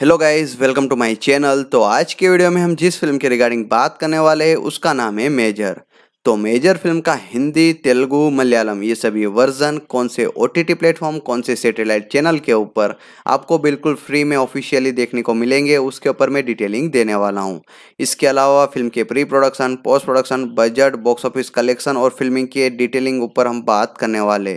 Hello guys welcome to my channel तो आज के वीडियो में हम जिस फिल्म के रिगार्डिंग बात करने वाले हैं उसका नाम है मेजर तो मेजर फिल्म का हिंदी तेलुगू मलयालम ये सभी वर्जन कौन से ओ टी टी प्लेटफॉर्म कौन से सेटेलाइट चैनल के ऊपर आपको बिल्कुल फ्री में ऑफिशियली देखने को मिलेंगे उसके ऊपर मैं डिटेलिंग देने वाला हूँ इसके अलावा फिल्म के pre production post production budget box office collection और फिल्मिंग के डिटेलिंग ऊपर हम बात करने वाले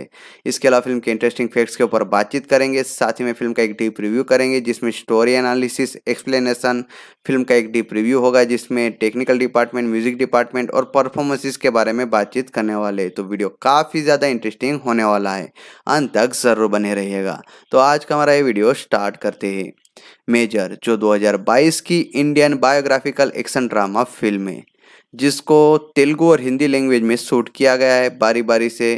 इसके अलावा फिल्म के इंटरेस्टिंग फैक्ट्स के ऊपर बातचीत करेंगे साथ ही में फिल्म का एक डीप रिव्यू करेंगे जिसमें स्टोरी एनालिसिस एक्सप्लेनेशन फिल्म का एक डीप रिव्यू होगा जिसमें टेक्निकल डिपार्टमेंट म्यूजिक डिपार्टमेंट और परफॉर्मेंसिस के बारे में बातचीत करने वाले तो वीडियो काफ़ी ज़्यादा इंटरेस्टिंग होने वाला है अंत तक ज़रूर बने रहिएगा तो आज का हमारा ये वीडियो स्टार्ट करते हैं मेजर जो 2022 की Indian biographical action drama film है जिसको तेलुगू और हिंदी लैंग्वेज में शूट किया गया है बारी बारी से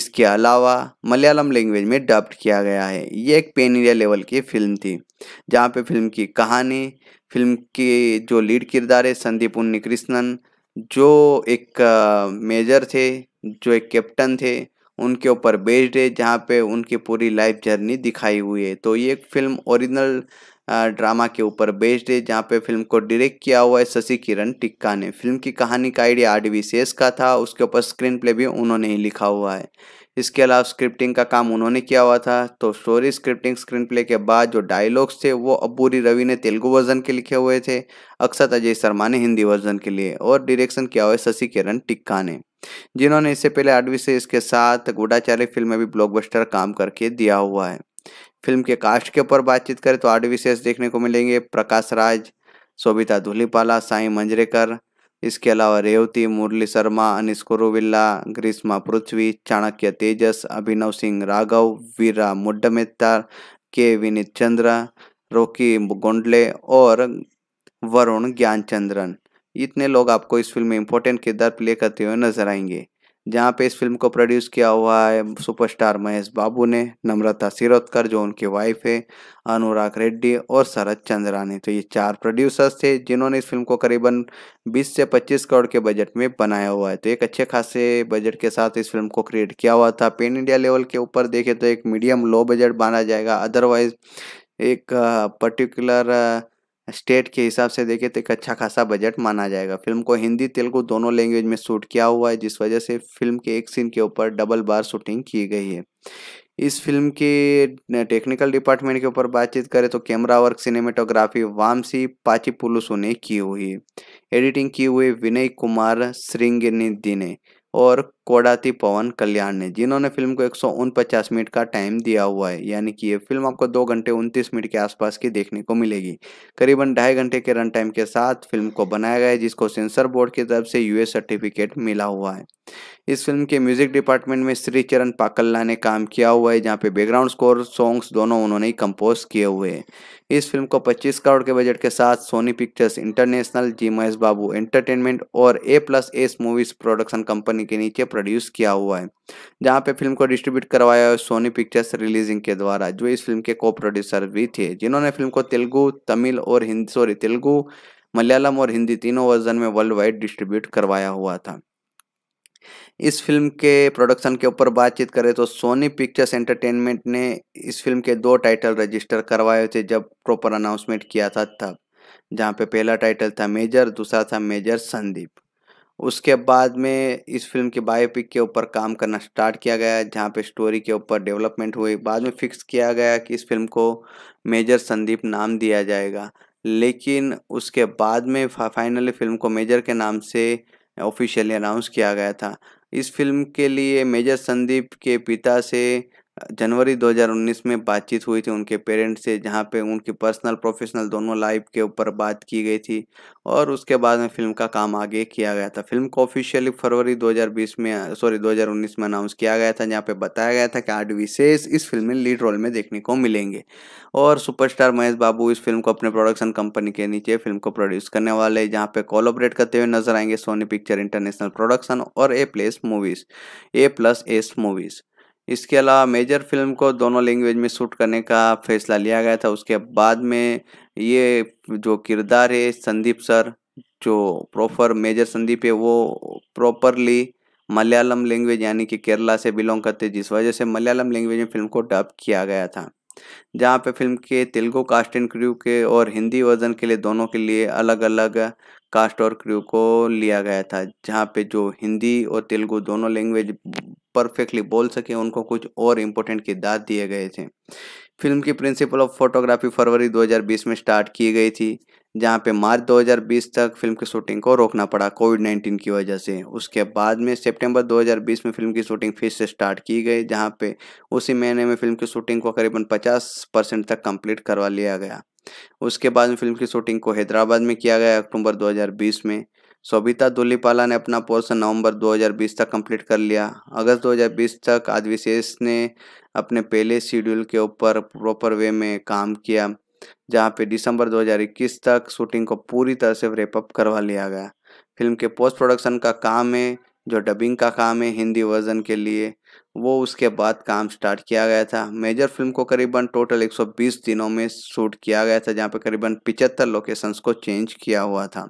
इसके अलावा मलयालम लैंग्वेज में डब्ड किया गया है ये एक पेन इंडिया लेवल की फिल्म थी जहाँ पे फिल्म की कहानी फिल्म के जो लीड किरदार है संदीप उन्नी कृष्णन जो एक मेजर थे जो एक कैप्टन थे उनके ऊपर बेस्ड है जहाँ पे उनकी पूरी लाइफ जर्नी दिखाई हुई है तो ये एक फिल्म ओरिजिनल ड्रामा के ऊपर बेस्ड है जहाँ पे फिल्म को डायरेक्ट किया हुआ है शशि किरण टिक्का ने फिल्म की कहानी का आइडिया आर डी का था उसके ऊपर स्क्रीन प्ले भी उन्होंने ही लिखा हुआ है इसके अलावा स्क्रिप्टिंग का काम उन्होंने किया हुआ था तो स्टोरी स्क्रिप्टिंग स्क्रीन प्ले के बाद जो डायलॉग्स थे वो अबूरी रवि ने तेलुगु वर्जन के लिखे हुए थे अक्सर अजय शर्मा ने हिंदी वर्जन के लिए और डायरेक्शन किया हुआ है शशि किरण टिक्का ने जिन्होंने इससे पहले आडवी से इसके साथ गुडाचार्य फिल्म में भी ब्लॉकबस्टर काम करके दिया हुआ है फिल्म के कास्ट के ऊपर बातचीत करें तो आठ विशेष देखने को मिलेंगे प्रकाश राज शोभिता धूलीपाला साई मंजरेकर इसके अलावा रेवती मुरली शर्मा अनिश कुरुविल्ला ग्रीष्मा पृथ्वी चाणक्य तेजस अभिनव सिंह राघव वीरा मुड्डमेत्ता के विनीत चंद्र रोकी गोंडले और वरुण ज्ञानचंद्रन इतने लोग आपको इस फिल्म में इम्पोर्टेंट किरदार प्ले करते हुए नजर आएंगे जहाँ पे इस फिल्म को प्रोड्यूस किया हुआ है सुपरस्टार महेश बाबू ने नम्रता सिरोदकर जो उनकी वाइफ है अनुराग रेड्डी और शरद चंद्रा ने तो ये चार प्रोड्यूसर्स थे जिन्होंने इस फिल्म को करीबन 20 से 25 करोड़ के बजट में बनाया हुआ है तो एक अच्छे खासे बजट के साथ इस फिल्म को क्रिएट किया हुआ था पेन इंडिया लेवल के ऊपर देखें तो एक मीडियम लो बजट माना जाएगा अदरवाइज एक पर्टिकुलर स्टेट के हिसाब से देखें तो एक अच्छा खासा बजट माना जाएगा फिल्म को हिंदी तेलुगु दोनों लैंग्वेज में शूट किया हुआ है जिस वजह से फिल्म के एक सीन के ऊपर डबल बार शूटिंग की गई है इस फिल्म के टेक्निकल डिपार्टमेंट के ऊपर बातचीत करें तो कैमरा वर्क सिनेमेटोग्राफी वामसी पाची पुलुसू ने की हुई एडिटिंग की हुई विनय कुमार श्रृंग ने और कोडाती पवन कल्याण ने जिन्होंने फिल्म को एक मिनट का टाइम दिया हुआ है यानी कि ये फिल्म आपको दो घंटे उनतीस मिनट के आसपास की देखने को मिलेगी करीबन ढाई घंटे के रन टाइम के साथ फिल्म को बनाया गया है जिसको सेंसर बोर्ड की तरफ से यूएस सर्टिफिकेट मिला हुआ है इस फिल्म के म्यूजिक डिपार्टमेंट में श्री चरण पाकल्ला ने काम किया हुआ है जहाँ पे बैकग्राउंड स्कोर सॉन्ग्स दोनों उन्होंने ही कंपोज किए हुए हैं इस फिल्म को 25 करोड़ के बजट के साथ Sony Pictures International G Mahesh Babu entertainment और A plus S movies production company के नीचे प्रोड्यूस किया हुआ है जहाँ पे फिल्म को डिस्ट्रीब्यूट करवाया है सोनी पिक्चर्स रिलीजिंग के द्वारा जो इस फिल्म के को प्रोड्यूसर भी थे जिन्होंने फिल्म को तेलुगु तमिल और हिंदी सॉरी तेलुगु मलयालम और हिंदी तीनों वर्जन में वर्ल्ड वाइड डिस्ट्रीब्यूट करवाया हुआ था इस फिल्म के प्रोडक्शन के ऊपर बातचीत करें तो सोनी पिक्चर्स एंटरटेनमेंट ने इस फिल्म के दो टाइटल रजिस्टर करवाए थे जब प्रॉपर अनाउंसमेंट किया था तब जहाँ पे पहला टाइटल था मेजर दूसरा था मेजर संदीप उसके बाद में इस फिल्म के बायोपिक के ऊपर काम करना स्टार्ट किया गया जहाँ पे स्टोरी के ऊपर डेवलपमेंट हुई बाद में फिक्स किया गया कि इस फिल्म को मेजर संदीप नाम दिया जाएगा लेकिन उसके बाद में फाइनली फिल्म को मेजर के नाम से ऑफिशियली अनाउंस किया गया था इस फिल्म के लिए मेजर संदीप के पिता से जनवरी 2019 में बातचीत हुई थी उनके पेरेंट्स से जहाँ पे उनकी पर्सनल प्रोफेशनल दोनों लाइफ के ऊपर बात की गई थी और उसके बाद में फिल्म का काम आगे किया गया था फिल्म को ऑफिशियली फरवरी 2020 में सॉरी 2019 में अनाउंस किया गया था जहाँ पे बताया गया था कि आठ विशेष इस फिल्म में लीड रोल में देखने को मिलेंगे और सुपरस्टार महेश बाबू इस फिल्म को अपने प्रोडक्शन कंपनी के नीचे फिल्म को प्रोड्यूस करने वाले जहाँ पे कोलोबरेट करते हुए नजर आएंगे सोनी पिक्चर इंटरनेशनल प्रोडक्शन और A place movies A plus S movies इसके अलावा मेजर फिल्म को दोनों लैंग्वेज में शूट करने का फैसला लिया गया था उसके बाद में ये जो किरदार है संदीप सर जो प्रॉपर मेजर संदीप है वो प्रॉपरली मलयालम लैंग्वेज यानी कि केरला से बिलोंग करते जिस वजह से मलयालम लैंग्वेज में फिल्म को डब किया गया था जहाँ पे फिल्म के तेलुगु कास्ट एंड क्रू के और हिंदी वर्जन के लिए दोनों के लिए अलग अलग कास्ट और क्रू को लिया गया था जहाँ पे जो हिंदी और तेलुगु दोनों लैंग्वेज परफेक्टली बोल सके उनको कुछ और इम्पोर्टेंट किरदार दिए गए थे फिल्म की प्रिंसिपल ऑफ फोटोग्राफी फरवरी 2020 में स्टार्ट की गई थी जहाँ पे मार्च 2020 तक फिल्म की शूटिंग को रोकना पड़ा कोविड 19 की वजह से उसके बाद में सितंबर 2020 में फिल्म की शूटिंग फिर से स्टार्ट की गई जहाँ पे उसी महीने में फिल्म की शूटिंग को करीबन 50 परसेंट तक कंप्लीट करवा लिया गया उसके बाद में फिल्म की शूटिंग को हैदराबाद में किया गया अक्टूबर 2020 में सोभिता दुल्लीपाला ने अपना पोर्सन नवंबर 2020 तक कंप्लीट कर लिया अगस्त 2020 तक आदिविशेष ने अपने पहले शेड्यूल के ऊपर प्रॉपर वे में काम किया जहां पे दिसंबर 2021 तक शूटिंग को पूरी तरह से रेपअप करवा लिया गया फिल्म के पोस्ट प्रोडक्शन का काम है जो डबिंग का काम है हिंदी वर्जन के लिए वो उसके बाद काम स्टार्ट किया गया था मेजर फिल्म को करीबन टोटल 120 दिनों में शूट किया गया था जहाँ पर करीबन पिचहत्तर लोकेशंस को चेंज किया हुआ था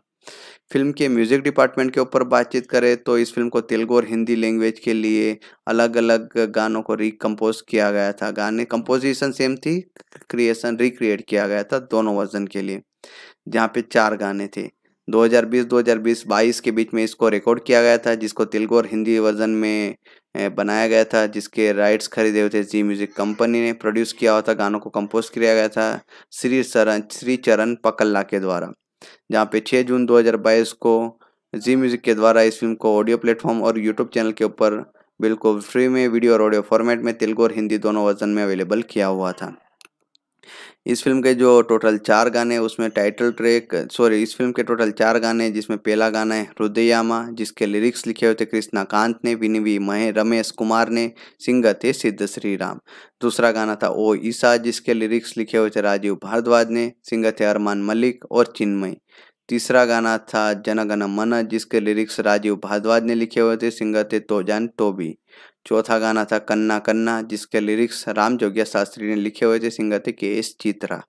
फिल्म के म्यूजिक डिपार्टमेंट के ऊपर बातचीत करें तो इस फिल्म को तेलुगु और हिंदी लैंग्वेज के लिए अलग अलग गानों को रिकम्पोज किया गया था गाने कंपोजिशन सेम थी क्रिएशन रिक्रिएट किया गया था दोनों वर्जन के लिए जहाँ पे चार गाने थे 2020 2022 22 के बीच में इसको रिकॉर्ड किया गया था जिसको तेलुगु और हिंदी वर्जन में बनाया गया था जिसके राइट्स खरीदे हुए थे जी म्यूजिक कंपनी ने प्रोड्यूस किया हुआ था गानों को कंपोज किया गया था श्री सरन श्री चरण पकल्ला के द्वारा जहाँ पे 6 जून 2022 को जी म्यूजिक के द्वारा इस फिल्म को ऑडियो प्लेटफॉर्म और यूट्यूब चैनल के ऊपर बिल्कुल फ्री में वीडियो और ऑडियो फॉर्मेट में तेलुगु और हिंदी दोनों वर्जन में अवेलेबल किया हुआ था इस फिल्म के जो टोटल चार गाने उसमें टाइटल ट्रैक सॉरी इस फिल्म के टोटल चार गाने जिसमें पहला गाना है हृदयामा जिसके लिरिक्स लिखे हुए थे कृष्णा कांत ने विनवी महे रमेश कुमार ने सिंगर थे सिद्ध श्री राम दूसरा गाना था ओ ईसा जिसके लिरिक्स लिखे हुए थे राजीव भारद्वाज ने सिंगर थे अरमान मलिक और चिन्मय तीसरा गाना था जनगण मन जिसके लिरिक्स राजीव भारद्वाज ने लिखे हुए थे सिंगर थे तो जान टोबी चौथा गाना था कन्ना कन्ना जिसके लिरिक्स राम जोगिया शास्त्री ने लिखे हुए थे सिंगर थे के एस चित्रा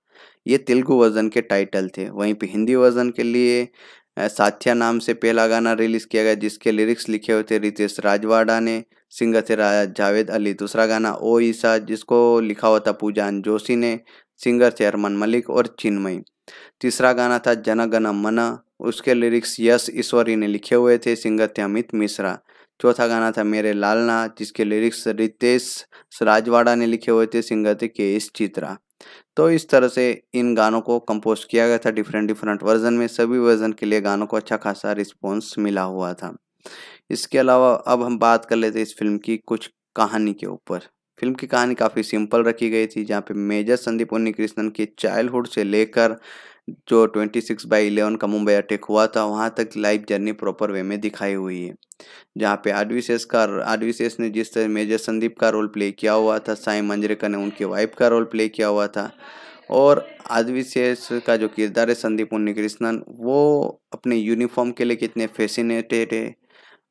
ये तेलुगु वर्जन के टाइटल थे वहीं पे हिंदी वर्जन के लिए साथिया नाम से पहला गाना रिलीज किया गया जिसके लिरिक्स लिखे हुए थे रितेश राजवाड़ा ने सिंगर थे राजा जावेद अली दूसरा गाना ओ ईसा जिसको लिखा हुआ था पूजान जोशी ने सिंगर चेयरमैन मलिक और चिन्मयी तीसरा गाना था जनगण मन उसके लिरिक्स यश ईश्वरी ने लिखे हुए थे सिंगर थे अमित मिश्रा चौथा गाना था मेरे लालना जिसके लिरिक्स रितेश राजवाड़ा ने लिखे हुए थे सिंगर थे के एस चित्रा तो इस तरह से इन गानों को कंपोज किया गया था डिफरेंट डिफरेंट वर्जन में सभी वर्जन के लिए गानों को अच्छा खासा रिस्पॉन्स मिला हुआ था इसके अलावा अब हम बात कर लेते इस फिल्म की कुछ कहानी के ऊपर फिल्म की कहानी काफ़ी सिंपल रखी गई थी जहाँ पे मेजर संदीप उन्नी कृष्णन के चाइल्डहुड से लेकर जो 26 सिक्स बाई इलेवन का मुंबई अटैक हुआ था वहाँ तक लाइफ जर्नी प्रॉपर वे में दिखाई हुई है जहाँ पे आडविशेष का आडविशेष ने जिस तरह मेजर संदीप का रोल प्ले किया हुआ था साई मंजरेकर ने उनकी वाइफ का रोल प्ले किया हुआ था और आदिविशेष का जो किरदार है संदीप उन्नी कृष्णन वो अपने यूनिफॉर्म के लिए कितने फैसिनेटेड है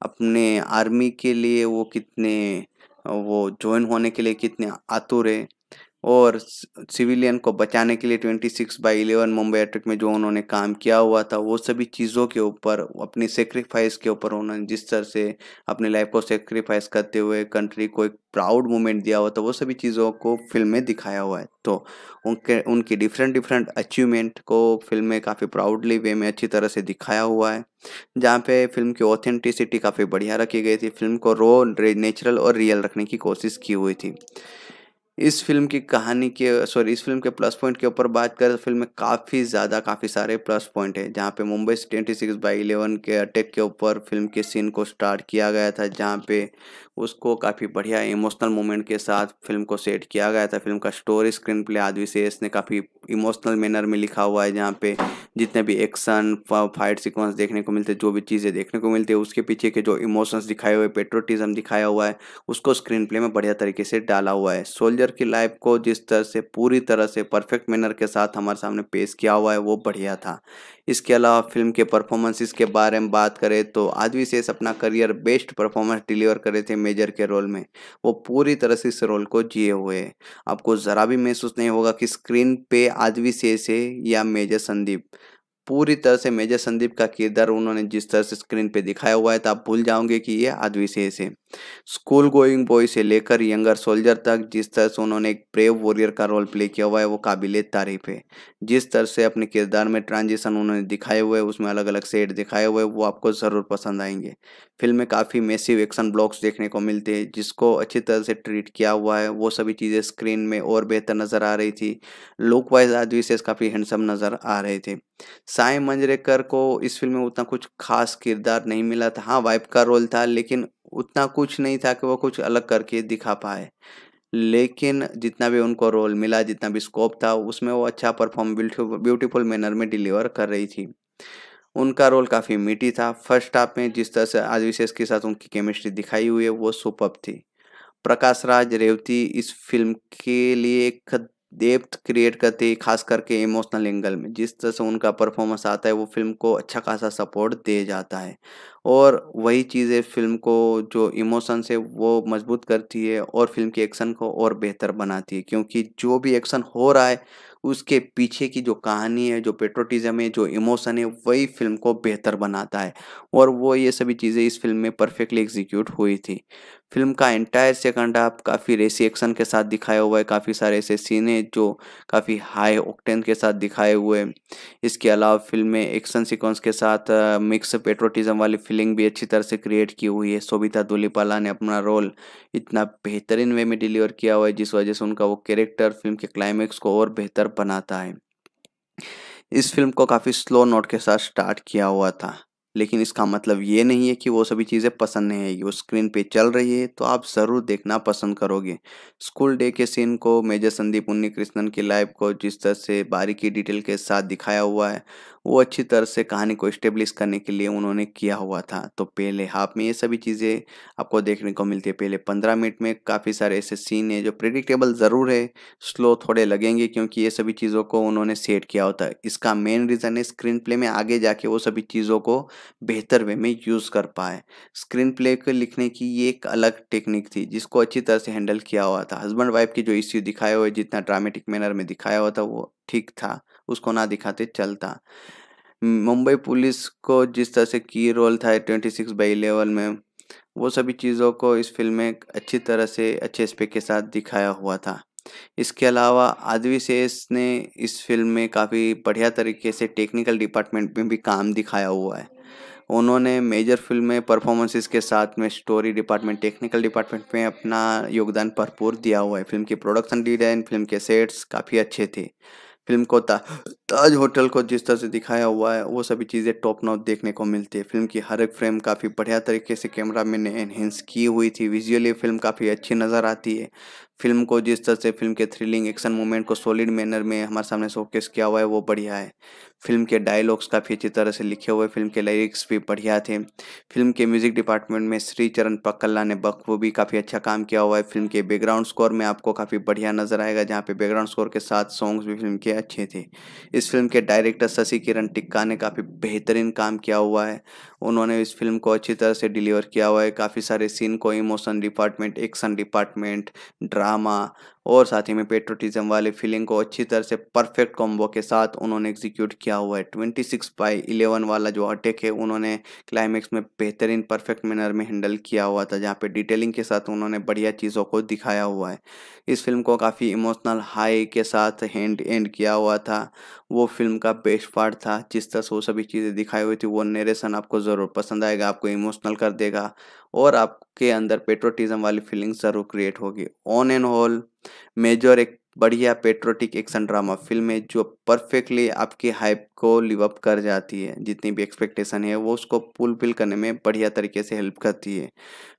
अपने आर्मी के लिए वो कितने वो ज्वाइन होने के लिए कितने आतुर है और सिविलियन को बचाने के लिए 26 बाई इलेवन मुंबई अटैक में जो उन्होंने काम किया हुआ था वो सभी चीज़ों के ऊपर अपनी सेक्रीफाइस के ऊपर उन्होंने जिस तरह से अपनी लाइफ को सेक्रीफाइस करते हुए कंट्री को एक प्राउड मोमेंट दिया हुआ था वो सभी चीज़ों को फिल्म में दिखाया हुआ है तो उनके उनकी डिफरेंट डिफरेंट अचीवमेंट को फिल्म में काफ़ी प्राउडली वे में अच्छी तरह से दिखाया हुआ है जहाँ पे फिल्म की ऑथेंटिसिटी काफ़ी बढ़िया रखी गई थी फिल्म को रो नेचुरल और रियल रखने की कोशिश की हुई थी इस फिल्म की कहानी के सॉरी इस फिल्म के प्लस पॉइंट के ऊपर बात करें तो फिल्म में काफ़ी ज़्यादा काफ़ी सारे प्लस पॉइंट है जहाँ पे Mumbai twenty six by eleven के अटैक के ऊपर फिल्म के सीन को स्टार्ट किया गया था जहाँ पे उसको काफ़ी बढ़िया इमोशनल मोमेंट के साथ फिल्म को सेट किया गया था फिल्म का स्टोरी स्क्रीन प्ले आदि से इसने काफ़ी इमोशनल मैनर में लिखा हुआ है जहाँ पे जितने भी एक्शन फाइट सीक्वेंस देखने को मिलते जो भी चीज़ें देखने को मिलती है उसके पीछे के जो इमोशंस दिखाए हुए पेट्रोटिज्म दिखाया हुआ है उसको स्क्रीन प्ले में बढ़िया तरीके से डाला हुआ है सोल्जर मैनेजर की लाइफ को जिस तरह से पूरी तरह से परफेक्ट मैनर के साथ हमारे सामने पेश किया हुआ है वो बढ़िया था इसके अलावा फिल्म के परफॉर्मेंसेस के बारे में बात करें तो आदवी शेष अपना करियर बेस्ट परफॉर्मेंस डिलीवर करे थे मेजर के रोल में वो पूरी तरह से इस रोल को जिए हुए आपको ज़रा भी महसूस नहीं होगा कि स्क्रीन पे आदवी शेष है या मेजर संदीप पूरी तरह से मेजर संदीप का किरदार उन्होंने जिस तरह से स्क्रीन पे दिखाया हुआ है तो आप भूल जाओगे कि ये आदमी से ऐसे स्कूल गोइंग बॉय से लेकर यंगर सोल्जर तक जिस तरह से उन्होंने एक प्रेव वॉरियर का रोल प्ले किया हुआ है वो काबिल तारीफ है जिस तरह से अपने किरदार में ट्रांजिशन उन्होंने दिखाए हुए उसमें अलग अलग सेट दिखाए हुए वो आपको ज़रूर पसंद आएंगे फिल्म में काफ़ी मेसिव एक्शन ब्लॉक्स देखने को मिलते हैं जिसको अच्छी तरह से ट्रीट किया हुआ है वो सभी चीज़ें स्क्रीन में और बेहतर नज़र आ रही थी लुक वाइज आदमी से काफ़ी हैंडसम नज़र आ रहे थे साई मंजरेकर को इस फिल्म में उतना कुछ खास किरदार नहीं मिला था हाँ वाइफ का रोल था लेकिन उतना कुछ नहीं था कि वो कुछ अलग करके दिखा पाए लेकिन जितना भी उनको रोल मिला जितना भी स्कोप था उसमें वो अच्छा परफॉर्म ब्यूटीफुल मैनर में डिलीवर कर रही थी उनका रोल काफ़ी मीठी था फर्स्ट हाफ में जिस तरह से आज विशेष के साथ उनकी केमिस्ट्री दिखाई हुई है वो सुपअप थी प्रकाश राज रेवती इस फिल्म के लिए एक डेप्थ क्रिएट करती है खास करके इमोशनल एंगल में जिस तरह से उनका परफॉर्मेंस आता है वो फिल्म को अच्छा खासा सपोर्ट दे जाता है और वही चीज़ें फ़िल्म को जो इमोशंस है वो मजबूत करती है और फ़िल्म के एक्शन को और बेहतर बनाती है क्योंकि जो भी एक्शन हो रहा है उसके पीछे की जो कहानी है जो पेट्रोटिज़म है जो इमोशन है वही फिल्म को बेहतर बनाता है और वो ये सभी चीज़ें इस फिल्म में परफेक्टली एग्जीक्यूट हुई थी फिल्म का एंटायर सेकंड हाफ काफ़ी रेसी एक्शन के साथ दिखाया हुआ है काफ़ी सारे ऐसे सीन हैं जो काफ़ी हाई ऑक्टेन के साथ दिखाए हुए इसके अलावा फिल्म में एक्शन सिक्वेंस के साथ मिक्स पेट्रोटिज़म वाली फिल्म फीलिंग भी अच्छी तरह से क्रिएट की हुई है सोबिता दुलीपाला ने अपना रोल इतना बेहतरीन वे में डिलीवर किया हुआ है जिस वजह से उनका वो कैरेक्टर फिल्म के क्लाइमेक्स को और बेहतर बनाता है इस फिल्म को काफ़ी स्लो नोट के साथ स्टार्ट किया हुआ था लेकिन इसका मतलब ये नहीं है कि वो सभी चीज़ें पसंद नहीं आएगी वो स्क्रीन पे चल रही है तो आप ज़रूर देखना पसंद करोगे स्कूल डे के सीन को मेजर संदीप उन्नी कृष्णन की लाइफ को जिस तरह से बारीकी डिटेल के साथ दिखाया हुआ है वो अच्छी तरह से कहानी को इस्टेब्लिश करने के लिए उन्होंने किया हुआ था तो पहले हाफ में ये सभी चीज़ें आपको देखने को मिलती है पहले पंद्रह मिनट में काफ़ी सारे ऐसे सीन है जो प्रिडिक्टेबल ज़रूर है स्लो थोड़े लगेंगे क्योंकि ये सभी चीज़ों को उन्होंने सेट किया होता है इसका मेन रीज़न है स्क्रीन प्ले में आगे जाके वो सभी चीज़ों को बेहतर वे में यूज़ कर पाए स्क्रीन प्ले को लिखने की ये एक अलग टेक्निक थी जिसको अच्छी तरह से हैंडल किया हुआ था हस्बैंड वाइफ के जो इश्यू दिखाए हुए जितना ड्रामेटिक मैनर में दिखाया हुआ था वो ठीक था उसको ना दिखाते चलता मुंबई पुलिस को जिस तरह से की रोल था ट्वेंटी सिक्स बाई इलेवन में वो सभी चीज़ों को इस फिल्म में अच्छी तरह से अच्छे स्पेक के साथ दिखाया हुआ था इसके अलावा आदवी सेस ने इस फिल्म में काफ़ी बढ़िया तरीके से टेक्निकल डिपार्टमेंट में भी काम दिखाया हुआ है उन्होंने मेजर फिल्म में परफॉर्मेंसेस के साथ में स्टोरी डिपार्टमेंट टेक्निकल डिपार्टमेंट में अपना योगदान भरपूर दिया हुआ है फिल्म की प्रोडक्शन डिजाइन फिल्म के सेट्स काफ़ी अच्छे थे फिल्म को ता, ताज होटल को जिस तरह से दिखाया हुआ है वो सभी चीज़ें टॉप नॉट देखने को मिलती है फिल्म की हर एक फ्रेम काफ़ी बढ़िया तरीके से कैमरा मैन ने एनहेंस की हुई थी विजुअली फिल्म काफ़ी अच्छी नज़र आती है फिल्म को जिस तरह से फिल्म के थ्रिलिंग एक्शन मोमेंट को सॉलिड मैनर में हमारे सामने शोकेस किया हुआ है वो बढ़िया है फिल्म के डायलॉग्स काफ़ी अच्छी तरह से लिखे हुए फिल्म के लिरिक्स भी बढ़िया थे फिल्म के म्यूजिक डिपार्टमेंट में श्री चरण पक्कल्ला ने बखूबी काफ़ी अच्छा काम किया हुआ है फिल्म के बैकग्राउंड स्कोर में आपको काफ़ी बढ़िया नजर आएगा जहाँ पे बैकग्राउंड स्कोर के साथ सॉन्ग्स भी फिल्म के अच्छे थे इस फिल्म के डायरेक्टर शशि किरण टिक्का ने काफ़ी बेहतरीन काम किया हुआ है उन्होंने इस फिल्म को अच्छी तरह से डिलीवर किया हुआ है काफ़ी सारे सीन को emotion department action department drama programa और साथ ही में पेट्रोटिज्म वाले फीलिंग को अच्छी तरह से परफेक्ट कॉम्बो के साथ उन्होंने एग्जीक्यूट किया हुआ है ट्वेंटी सिक्स बाई इलेवन वाला जो अटैक है उन्होंने क्लाइमैक्स में बेहतरीन परफेक्ट मैनर में हैंडल किया हुआ था जहाँ पे डिटेलिंग के साथ उन्होंने बढ़िया चीज़ों को दिखाया हुआ है इस फिल्म को काफ़ी इमोशनल हाई के साथ हैंड एंड किया हुआ था वो फिल्म का बेस्ट पार्ट था जिस तरह से वो सभी चीज़ें दिखाई हुई थी वो नरेशन आपको ज़रूर पसंद आएगा आपको इमोशनल कर देगा और आपके अंदर पेट्रोटिज्म वाली फीलिंग ज़रूर क्रिएट होगी ऑन एंड होल मेजर एक बढ़िया पेट्रोटिक एक्शन ड्रामा फिल्म है जो परफेक्टली आपकी हाइप को अप कर जाती है जितनी भी एक्सपेक्टेशन है वो उसको फुलफिल करने में बढ़िया तरीके से हेल्प करती है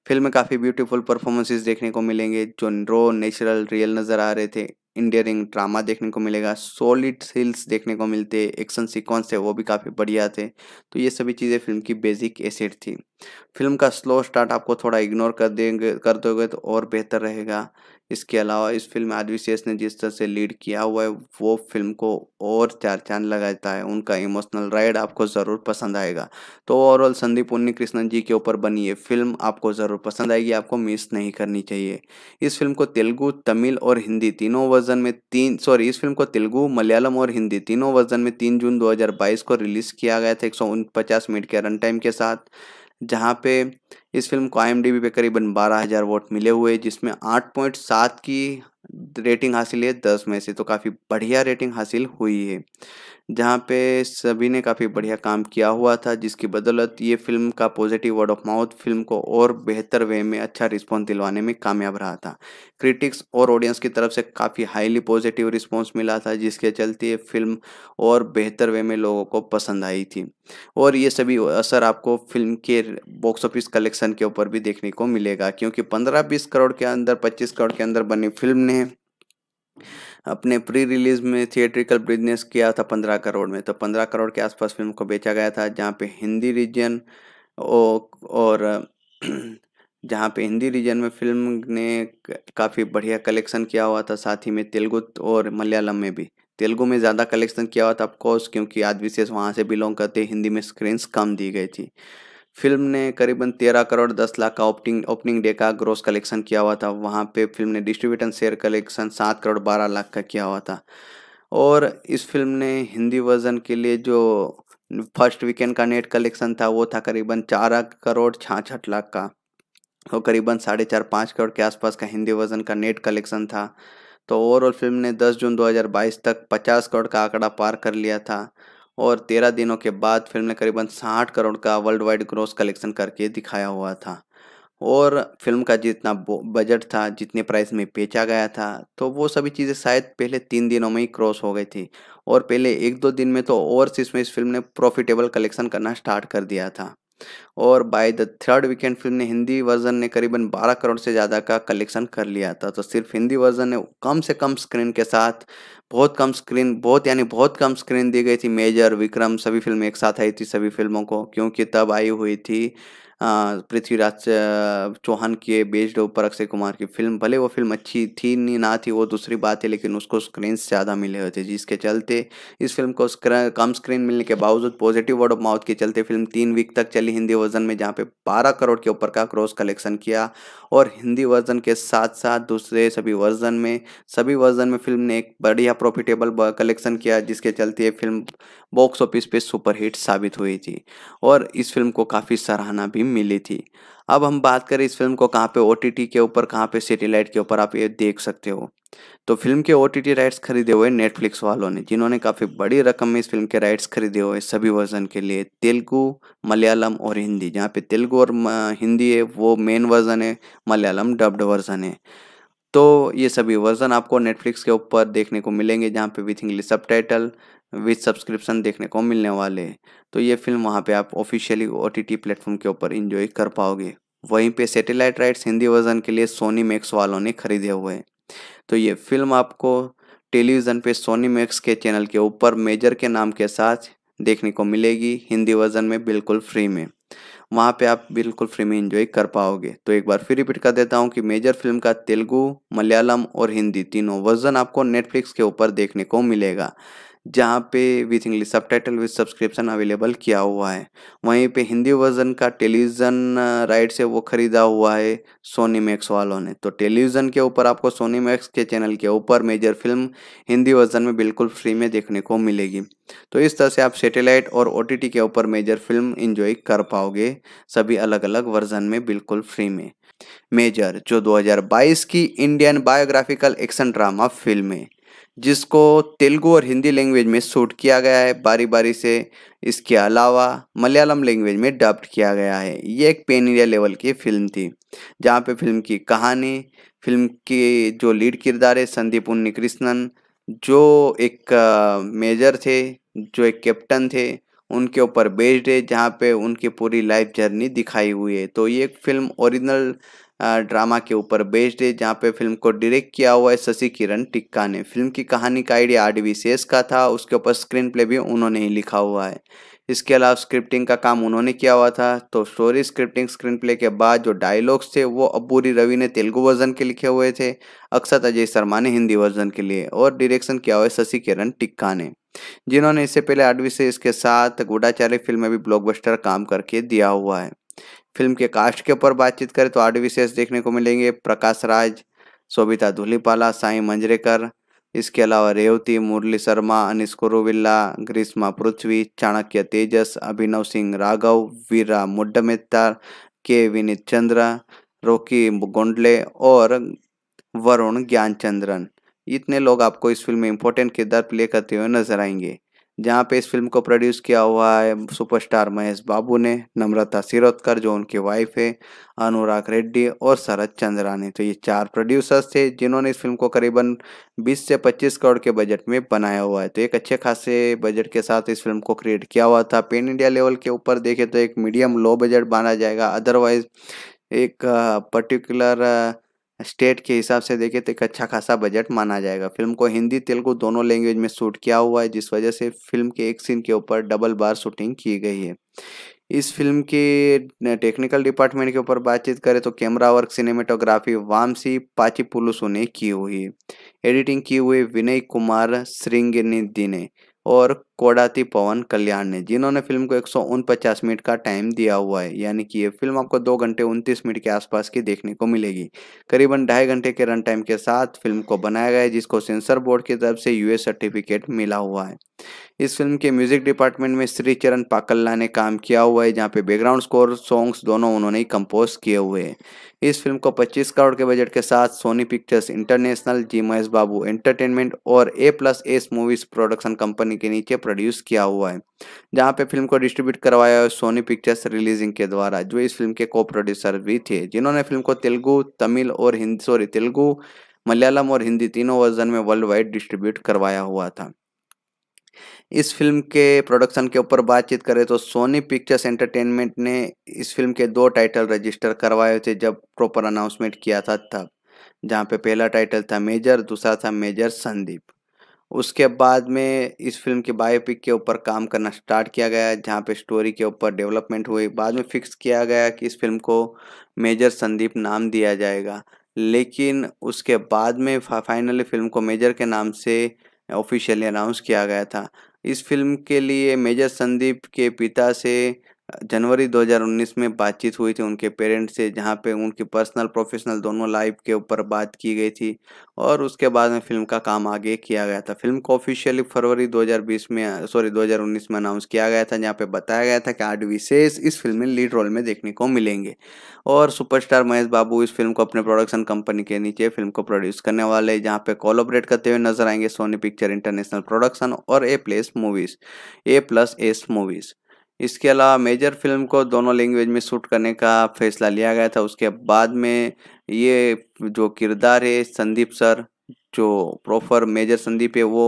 फिल्म में काफ़ी ब्यूटीफुल परफॉर्मेंसेस देखने को मिलेंगे जो रो नेचुरल रियल नज़र आ रहे थे इंडियरिंग ड्रामा देखने को मिलेगा सॉलिड सील्स देखने को मिलते एक्शन सिक्वेंस थे वो भी काफ़ी बढ़िया थे तो ये सभी चीज़ें फिल्म की बेसिक एसेट थी फिल्म का स्लो स्टार्ट आपको थोड़ा इग्नोर कर देंगे कर दोगे तो और बेहतर रहेगा इसके अलावा इस फिल्म में आदिविशेष ने जिस तरह से लीड किया हुआ है वो फिल्म को और चार चांद लगाता है उनका इमोशनल राइड आपको ज़रूर पसंद आएगा तो ओवरऑल संदीप उन्नी कृष्णन जी के ऊपर बनी ये फिल्म आपको ज़रूर पसंद आएगी आपको मिस नहीं करनी चाहिए इस फिल्म को तेलुगू तमिल और हिंदी तीनों वर्जन में तीन सॉरी इस फिल्म को तेलुगु मलयालम और हिंदी तीनों वर्जन में तीन जून दो को रिलीज़ किया गया था एक मिनट के रन टाइम के साथ जहाँ पे इस फिल्म को आई पे करीबन बारह हजार वोट मिले हुए जिसमें आठ पॉइंट सात की रेटिंग हासिल है दस में से तो काफ़ी बढ़िया रेटिंग हासिल हुई है जहाँ पे सभी ने काफ़ी बढ़िया काम किया हुआ था जिसकी बदौलत ये फिल्म का positive word of mouth film को और बेहतर वे में अच्छा रिस्पॉन्स दिलवाने में कामयाब रहा था क्रिटिक्स और ऑडियंस की तरफ से काफ़ी हाईली पॉजिटिव रिस्पॉन्स मिला था जिसके चलते ये फिल्म और बेहतर वे में लोगों को पसंद आई थी और ये सभी असर आपको फिल्म के बॉक्स ऑफिस कलेक्शन के ऊपर भी देखने को मिलेगा क्योंकि पंद्रह बीस करोड़ के अंदर पच्चीस करोड़ के अंदर बनी फिल्म ने अपने प्री रिलीज में थिएट्रिकल बिजनेस किया था पंद्रह करोड़ में तो पंद्रह करोड़ के आसपास फिल्म को बेचा गया था जहाँ पे हिंदी रीजन और जहाँ पे हिंदी रीजन में फिल्म ने काफ़ी बढ़िया कलेक्शन किया हुआ था साथ ही में तेलुगु और मलयालम में भी तेलुगु में ज़्यादा कलेक्शन किया हुआ था ऑफकोर्स क्योंकि आदि विशेष वहाँ से बिलोंग करते हिंदी में स्क्रीन्स कम दी गई थी फिल्म ने करीबन तेरह करोड़ दस लाख का ओपनिंग ओपनिंग डे का ग्रोस कलेक्शन किया हुआ था वहाँ पे फिल्म ने डिस्ट्रीब्यूटर शेयर कलेक्शन सात करोड़ बारह लाख का किया हुआ था और इस फिल्म ने हिंदी वर्जन के लिए जो फर्स्ट वीकेंड का नेट कलेक्शन था वो था करीबन चार करोड़ छाछठ लाख का और करीबन साढ़े चार पाँच करोड़ के आसपास का हिंदी वर्जन का नेट कलेक्शन था तो ओवरऑल फिल्म ने 10 जून 2022 तक 50 करोड़ का आंकड़ा पार कर लिया था और तेरह दिनों के बाद फिल्म ने करीबन साठ करोड़ का वर्ल्ड वाइड ग्रॉस कलेक्शन करके दिखाया हुआ था और फिल्म का जितना बजट था जितने प्राइस में बेचा गया था तो वो सभी चीज़ें शायद पहले तीन दिनों में ही क्रॉस हो गई थी और पहले एक दो दिन में तो ओवरसीज में इस फिल्म ने प्रॉफिटेबल कलेक्शन करना स्टार्ट कर दिया था और by the third weekend film ने हिंदी वर्जन ने करीबन 12 करोड़ से ज़्यादा का कलेक्शन कर लिया था तो सिर्फ हिंदी वर्जन ने कम से कम स्क्रीन के साथ बहुत कम स्क्रीन बहुत यानी बहुत कम स्क्रीन दी गई थी मेजर विक्रम सभी फिल्म एक साथ आई थी सभी फिल्मों को क्योंकि तब आई हुई थी पृथ्वीराज चौहान के बेस्ड ऊपर अक्षय कुमार की फिल्म भले वो फिल्म अच्छी थी नहीं ना थी वो दूसरी बात है लेकिन उसको स्क्रीन ज़्यादा मिले हुए थे जिसके चलते इस फिल्म को कम स्क्रीन मिलने के बावजूद पॉजिटिव वर्ड ऑफ माउथ के चलते फिल्म तीन वीक तक चली हिंदी वर्जन में जहाँ पे बारह करोड़ के ऊपर का क्रॉस कलेक्शन किया और हिंदी वर्जन के साथ साथ दूसरे सभी वर्जन में सभी वर्जन में फिल्म ने एक बढ़िया प्रॉफिटेबल कलेक्शन किया जिसके चलते ये फिल्म बॉक्स ऑफिस पे सुपरहिट साबित हुई थी और इस फिल्म को काफ़ी सराहना भी फिल्म मिली थी अब हम बात करें इस फिल्म को कहाँ पे ओ के ऊपर कहाँ पे सेटेलाइट के ऊपर आप ये देख सकते हो तो फिल्म के ओ राइट्स खरीदे हुए नेटफ्लिक्स वालों ने जिन्होंने काफ़ी बड़ी रकम में इस फिल्म के राइट्स खरीदे हुए सभी वर्जन के लिए तेलुगु मलयालम और हिंदी जहाँ पे तेलुगु और हिंदी है वो मेन वर्जन है मलयालम डब्ड वर्जन है तो ये सभी वर्जन आपको नेटफ्लिक्स के ऊपर देखने को मिलेंगे जहाँ पे with English sub with subscription देखने को मिलने वाले तो ये फिल्म वहाँ पे आप officially O T T platform के ऊपर इंजॉय कर पाओगे वहीं पे सैटेलाइट राइट्स हिंदी वर्जन के लिए सोनी मैक्स वालों ने खरीदे हुए हैं तो ये फिल्म आपको टेलीविज़न पे सोनी मैक्स के चैनल के ऊपर मेजर के नाम के साथ देखने को मिलेगी हिंदी वर्जन में बिल्कुल फ्री में वहाँ पे आप बिल्कुल फ्री में इंजॉय कर पाओगे तो एक बार फिर रिपीट कर देता हूँ कि मेजर फिल्म का तेलुगू मलयालम और हिंदी तीनों वर्जन आपको नेटफ्लिक्स के ऊपर देखने को मिलेगा जहाँ पे विथ इंग्लिश सब टाइटल विथ सब्सक्रिप्शन अवेलेबल किया हुआ है वहीं पे हिंदी वर्जन का टेलीविज़न राइट से वो ख़रीदा हुआ है सोनी मैक्स वालों ने तो टेलीविज़न के ऊपर आपको सोनी मैक्स के चैनल के ऊपर मेजर फिल्म हिंदी वर्जन में बिल्कुल फ्री में देखने को मिलेगी तो इस तरह से आप सेटेलाइट और ओ के ऊपर मेजर फिल्म इंजॉय कर पाओगे सभी अलग अलग वर्जन में बिल्कुल फ्री में मेजर जो 2022 की Indian biographical action drama film है जिसको तेलुगू और हिंदी लैंग्वेज में शूट किया गया है बारी बारी से इसके अलावा मलयालम लैंग्वेज में डब्ड किया गया है ये एक पेन इंडिया लेवल की फिल्म थी जहाँ पे फिल्म की कहानी फिल्म के जो लीड किरदार है संदीप उन्नी कृष्णन जो एक मेजर थे जो एक कैप्टन थे उनके ऊपर बेस्ड है जहाँ पे उनकी पूरी लाइफ जर्नी दिखाई हुई है तो ये एक फिल्म ओरिजिनल ड्रामा के ऊपर बेस्ड है जहाँ पे फिल्म को डायरेक्ट किया हुआ है शशि किरण टिक्का ने फिल्म की कहानी का आइडिया आर डी का था उसके ऊपर स्क्रीन प्ले भी उन्होंने ही लिखा हुआ है इसके अलावा स्क्रिप्टिंग का काम उन्होंने किया हुआ था तो स्टोरी स्क्रिप्टिंग स्क्रीन प्ले के बाद जो डायलॉग्स थे वो अबूरी रवि ने तेलुगु वर्जन के लिखे हुए थे अक्सर अजय शर्मा ने हिंदी वर्जन के लिए और डायरेक्शन किया हुआ है शशि किरण टिक्का ने जिन्होंने इससे पहले आडवी से इसके साथ गुडाचार्य फिल्म में भी ब्लॉकबस्टर काम करके दिया हुआ है फिल्म के कास्ट के ऊपर बातचीत करें तो आठ विशेष देखने को मिलेंगे प्रकाश राज शोभिता धूलीपाला साई मंजरेकर इसके अलावा रेवती मुरली शर्मा अनिश कुरुविल्ला ग्रीष्मा पृथ्वी चाणक्य तेजस अभिनव सिंह राघव वीरा मुड्डमित्ता के विनीत चंद्र रोकी गोंडले और वरुण ज्ञानचंद्रन इतने लोग आपको इस फिल्म में इम्पोर्टेंट किरदार प्ले करते हुए नजर आएंगे जहाँ पे इस फिल्म को प्रोड्यूस किया हुआ है सुपरस्टार महेश बाबू ने नम्रता सिरोदकर जो उनकी वाइफ है अनुराग रेड्डी और शरद चंद्रा ने तो ये चार प्रोड्यूसर्स थे जिन्होंने इस फिल्म को करीबन 20 से 25 करोड़ के बजट में बनाया हुआ है तो एक अच्छे खासे बजट के साथ इस फिल्म को क्रिएट किया हुआ था पेन इंडिया लेवल के ऊपर देखें तो एक मीडियम लो बजट माना जाएगा अदरवाइज एक पर्टिकुलर स्टेट के हिसाब से देखें तो एक अच्छा खासा बजट माना जाएगा फिल्म को हिंदी तेलुगु दोनों लैंग्वेज में शूट किया हुआ है जिस वजह से फिल्म के एक सीन के ऊपर डबल बार शूटिंग की गई है इस फिल्म के टेक्निकल डिपार्टमेंट के ऊपर बातचीत करें तो कैमरा वर्क सिनेमेटोग्राफी वामसी पाची पुलुसु ने की हुई एडिटिंग की हुई विनय कुमार श्रृंगनिधि ने और कोडाती पवन कल्याण ने जिन्होंने फिल्म को एक मिनट का टाइम दिया हुआ है यानी कि ये फिल्म आपको दो घंटे उनतीस मिनट के आसपास की देखने को मिलेगी करीबन ढाई घंटे के रन टाइम के साथ फिल्म को बनाया गया है जिसको सेंसर बोर्ड की तरफ से यूएस सर्टिफिकेट मिला हुआ है इस फिल्म के म्यूजिक डिपार्टमेंट में श्री चरण पाकल्ला ने काम किया हुआ है जहाँ पे बैकग्राउंड स्कोर सॉन्ग्स दोनों उन्होंने ही कंपोज किए हुए हैं इस फिल्म को 25 करोड़ के बजट के साथ Sony Pictures International G Mahesh Babu entertainment और A plus S movies production company के नीचे प्रोड्यूस किया हुआ है जहाँ पे फिल्म को डिस्ट्रीब्यूट करवाया है सोनी पिक्चर्स रिलीजिंग के द्वारा जो इस फिल्म के को प्रोड्यूसर भी थे जिन्होंने फिल्म को तेलुगु तमिल और हिंदी सॉरी तेलुगु मलयालम और हिंदी तीनों वर्जन में वर्ल्ड वाइड डिस्ट्रीब्यूट करवाया हुआ था इस फिल्म के प्रोडक्शन के ऊपर बातचीत करें तो सोनी पिक्चर्स एंटरटेनमेंट ने इस फिल्म के दो टाइटल रजिस्टर करवाए थे जब प्रॉपर अनाउंसमेंट किया था तब जहाँ पे पहला टाइटल था मेजर दूसरा था मेजर संदीप उसके बाद में इस फिल्म के बायोपिक के ऊपर काम करना स्टार्ट किया गया जहाँ पे स्टोरी के ऊपर डेवलपमेंट हुई बाद में फिक्स किया गया कि इस फिल्म को मेजर संदीप नाम दिया जाएगा लेकिन उसके बाद में फाइनली फिल्म को मेजर के नाम से ऑफिशियली अनाउंस किया गया था इस फिल्म के लिए मेजर संदीप के पिता से जनवरी 2019 में बातचीत हुई थी उनके पेरेंट्स से जहाँ पे उनकी पर्सनल प्रोफेशनल दोनों लाइफ के ऊपर बात की गई थी और उसके बाद में फिल्म का काम आगे किया गया था फिल्म को ऑफिशियली फरवरी 2020 में सॉरी 2019 में अनाउंस किया गया था जहाँ पे बताया गया था कि आठ विशेष इस फिल्म में लीड रोल में देखने को मिलेंगे और सुपरस्टार महेश बाबू इस फिल्म को अपने प्रोडक्शन कंपनी के नीचे फिल्म को प्रोड्यूस करने वाले जहाँ पे कोलोबरेट करते हुए नजर आएंगे सोनी पिक्चर इंटरनेशनल प्रोडक्शन और A plus movies A plus S movies इसके अलावा मेजर फिल्म को दोनों लैंग्वेज में शूट करने का फैसला लिया गया था उसके बाद में ये जो किरदार है संदीप सर जो प्रॉपर मेजर संदीप है वो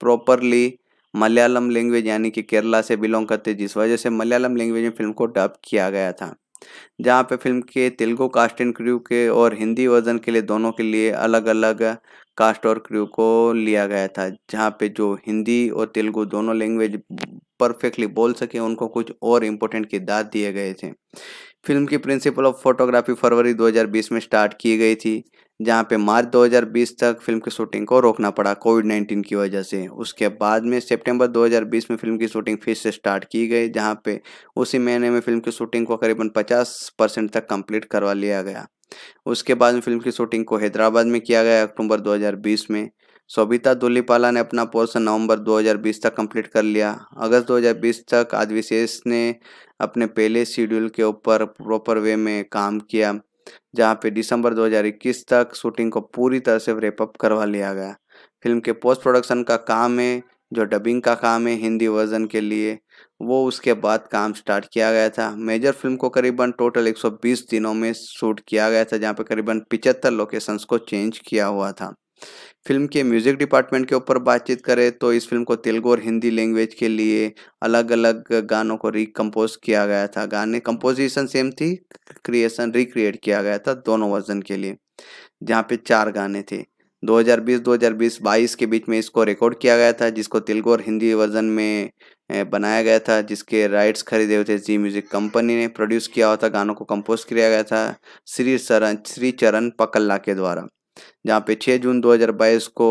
प्रॉपरली मलयालम लैंग्वेज यानी कि केरला से बिलोंग करते जिस वजह से मलयालम लैंग्वेज में फिल्म को डब किया गया था जहाँ पे फिल्म के तेलुगु कास्ट एंड क्रू के और हिंदी वर्जन के लिए दोनों के लिए अलग अलग कास्ट और क्रू को लिया गया था जहाँ पे जो हिंदी और तेलुगु दोनों लैंग्वेज परफेक्टली बोल सके उनको कुछ और इम्पोर्टेंट किरदार दिए गए थे फिल्म की प्रिंसिपल ऑफ फोटोग्राफी फरवरी 2020 में स्टार्ट की गई थी जहां पे मार्च 2020 तक फिल्म की शूटिंग को रोकना पड़ा कोविड 19 की वजह से उसके बाद में सितंबर 2020 में फिल्म की शूटिंग फिर से स्टार्ट की गई जहां पे उसी महीने में फिल्म की शूटिंग को करीबन 50 परसेंट तक कंप्लीट करवा लिया गया उसके बाद में फिल्म की शूटिंग को हैदराबाद में किया गया अक्टूबर 2020 में सोबिता दुलीपाला ने अपना पोर्सन नवंबर 2020 तक कंप्लीट कर लिया अगस्त 2020 तक आदिविशेष ने अपने पहले शेड्यूल के ऊपर प्रॉपर वे में काम किया जहां पे दिसंबर 2021 तक शूटिंग को पूरी तरह से रेपअप करवा लिया गया फिल्म के पोस्ट प्रोडक्शन का काम है जो डबिंग का काम है हिंदी वर्जन के लिए वो उसके बाद काम स्टार्ट किया गया था मेजर फिल्म को करीबन टोटल 120 दिनों में शूट किया गया था जहाँ पे करीबन पिचहत्तर लोकेशंस को चेंज किया हुआ था फिल्म के म्यूज़िक डिपार्टमेंट के ऊपर बातचीत करें तो इस फिल्म को तेलुगु और हिंदी लैंग्वेज के लिए अलग अलग गानों को रिकम्पोज किया गया था गाने कंपोजिशन सेम थी क्रिएशन रिक्रिएट किया गया था दोनों वर्जन के लिए जहाँ पे चार गाने थे 2020 2022 22 के बीच में इसको रिकॉर्ड किया गया था जिसको तेलुगु और हिंदी वर्जन में बनाया गया था जिसके राइट्स खरीदे हुए थे जी म्यूजिक कंपनी ने प्रोड्यूस किया हुआ था गानों को कंपोज किया गया था श्री सरन श्री चरण पकल्ला के द्वारा जहाँ पे 6 जून 2022 को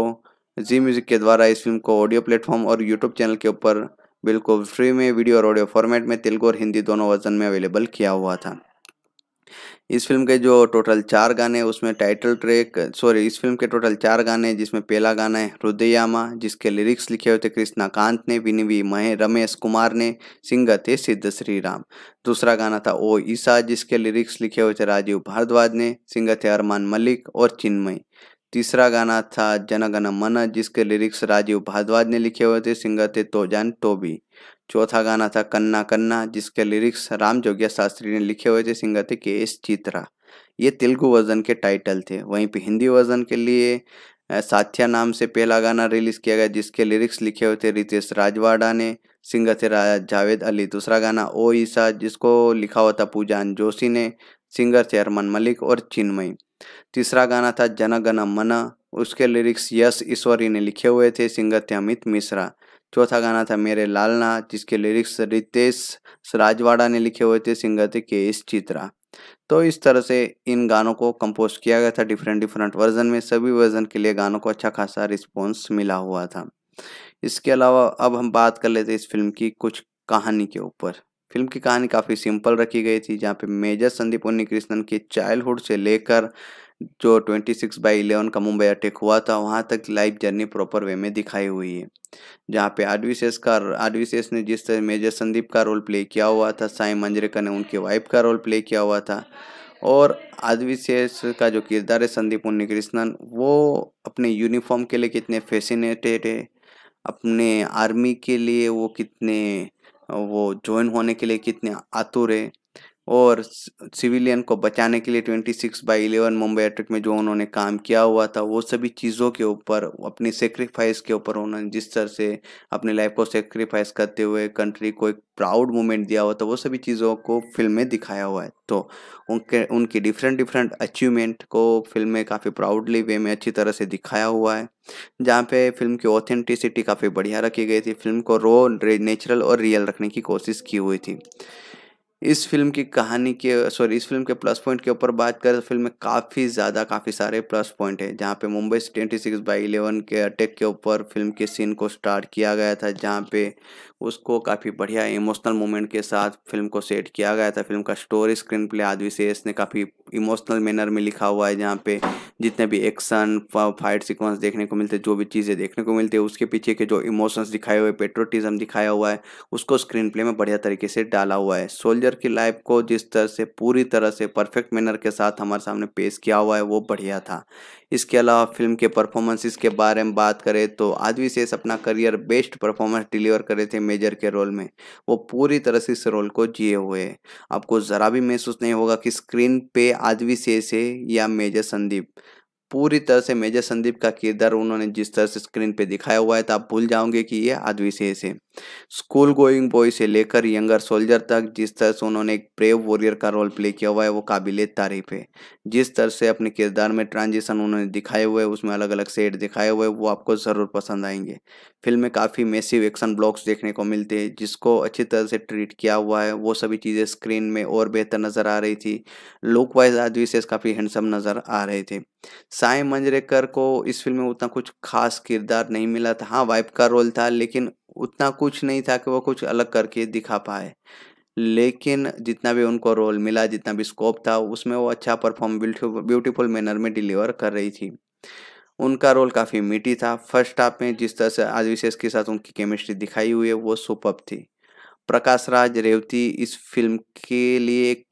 जी म्यूज़िक के द्वारा इस फिल्म को ऑडियो प्लेटफॉर्म और यूट्यूब चैनल के ऊपर बिल्कुल फ्री में वीडियो और ऑडियो फॉर्मेट में तेलुगु और हिंदी दोनों वर्जन में अवेलेबल किया हुआ था इस फिल्म के जो टोटल चार गाने उसमें टाइटल ट्रैक सॉरी इस फिल्म के टोटल चार गाने जिसमें पहला गाना है हृदयामा जिसके लिरिक्स लिखे हुए थे कृष्णा कांत ने विनवी महे रमेश कुमार ने सिंगर थे सिद्ध श्री राम दूसरा गाना था ओ ईसा जिसके लिरिक्स लिखे हुए थे राजीव भारद्वाज ने सिंगर थे अरमान मलिक और चिन्मय तीसरा गाना था जनगण मन जिसके लिरिक्स राजीव भारद्वाज ने लिखे हुए थे सिंगर थे तो जान टोबी चौथा गाना था कन्ना कन्ना जिसके लिरिक्स राम जोगिया शास्त्री ने लिखे हुए थे सिंगर थे के एस चित्रा ये तेलुगु वर्जन के टाइटल थे वहीं पे हिंदी वर्जन के लिए साथिया नाम से पहला गाना रिलीज किया गया जिसके लिरिक्स लिखे हुए थे रितेश राजवाड़ा ने सिंगर थे राजा जावेद अली दूसरा गाना ओ ईसा जिसको लिखा हुआ था पूजान जोशी ने सिंगर थे अरमन मलिक और चिन्मयी तीसरा गाना था जन गण मन उसके लिरिक्स यश ईश्वरी ने लिखे हुए थे सिंगर थे अमित मिश्रा चौथा गाना था मेरे लालना जिसके लिरिक्स रितेश राजवाड़ा ने लिखे हुए थे सिंगर थे के एस चित्रा तो इस तरह से इन गानों को कंपोज किया गया था डिफरेंट डिफरेंट वर्जन में सभी वर्जन के लिए गानों को अच्छा खासा रिस्पॉन्स मिला हुआ था इसके अलावा अब हम बात कर लेते इस फिल्म की कुछ कहानी के ऊपर फिल्म की कहानी काफ़ी सिंपल रखी गई थी जहाँ पे मेजर संदीप उन्नी कृष्णन के चाइल्डहुड से लेकर जो 26 बाई इलेवन का मुंबई अटैक हुआ था वहाँ तक लाइव जर्नी प्रॉपर वे में दिखाई हुई है जहाँ पे आडविशेष का आडविशेष ने जिस तरह मेजर संदीप का रोल प्ले किया हुआ था साई मंजरेकर ने उनके वाइफ का रोल प्ले किया हुआ था और सेस का जो किरदार है संदीप उन्नी कृष्णन वो अपने यूनिफॉर्म के लिए कितने फैसिनेटेड है अपने आर्मी के लिए वो कितने वो ज्वाइन होने के लिए कितने आतुर है और सिविलियन को बचाने के लिए 26 बाई इलेवन मुंबई अटैक में जो उन्होंने काम किया हुआ था वो सभी चीज़ों के ऊपर अपनी सेक्रीफाइस के ऊपर उन्होंने जिस तरह से अपनी लाइफ को सेक्रीफाइस करते हुए कंट्री को एक प्राउड मोमेंट दिया हुआ था वो सभी चीज़ों को फिल्म में दिखाया हुआ है तो उनके उनकी डिफरेंट डिफरेंट अचीवमेंट को फिल्म में काफ़ी प्राउडली वे में अच्छी तरह से दिखाया हुआ है जहाँ पे फिल्म की ऑथेंटिसिटी काफ़ी बढ़िया रखी गई थी फिल्म को रो नेचुरल और रियल रखने की कोशिश की हुई थी इस फिल्म की कहानी के सॉरी इस फिल्म के प्लस पॉइंट के ऊपर बात करें तो फिल्म में काफ़ी ज़्यादा काफ़ी सारे प्लस पॉइंट हैं जहाँ पे Mumbai twenty six by eleven के अटैक के ऊपर फिल्म के सीन को स्टार्ट किया गया था जहाँ पे उसको काफ़ी बढ़िया इमोशनल मोमेंट के साथ फिल्म को सेट किया गया था फिल्म का स्टोरी स्क्रीन प्ले आदि से इसने काफ़ी इमोशनल मैनर में लिखा हुआ है जहाँ पे जितने भी एक्शन फाइट सीक्वेंस देखने को मिलते जो भी चीज़ें देखने को मिलती है उसके पीछे के जो इमोशंस दिखाए हुए पेट्रोटिज्म दिखाया हुआ है उसको स्क्रीन प्ले में बढ़िया तरीके से डाला हुआ है सोल्जर यूजर की लाइफ को जिस तरह से पूरी तरह से परफेक्ट मैनर के साथ हमारे सामने पेश किया हुआ है वो बढ़िया था इसके अलावा फिल्म के परफॉर्मेंसेस के बारे में बात करें तो आज शेष अपना करियर बेस्ट परफॉर्मेंस डिलीवर करे थे मेजर के रोल में वो पूरी तरह से इस रोल को जिए हुए आपको ज़रा भी महसूस नहीं होगा कि स्क्रीन पे आज शेष है या मेजर संदीप पूरी तरह से मेजर संदीप का किरदार उन्होंने जिस तरह से स्क्रीन पे दिखाया हुआ है तो आप भूल जाओगे कि ये आदविशेष है स्कूल गोइंग बॉय से लेकर यंगर सोल्जर तक जिस तरह से उन्होंने एक प्रेव वॉरियर का रोल प्ले किया हुआ है वो काबिल तारीफ है जिस तरह से अपने किरदार में ट्रांजिशन उन्होंने दिखाए हुए उसमें अलग अलग सेट दिखाए हुए वो आपको ज़रूर पसंद आएंगे फिल्म में काफ़ी मेसिव एक्शन ब्लॉक्स देखने को मिलते हैं जिसको अच्छी तरह से ट्रीट किया हुआ है वो सभी चीज़ें स्क्रीन में और बेहतर नज़र आ रही थी लुक वाइज आज विशेष काफ़ी हैंडसम नज़र आ रहे थे साय मंजरेकर को इस फिल्म में उतना कुछ खास किरदार नहीं मिला था हाँ वाइफ का रोल था लेकिन उतना कुछ नहीं था कि वो कुछ अलग करके दिखा पाए लेकिन जितना भी उनको रोल मिला जितना भी स्कोप था उसमें वो अच्छा परफॉर्म ब्यूटीफुल मैनर में डिलीवर कर रही थी उनका रोल काफ़ी मीठी था फर्स्ट हाफ में जिस तरह से आज विशेष के साथ उनकी केमिस्ट्री दिखाई हुई है वो सुपअप थी प्रकाश राज रेवती इस फिल्म के लिए एक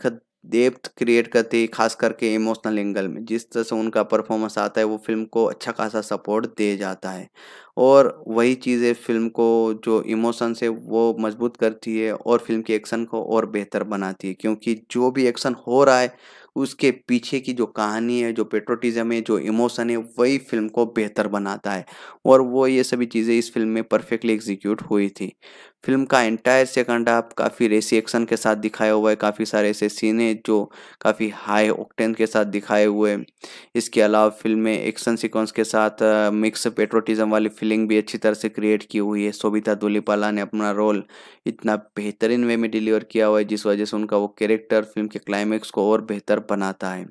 डेप्थ क्रिएट करती है खास करके इमोशनल एंगल में जिस तरह से उनका परफॉर्मेंस आता है वो फिल्म को अच्छा खासा सपोर्ट दे जाता है और वही चीज़ें फिल्म को जो इमोशंस है वो मजबूत करती है और फिल्म के एक्शन को और बेहतर बनाती है क्योंकि जो भी एक्शन हो रहा है उसके पीछे की जो कहानी है जो पेट्रोटिज़म है जो इमोशन है वही फिल्म को बेहतर बनाता है और वो ये सभी चीज़ें इस फिल्म में परफेक्टली एग्जीक्यूट हुई थी फिल्म का एंटायर सेकंड हाफ काफ़ी रेसी एक्शन के साथ दिखाया हुआ है काफ़ी सारे ऐसे सीन है जो काफ़ी हाई ऑक्टेन के साथ दिखाए हुए इसके अलावा फिल्म में एक्शन सीक्वेंस के साथ मिक्स पेट्रोटिज्म वाली फीलिंग भी अच्छी तरह से क्रिएट की हुई है सोबिता दुलीपाला ने अपना रोल इतना बेहतरीन वे में डिलीवर किया हुआ है जिस वजह से उनका वो कैरेक्टर फिल्म के क्लाइमैक्स को और बेहतर बनाता है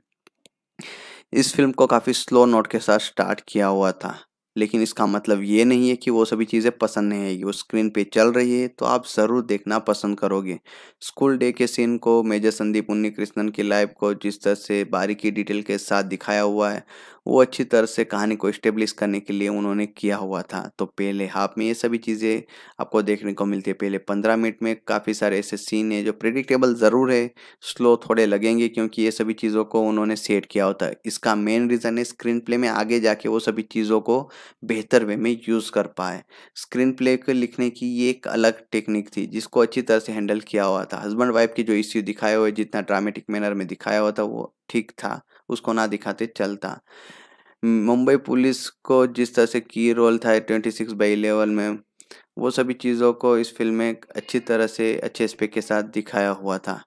इस फिल्म को काफ़ी स्लो नोट के साथ स्टार्ट किया हुआ था लेकिन इसका मतलब ये नहीं है कि वो सभी चीज़ें पसंद नहीं आएगी वो स्क्रीन पे चल रही है तो आप ज़रूर देखना पसंद करोगे स्कूल डे के सीन को मेजर संदीप उन्नी कृष्णन की लाइफ को जिस तरह से बारीकी डिटेल के साथ दिखाया हुआ है वो अच्छी तरह से कहानी को इस्टेब्लिश करने के लिए उन्होंने किया हुआ था तो पहले हाफ में ये सभी चीज़ें आपको देखने को मिलती है पहले पंद्रह मिनट में काफ़ी सारे ऐसे सीन है जो प्रिडिक्टेबल ज़रूर है स्लो थोड़े लगेंगे क्योंकि ये सभी चीज़ों को उन्होंने सेट किया होता है इसका मेन रीज़न है स्क्रीन प्ले में आगे जाके वो सभी चीज़ों को बेहतर वे में यूज़ कर पाए स्क्रीन प्ले को लिखने की ये एक अलग टेक्निक थी जिसको अच्छी तरह से हैंडल किया हुआ था हस्बैंड वाइफ के जो इश्यू दिखाए हुए जितना ड्रामेटिक मैनर में दिखाया हुआ था वो ठीक था उसको ना दिखाते चलता मुंबई पुलिस को जिस तरह से की रोल था ट्वेंटी सिक्स बाई लेवल में वो सभी चीज़ों को इस फिल्म में अच्छी तरह से अच्छे स्पेक के साथ दिखाया हुआ था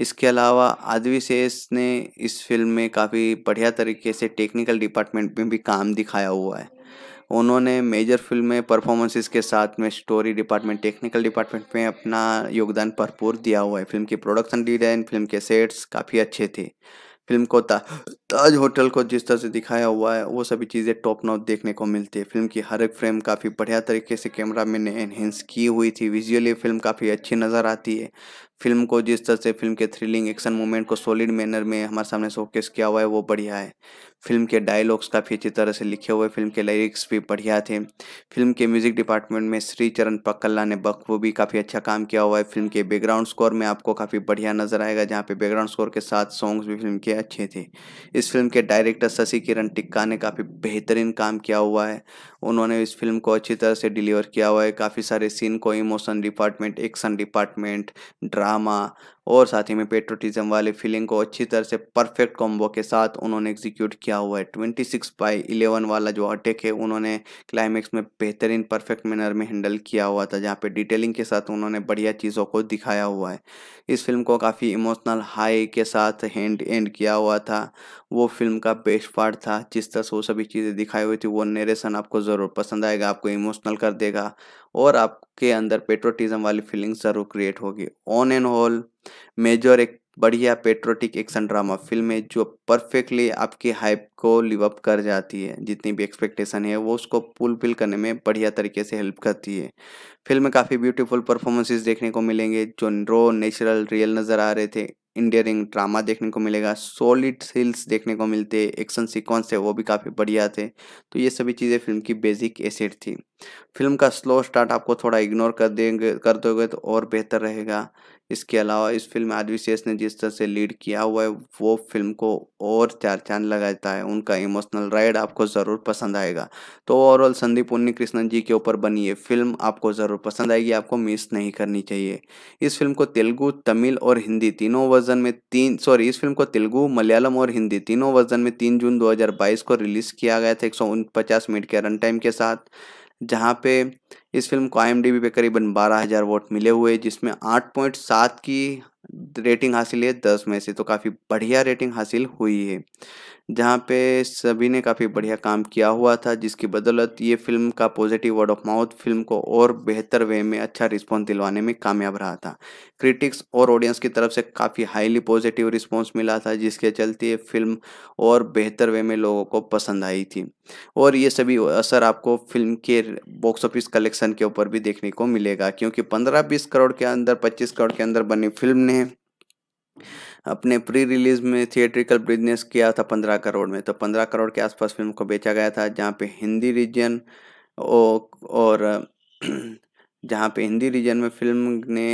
इसके अलावा आदवी सेस ने इस फिल्म में काफ़ी बढ़िया तरीके से टेक्निकल डिपार्टमेंट में भी काम दिखाया हुआ है उन्होंने मेजर फिल्म में परफॉर्मेंसेस के साथ में स्टोरी डिपार्टमेंट टेक्निकल डिपार्टमेंट में अपना योगदान भरपूर दिया हुआ है फिल्म की प्रोडक्शन डिजाइन फिल्म के सेट्स काफ़ी अच्छे थे फिल्म को ता, ताज होटल को जिस तरह से दिखाया हुआ है वो सभी चीज़ें टॉप नॉट देखने को मिलती है फिल्म की हर एक फ्रेम काफ़ी बढ़िया तरीके से कैमरा मैन ने एनहेंस की हुई थी विजुअली फिल्म काफ़ी अच्छी नज़र आती है फिल्म को जिस तरह से फिल्म के थ्रिलिंग एक्शन मोमेंट को सॉलिड मैनर में हमारे सामने शोकेस किया हुआ है वो बढ़िया है फिल्म के डायलॉग्स काफ़ी अच्छी तरह से लिखे हुए फिल्म के लिरिक्स भी बढ़िया थे फिल्म के म्यूज़िक डिपार्टमेंट में श्री चरण पक्कल्ला ने भी काफ़ी अच्छा काम किया हुआ है फिल्म के बैकग्राउंड स्कोर में आपको काफ़ी बढ़िया नजर आएगा जहाँ पे बैकग्राउंड स्कोर के साथ सॉन्ग्स भी फिल्म के अच्छे थे इस फिल्म के डायरेक्टर शशि किरण टिक्का ने काफ़ी बेहतरीन काम किया हुआ है उन्होंने इस फिल्म को अच्छी तरह से डिलीवर किया हुआ है काफ़ी सारे सीन को emotion department action department drama और साथ ही में पेट्रोटिज्म वाले फीलिंग को अच्छी तरह से परफेक्ट कॉम्बो के साथ उन्होंने एग्जीक्यूट किया हुआ है ट्वेंटी सिक्स बाई इलेवन वाला जो अटैक है उन्होंने क्लाइमैक्स में बेहतरीन परफेक्ट मैनर में हैंडल किया हुआ था जहाँ पे डिटेलिंग के साथ उन्होंने बढ़िया चीज़ों को दिखाया हुआ है इस फिल्म को काफ़ी इमोशनल हाई के साथ हैंड एंड किया हुआ था वो फिल्म का बेस्ट पार्ट था जिस तरह से वो सभी चीज़ें दिखाई हुई थी वो नरेशन आपको ज़रूर पसंद आएगा आपको इमोशनल कर देगा और आपके अंदर पेट्रोटिज्म वाली फीलिंग्स जरूर क्रिएट होगी ऑन एंड होल मेजर एक बढ़िया पेट्रोटिक एक्शन ड्रामा फिल्म है जो परफेक्टली आपके हाइप को लिवअप कर जाती है जितनी भी एक्सपेक्टेशन है वो उसको फुलफिल करने में बढ़िया तरीके से हेल्प करती है फिल्म में काफ़ी ब्यूटीफुल परफॉर्मेंसेस देखने को मिलेंगे जो रो नेचुरल रियल नज़र आ रहे थे इंडियरिंग ड्रामा देखने को मिलेगा सॉलिड सील्स देखने को मिलते एक्शन सिक्वेंस है वो भी काफ़ी बढ़िया थे तो ये सभी चीज़ें फिल्म की बेसिक एसेट थी फिल्म का स्लो स्टार्ट आपको थोड़ा इग्नोर कर देंगे कर दोगे तो और बेहतर रहेगा इसके अलावा इस फिल्म में आदिशेष ने जिस तरह से लीड किया हुआ है वो फिल्म को और चार चांद लगाता है उनका इमोशनल राइड आपको ज़रूर पसंद आएगा तो ओवरऑल संदीप उन्नी कृष्णन जी के ऊपर बनी ये फिल्म आपको ज़रूर पसंद आएगी आपको मिस नहीं करनी चाहिए इस फिल्म को तेलुगू तमिल और हिंदी तीनों वर्जन में तीन सॉरी इस फिल्म को तेलुगु मलयालम और हिंदी तीनों वर्जन में तीन जून दो को रिलीज़ किया गया था एक मिनट के रन टाइम के साथ जहाँ पे इस फिल्म को आई पे करीबन बारह हज़ार वोट मिले हुए जिसमें आठ पॉइंट सात की रेटिंग हासिल है दस में से तो काफ़ी बढ़िया रेटिंग हासिल हुई है जहाँ पे सभी ने काफ़ी बढ़िया काम किया हुआ था जिसकी बदौलत ये फिल्म का positive word of mouth film को और बेहतर वे में अच्छा रिस्पॉन्स दिलवाने में कामयाब रहा था क्रिटिक्स और ऑडियंस की तरफ से काफ़ी हाईली पॉजिटिव रिस्पॉन्स मिला था जिसके चलते ये फिल्म और बेहतर वे में लोगों को पसंद आई थी और ये सभी असर आपको फिल्म के बॉक्स ऑफिस कलेक्शन के ऊपर भी देखने को मिलेगा क्योंकि पंद्रह बीस करोड़ के अंदर पच्चीस करोड़ के अंदर बनी फिल्म ने अपने प्री रिलीज में थिएट्रिकल बिजनेस किया था पंद्रह करोड़ में तो पंद्रह करोड़ के आसपास फिल्म को बेचा गया था जहाँ पे हिंदी रीजन और जहाँ पे हिंदी रीजन में फिल्म ने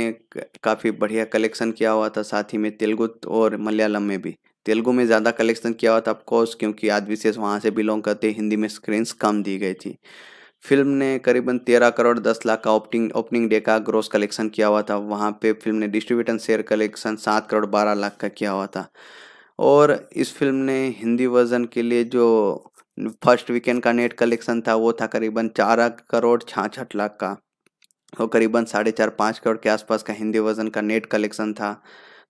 काफ़ी बढ़िया कलेक्शन किया हुआ था साथ ही में तेलुगु और मलयालम में भी तेलुगु में ज़्यादा कलेक्शन किया हुआ था ऑफकोर्स क्योंकि आदि विशेष वहाँ से बिलोंग करते हिंदी में स्क्रीन्स कम दी गई थी फिल्म ने करीबन तेरह करोड़ दस लाख का ओपनिंग ओपनिंग डे का ग्रोस कलेक्शन किया हुआ था वहाँ पे फिल्म ने डिस्ट्रीब्यूटर शेयर कलेक्शन सात करोड़ बारह लाख का किया हुआ था और इस फिल्म ने हिंदी वर्जन के लिए जो फर्स्ट वीकेंड का नेट कलेक्शन था वो था करीबन चार करोड़ छाछठ लाख का और करीबन साढ़े चार पाँच करोड़ के आसपास का हिंदी वर्जन का नेट कलेक्शन था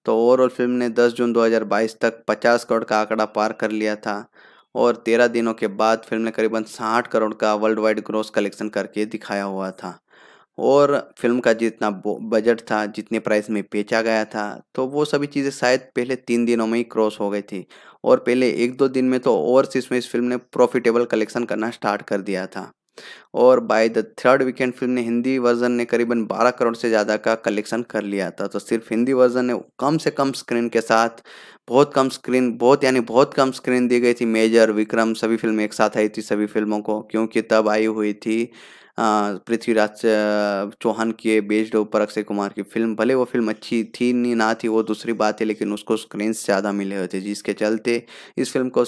तो ओवरऑल फिल्म ने 10 जून 2022 तक 50 करोड़ का आंकड़ा पार कर लिया था और तेरह दिनों के बाद फिल्म ने करीबन साठ करोड़ का वर्ल्ड वाइड ग्रॉस कलेक्शन करके दिखाया हुआ था और फिल्म का जितना बजट था जितने प्राइस में बेचा गया था तो वो सभी चीज़ें शायद पहले तीन दिनों में ही क्रॉस हो गई थी और पहले एक दो दिन में तो ओवरसीज में इस फिल्म ने प्रॉफिटेबल कलेक्शन करना स्टार्ट कर दिया था और by the third weekend film ने हिंदी वर्जन ने करीबन 12 करोड़ से ज़्यादा का कलेक्शन कर लिया था तो सिर्फ हिंदी वर्जन ने कम से कम स्क्रीन के साथ बहुत कम स्क्रीन बहुत यानी बहुत कम स्क्रीन दी गई थी मेजर विक्रम सभी फिल्म एक साथ आई थी सभी फिल्मों को क्योंकि तब आई हुई थी पृथ्वीराज चौहान के बेस्ड ऊपर अक्षय कुमार की फिल्म भले वो फिल्म अच्छी थी नहीं ना थी वो दूसरी बात है लेकिन उसको स्क्रीन ज़्यादा मिले हुए थे जिसके चलते इस फिल्म को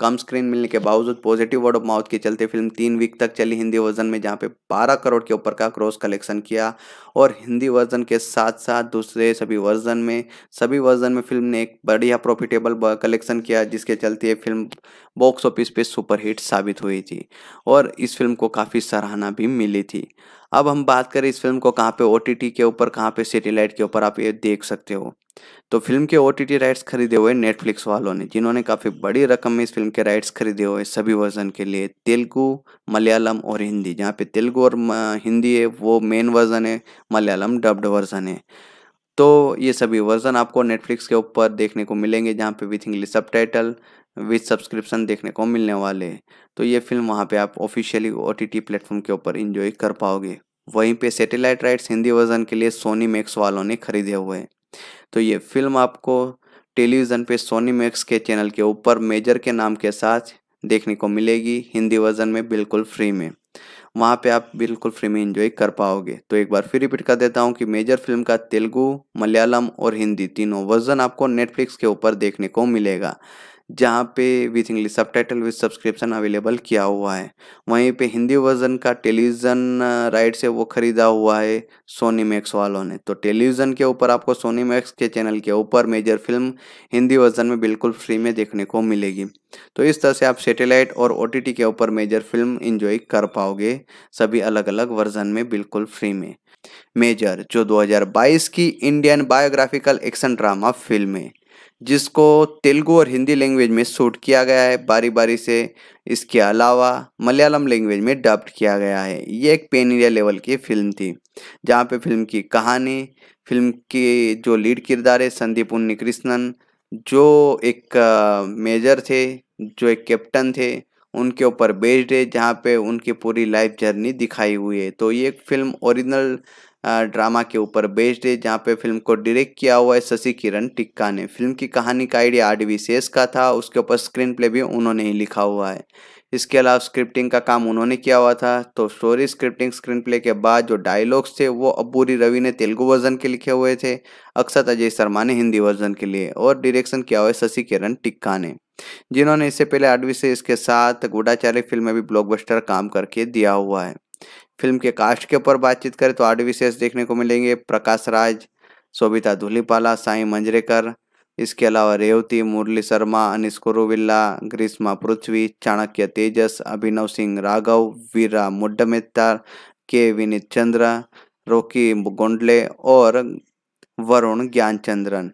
कम स्क्रीन मिलने के बावजूद पॉजिटिव वर्ड ऑफ माउथ के चलते फिल्म तीन वीक तक चली हिंदी वर्जन में जहाँ पे बारह करोड़ के ऊपर का क्रॉस कलेक्शन किया और हिंदी वर्जन के साथ साथ दूसरे सभी वर्जन में सभी वर्जन में फिल्म ने एक बढ़िया प्रॉफिटेबल कलेक्शन किया जिसके चलते ये फिल्म बॉक्स ऑफिस पे सुपरहिट साबित हुई थी और इस फिल्म को काफ़ी सराहना भी मिली थी अब हम बात करें इस फिल्म को कहाँ पे ओ के ऊपर कहाँ पे सेटेलाइट के ऊपर आप ये देख सकते हो तो फिल्म के ओ राइट्स खरीदे हुए नेटफ्लिक्स वालों ने जिन्होंने काफ़ी बड़ी रकम में इस फिल्म के राइट्स खरीदे हुए सभी वर्जन के लिए तेलुगु मलयालम और हिंदी जहाँ पे तेलुगु और हिंदी है वो मेन वर्जन है मलयालम डब्ड वर्जन है तो ये सभी वर्जन आपको नेटफ्लिक्स के ऊपर देखने को मिलेंगे जहाँ पे with English sub with subscription देखने को मिलने वाले तो ये फिल्म वहाँ पे आप officially O T T platform के ऊपर इंजॉय कर पाओगे वहीं पे सैटेलाइट राइट्स हिंदी वर्जन के लिए सोनी मैक्स वालों ने खरीदे हुए हैं तो ये फिल्म आपको टेलीविज़न पे सोनी मैक्स के चैनल के ऊपर मेजर के नाम के साथ देखने को मिलेगी हिंदी वर्जन में बिल्कुल फ्री में वहाँ पे आप बिल्कुल फ्री में इंजॉय कर पाओगे तो एक बार फिर रिपीट कर देता हूँ कि मेजर फिल्म का तेलुगू मलयालम और हिंदी तीनों वर्जन आपको नेटफ्लिक्स के ऊपर देखने को मिलेगा जहाँ पे विथ इंग्लिश सब टाइटल विथ सब्सक्रिप्शन अवेलेबल किया हुआ है वहीं पे हिंदी वर्जन का टेलीविज़न राइट से वो ख़रीदा हुआ है सोनी मैक्स वालों ने तो टेलीविज़न के ऊपर आपको सोनी मैक्स के चैनल के ऊपर मेजर फिल्म हिंदी वर्जन में बिल्कुल फ्री में देखने को मिलेगी तो इस तरह से आप सेटेलाइट और ओ के ऊपर मेजर फिल्म इंजॉय कर पाओगे सभी अलग अलग वर्जन में बिल्कुल फ्री में मेजर जो 2022 की Indian biographical action drama film है जिसको तेलुगू और हिंदी लैंग्वेज में शूट किया गया है बारी बारी से इसके अलावा मलयालम लैंग्वेज में डब्ड किया गया है ये एक पेन इंडिया लेवल की फिल्म थी जहाँ पे फिल्म की कहानी फिल्म के जो लीड किरदार है संदीप उन्नी कृष्णन जो एक मेजर थे जो एक कैप्टन थे उनके ऊपर बेस्ड है जहाँ पे उनकी पूरी लाइफ जर्नी दिखाई हुई है तो ये एक फिल्म ओरिजिनल ड्रामा के ऊपर बेस्ड है जहाँ पे फिल्म को डायरेक्ट किया हुआ है शशि किरण टिक्का ने फिल्म की कहानी का आइडिया आर डी सेस का था उसके ऊपर स्क्रीन प्ले भी उन्होंने ही लिखा हुआ है इसके अलावा स्क्रिप्टिंग का काम उन्होंने किया हुआ था तो स्टोरी स्क्रिप्टिंग स्क्रीन प्ले के बाद जो डायलॉग्स थे वो अबूरी रवि ने तेलुगु वर्जन के लिखे हुए थे अक्षत अजय शर्मा ने हिंदी वर्जन के लिए और डायरेक्शन किया हुआ है शशि किरण टिक्का ने जिन्होंने इससे पहले आडवी से इसके साथ गुडाचार्य फिल्म में भी ब्लॉकबस्टर काम करके दिया हुआ है फिल्म के कास्ट के ऊपर बातचीत करें तो आठ विशेष देखने को मिलेंगे प्रकाश राज शोभिता धुलीपाला साई मंजरेकर इसके अलावा रेवती मुरली शर्मा अनिश कुरुविल्ला ग्रीष्मा पृथ्वी चाणक्य तेजस अभिनव सिंह राघव वीरा मुड्डमित्ता के विनीत चंद्र रोकी गोंडले और वरुण ज्ञानचंद्रन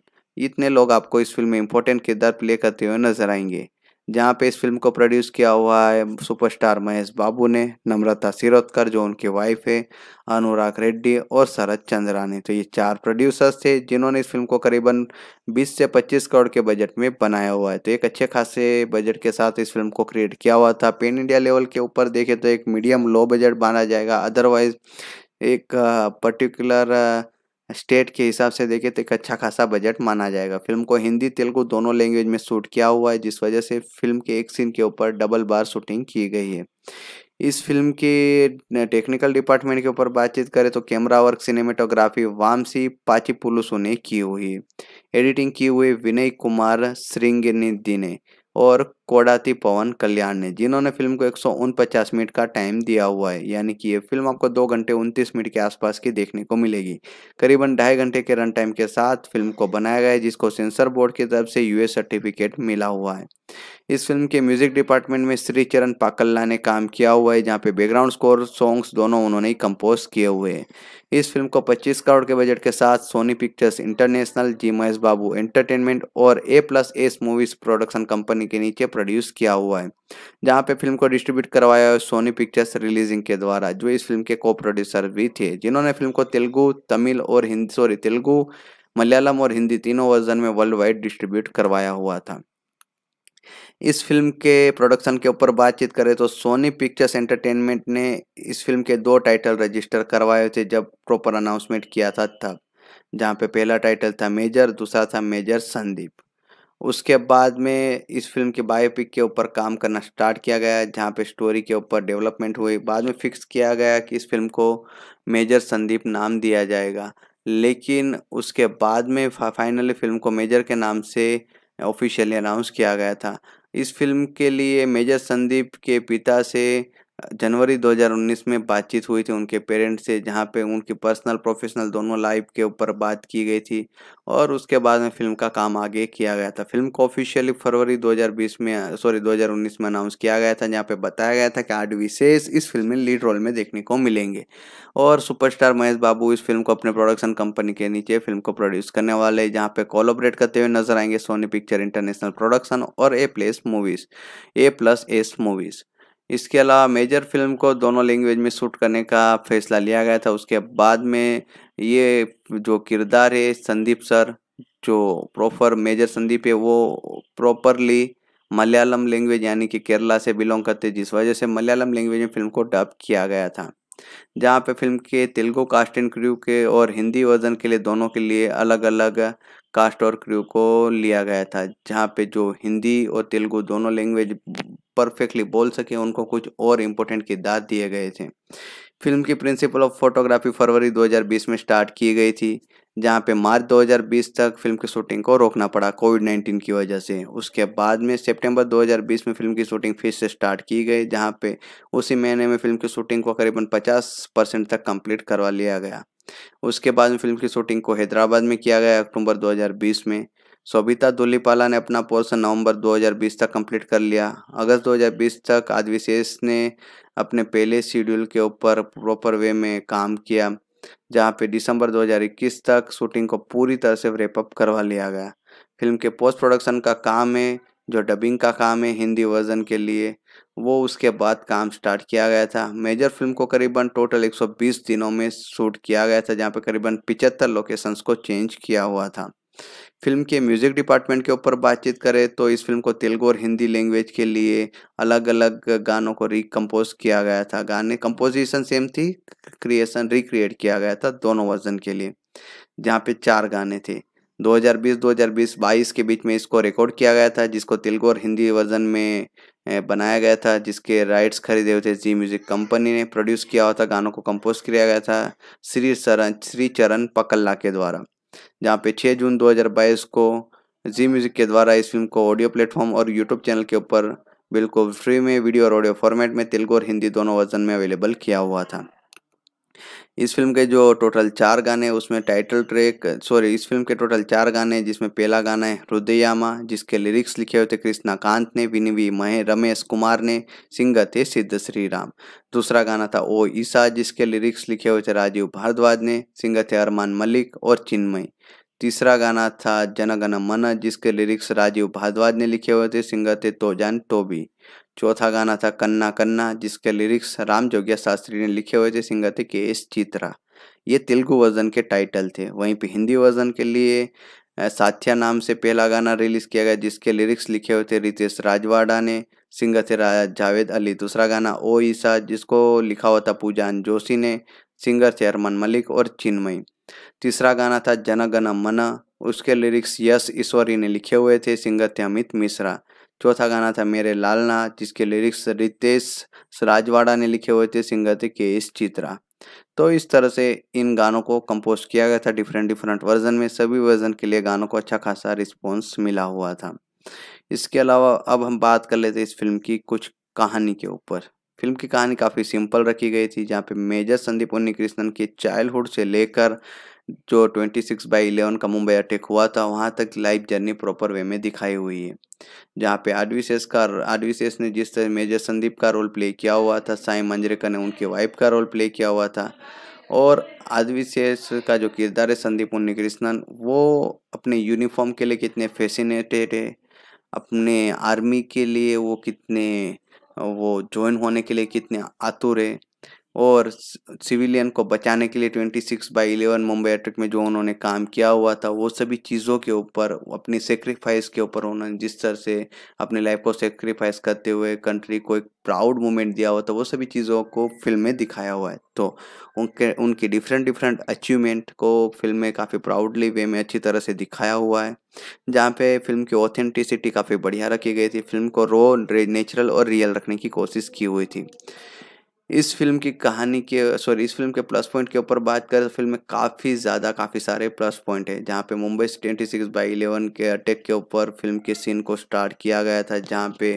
इतने लोग आपको इस फिल्म में इम्पोर्टेंट किरदार प्ले करते हुए नजर आएंगे जहाँ पे इस फिल्म को प्रोड्यूस किया हुआ है सुपरस्टार महेश बाबू ने नम्रता सिरोदकर जो उनकी वाइफ है अनुराग रेड्डी और शरद चंद्रा ने तो ये चार प्रोड्यूसर्स थे जिन्होंने इस फिल्म को करीबन 20 से 25 करोड़ के बजट में बनाया हुआ है तो एक अच्छे खासे बजट के साथ इस फिल्म को क्रिएट किया हुआ था पेन इंडिया लेवल के ऊपर देखे तो एक मीडियम लो बजट माना जाएगा अदरवाइज एक पर्टिकुलर स्टेट के हिसाब से देखें तो एक अच्छा खासा बजट माना जाएगा फिल्म को हिंदी तेलुगु दोनों लैंग्वेज में शूट किया हुआ है जिस वजह से फिल्म के एक सीन के ऊपर डबल बार शूटिंग की गई है इस फिल्म के टेक्निकल डिपार्टमेंट के ऊपर बातचीत करें तो कैमरा वर्क सिनेमेटोग्राफी वामसी पाची पुलुसु ने की हुई एडिटिंग की हुई विनय कुमार श्रृंग ने और कोडाती पवन कल्याण ने जिन्होंने फिल्म को एक मिनट का टाइम दिया हुआ है यानी कि ये फिल्म आपको दो घंटे उनतीस मिनट के आसपास की देखने को मिलेगी करीबन ढाई घंटे के रन टाइम के साथ फिल्म को बनाया गया है जिसको सेंसर बोर्ड की तरफ से यूएस सर्टिफिकेट मिला हुआ है इस फिल्म के म्यूजिक डिपार्टमेंट में श्री चरण पाकल्ला ने काम किया हुआ है जहाँ पे बैकग्राउंड स्कोर सॉन्ग्स दोनों उन्होंने ही कंपोज किए हुए हैं इस फिल्म को 25 करोड़ के बजट के साथ Sony Pictures International G Mahesh Babu entertainment और A plus S movies production company के नीचे प्रोड्यूस किया हुआ है जहाँ पे फिल्म को डिस्ट्रीब्यूट करवाया है सोनी पिक्चर्स रिलीजिंग के द्वारा जो इस फिल्म के को प्रोड्यूसर भी थे जिन्होंने फिल्म को तेलुगु तमिल और हिंदी सॉरी तेलुगु मलयालम और हिंदी तीनों वर्जन में वर्ल्ड वाइड डिस्ट्रीब्यूट करवाया हुआ था इस फिल्म के प्रोडक्शन के ऊपर बातचीत करें तो सोनी पिक्चर्स एंटरटेनमेंट ने इस फिल्म के दो टाइटल रजिस्टर करवाए थे जब प्रॉपर अनाउंसमेंट किया था तब जहाँ पे पहला टाइटल था मेजर दूसरा था मेजर संदीप उसके बाद में इस फिल्म के बायोपिक के ऊपर काम करना स्टार्ट किया गया जहाँ पे स्टोरी के ऊपर डेवलपमेंट हुई बाद में फिक्स किया गया कि इस फिल्म को मेजर संदीप नाम दिया जाएगा लेकिन उसके बाद में फाइनली फिल्म को मेजर के नाम से ऑफिशियली अनाउंस किया गया था इस फिल्म के लिए मेजर संदीप के पिता से जनवरी 2019 में बातचीत हुई थी उनके पेरेंट्स से जहाँ पे उनकी पर्सनल प्रोफेशनल दोनों लाइफ के ऊपर बात की गई थी और उसके बाद में फिल्म का काम आगे किया गया था फिल्म को ऑफिशियली फरवरी 2020 में सॉरी 2019 में अनाउंस किया गया था जहाँ पे बताया गया था कि आठ विशेष इस फिल्म में लीड रोल में देखने को मिलेंगे और सुपरस्टार महेश बाबू इस फिल्म को अपने प्रोडक्शन कंपनी के नीचे फिल्म को प्रोड्यूस करने वाले जहाँ पे कोलोबरेट करते हुए नजर आएंगे सोनी पिक्चर इंटरनेशनल प्रोडक्शन और A place movies A plus S movies इसके अलावा मेजर फिल्म को दोनों लैंग्वेज में शूट करने का फैसला लिया गया था उसके बाद में ये जो किरदार है संदीप सर जो प्रॉपर मेजर संदीप है वो प्रॉपरली मलयालम लैंग्वेज यानी कि केरला से बिलोंग करते जिस वजह से मलयालम लैंग्वेज में फिल्म को डब किया गया था जहाँ पे फिल्म के तेलुगु कास्ट एंड क्रू के और हिंदी वर्जन के लिए दोनों के लिए अलग अलग कास्ट और क्रू को लिया गया था जहाँ पे जो हिंदी और तेलुगु दोनों लैंग्वेज परफेक्टली बोल सके उनको कुछ और इम्पोर्टेंट किरदार दिए गए थे फिल्म की प्रिंसिपल ऑफ फोटोग्राफी फरवरी 2020 में स्टार्ट की गई थी जहां पे मार्च 2020 तक फिल्म की शूटिंग को रोकना पड़ा कोविड 19 की वजह से उसके बाद में सितंबर 2020 में फिल्म की शूटिंग फिर से स्टार्ट की गई जहां पे उसी महीने में फिल्म की शूटिंग को करीबन 50 परसेंट तक कंप्लीट करवा लिया गया उसके बाद में फिल्म की शूटिंग को हैदराबाद में किया गया अक्टूबर दो में सोबिता दुलीपाला ने अपना पोर्सन नवंबर 2020 तक कंप्लीट कर लिया अगस्त 2020 तक विशेष ने अपने पहले शेड्यूल के ऊपर प्रॉपर वे में काम किया जहां पे दिसंबर 2021 तक शूटिंग को पूरी तरह से रेपअप करवा लिया गया फिल्म के पोस्ट प्रोडक्शन का काम है जो डबिंग का काम है हिंदी वर्जन के लिए वो उसके बाद काम स्टार्ट किया गया था मेजर फिल्म को करीबन टोटल 120 दिनों में शूट किया गया था जहाँ पे करीबन पिचहत्तर लोकेशंस को चेंज किया हुआ था फिल्म के म्यूज़िक डिपार्टमेंट के ऊपर बातचीत करें तो इस फिल्म को तेलुगु और हिंदी लैंग्वेज के लिए अलग अलग गानों को रिकम्पोज किया गया था गाने कंपोजिशन सेम थी क्रिएशन रिक्रिएट किया गया था दोनों वर्जन के लिए जहाँ पे चार गाने थे 2020 2022 22 के बीच में इसको रिकॉर्ड किया गया था जिसको तेलुगु और हिंदी वर्जन में बनाया गया था जिसके राइट्स खरीदे हुए थे जी म्यूजिक कंपनी ने प्रोड्यूस किया हुआ था गानों को कंपोज किया गया था श्री सरन श्री चरण पकल्ला के द्वारा जहाँ पे 6 जून 2022 को जी म्यूज़िक के द्वारा इस फिल्म को ऑडियो प्लेटफॉर्म और यूट्यूब चैनल के ऊपर बिल्कुल फ्री में वीडियो और ऑडियो फॉर्मेट में तेलुगु और हिंदी दोनों वर्जन में अवेलेबल किया हुआ था इस फिल्म के जो टोटल चार गाने उसमें टाइटल ट्रैक सॉरी इस फिल्म के टोटल चार गाने जिसमें पहला गाना है रुदयामा जिसके लिरिक्स लिखे हुए थे कृष्णा कांत ने विनिवी महे रमेश कुमार ने सिंगर थे सिद्ध श्री राम दूसरा गाना था ओ ईसा जिसके लिरिक्स लिखे हुए थे राजीव भारद्वाज ने सिंगर थे अरमान मलिक और चिन्मय तीसरा गाना था जनगण मन जिसके लिरिक्स राजीव भारद्वाज ने लिखे हुए थे सिंगर थे तो जान टोबी चौथा गाना था कन्ना कन्ना जिसके लिरिक्स राम जोगिया शास्त्री ने लिखे हुए थे सिंगर थे के एस चित्रा ये तेलुगु वर्जन के टाइटल थे वहीं पे हिंदी वर्जन के लिए साथिया नाम से पहला गाना रिलीज किया गया जिसके लिरिक्स लिखे हुए थे रितेश राजवाड़ा ने सिंगर थे राजा जावेद अली दूसरा गाना ओ ईसा जिसको लिखा हुआ था पूजान जोशी ने सिंगर थे अरमन मलिक और चिन्मयी तीसरा गाना था जनगण मना उसके लिरिक्स यश ईश्वरी ने लिखे हुए थे सिंगर थे अमित मिश्रा चौथा गाना था मेरे लालना जिसके लिरिक्स रितेश राजवाड़ा ने लिखे हुए थे सिंगर थे के एस चित्रा तो इस तरह से इन गानों को कंपोज किया गया था डिफरेंट डिफरेंट वर्जन में सभी वर्जन के लिए गानों को अच्छा खासा रिस्पॉन्स मिला हुआ था इसके अलावा अब हम बात कर लेते इस फिल्म की कुछ कहानी के ऊपर फिल्म की कहानी काफ़ी सिंपल रखी गई थी जहाँ पे मेजर संदीप उन्नी कृष्णन के चाइल्डहुड से लेकर जो 26 बाई इलेवन का मुंबई अटैक हुआ था वहां तक लाइव जर्नी प्रॉपर वे में दिखाई हुई है जहां पे आडविशेष का आडविशेष ने जिस तरह मेजर संदीप का रोल प्ले किया हुआ था साई मंजरेकर ने उनके वाइफ का रोल प्ले किया हुआ था और आदिविशेष का जो किरदार है संदीप उन्नी कृष्णन वो अपने यूनिफॉर्म के लिए कितने फैसिनेटेड है अपने आर्मी के लिए वो कितने वो ज्वाइन होने के लिए कितने आतुर है और सिविलियन को बचाने के लिए 26 बाई इलेवन मुंबई अटैक में जो उन्होंने काम किया हुआ था वो सभी चीज़ों के ऊपर अपनी सेक्रीफाइस के ऊपर उन्होंने जिस तरह से अपनी लाइफ को सेक्रीफाइस करते हुए कंट्री को एक प्राउड मोमेंट दिया हुआ था वो सभी चीज़ों को फिल्म में दिखाया हुआ है तो उनके उनकी डिफरेंट डिफरेंट अचीवमेंट को फिल्म में काफ़ी प्राउडली वे में अच्छी तरह से दिखाया हुआ है जहाँ पे फिल्म की ऑथेंटिसिटी काफ़ी बढ़िया रखी गई थी फिल्म को रो नेचुरल और रियल रखने की कोशिश की हुई थी इस फिल्म की कहानी के सॉरी इस फिल्म के प्लस पॉइंट के ऊपर बात करें तो फिल्म में काफ़ी ज़्यादा काफ़ी सारे प्लस पॉइंट हैं जहाँ पे Mumbai twenty six by eleven के अटैक के ऊपर फिल्म के सीन को स्टार्ट किया गया था जहाँ पे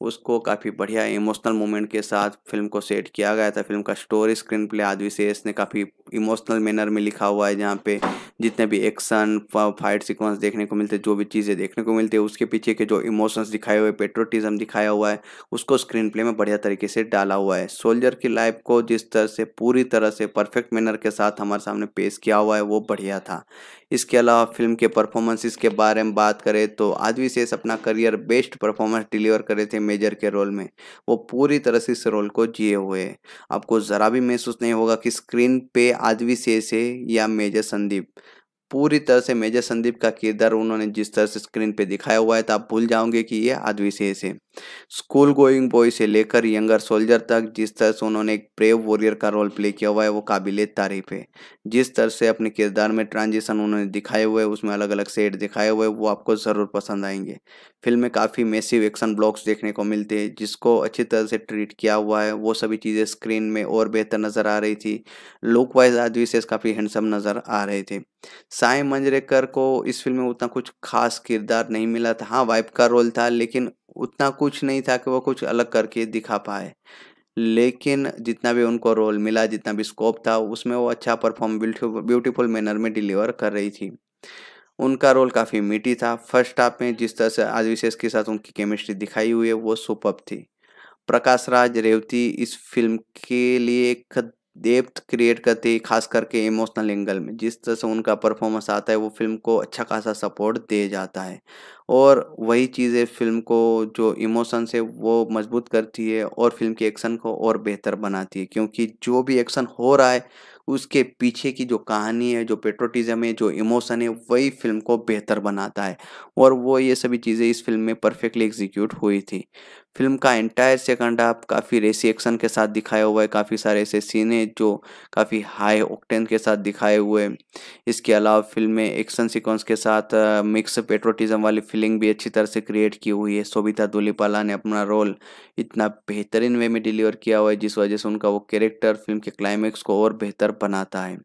उसको काफ़ी बढ़िया इमोशनल मोमेंट के साथ फिल्म को सेट किया गया था फिल्म का स्टोरी स्क्रीन प्ले आदि विशेष ने काफ़ी इमोशनल मैनर में लिखा हुआ है जहाँ पे जितने भी एक्शन फाइट सीक्वेंस देखने को मिलते जो भी चीज़ें देखने को मिलती है उसके पीछे के जो इमोशंस दिखाए हुए पेट्रोटिज्म दिखाया हुआ है उसको स्क्रीन प्ले में बढ़िया तरीके से डाला हुआ है सोल्जर की लाइफ को जिस तरह से पूरी तरह से परफेक्ट मैनर के साथ हमारे सामने पेश किया हुआ है वो बढ़िया था इसके अलावा फिल्म के परफॉर्मेंसेस के बारे में बात करें तो आदि विशेष अपना करियर बेस्ट परफॉर्मेंस डिलीवर करे थे मेजर के रोल में वो पूरी तरह से इस रोल को जिए हुए हैं आपको ज़रा भी महसूस नहीं होगा कि स्क्रीन पे आदवी से से या मेजर संदीप पूरी तरह से मेजर संदीप का किरदार उन्होंने जिस तरह से स्क्रीन पे दिखाया हुआ है तो आप भूल जाओगे कि ये आदवी से है स्कूल गोइंग बॉय से लेकर यंगर सोल्जर तक जिस तरह से उन्होंने एक ब्रेव वॉरियर का रोल प्ले किया हुआ है वो काबिल तारीफ है जिस तरह से अपने किरदार में ट्रांजिशन उन्होंने दिखाए हुए उसमें अलग अलग सेट दिखाए हुए वो आपको ज़रूर पसंद आएंगे फिल्म में काफ़ी मेसिव एक्शन ब्लॉक्स देखने को मिलते हैं जिसको अच्छी तरह से ट्रीट किया हुआ है वो सभी चीज़ें स्क्रीन में और बेहतर नज़र आ रही थी लुक वाइज आज विशेष काफ़ी हैंडसम नज़र आ रहे थे साय मंजरेकर को इस फिल्म में उतना कुछ खास किरदार नहीं मिला था हाँ वाइफ का रोल था लेकिन उतना कुछ नहीं था कि वो कुछ अलग करके दिखा पाए लेकिन जितना भी उनको रोल मिला जितना भी स्कोप था उसमें वो अच्छा परफॉर्म ब्यूटीफुल मैनर में डिलीवर कर रही थी उनका रोल काफ़ी मीठी था फर्स्ट हाफ में जिस तरह से आज विशेष के साथ उनकी केमिस्ट्री दिखाई हुई है वो सुपअप थी प्रकाश राज रेवती इस फिल्म के लिए एक डेप्थ क्रिएट करती है खास करके इमोशनल एंगल में जिस तरह से उनका परफॉर्मेंस आता है वो फिल्म को अच्छा खासा सपोर्ट दे जाता है और वही चीज़ें फिल्म को जो इमोशंस है वो मजबूत करती है और फिल्म के एक्शन को और बेहतर बनाती है क्योंकि जो भी एक्शन हो रहा है उसके पीछे की जो कहानी है जो पेट्रोटिज़म है जो इमोशन है वही फिल्म को बेहतर बनाता है और वो ये सभी चीज़ें इस फिल्म में परफेक्टली एग्जीक्यूट हुई थी फिल्म का एंटायर सेकंड हाफ काफ़ी रेसी एक्शन के साथ दिखाया हुआ है काफ़ी सारे ऐसे सीन हैं जो काफ़ी हाई ऑक्टेन के साथ दिखाए हुए इसके अलावा फिल्म में एक्शन सीक्वेंस के साथ मिक्स पेट्रोटिज्म वाली फीलिंग भी अच्छी तरह से क्रिएट की हुई है सोबिता दुलीपाला ने अपना रोल इतना बेहतरीन वे में डिलीवर किया हुआ है जिस वजह से उनका वो कैरेक्टर फिल्म के क्लाइमैक्स को और बेहतर बनाता है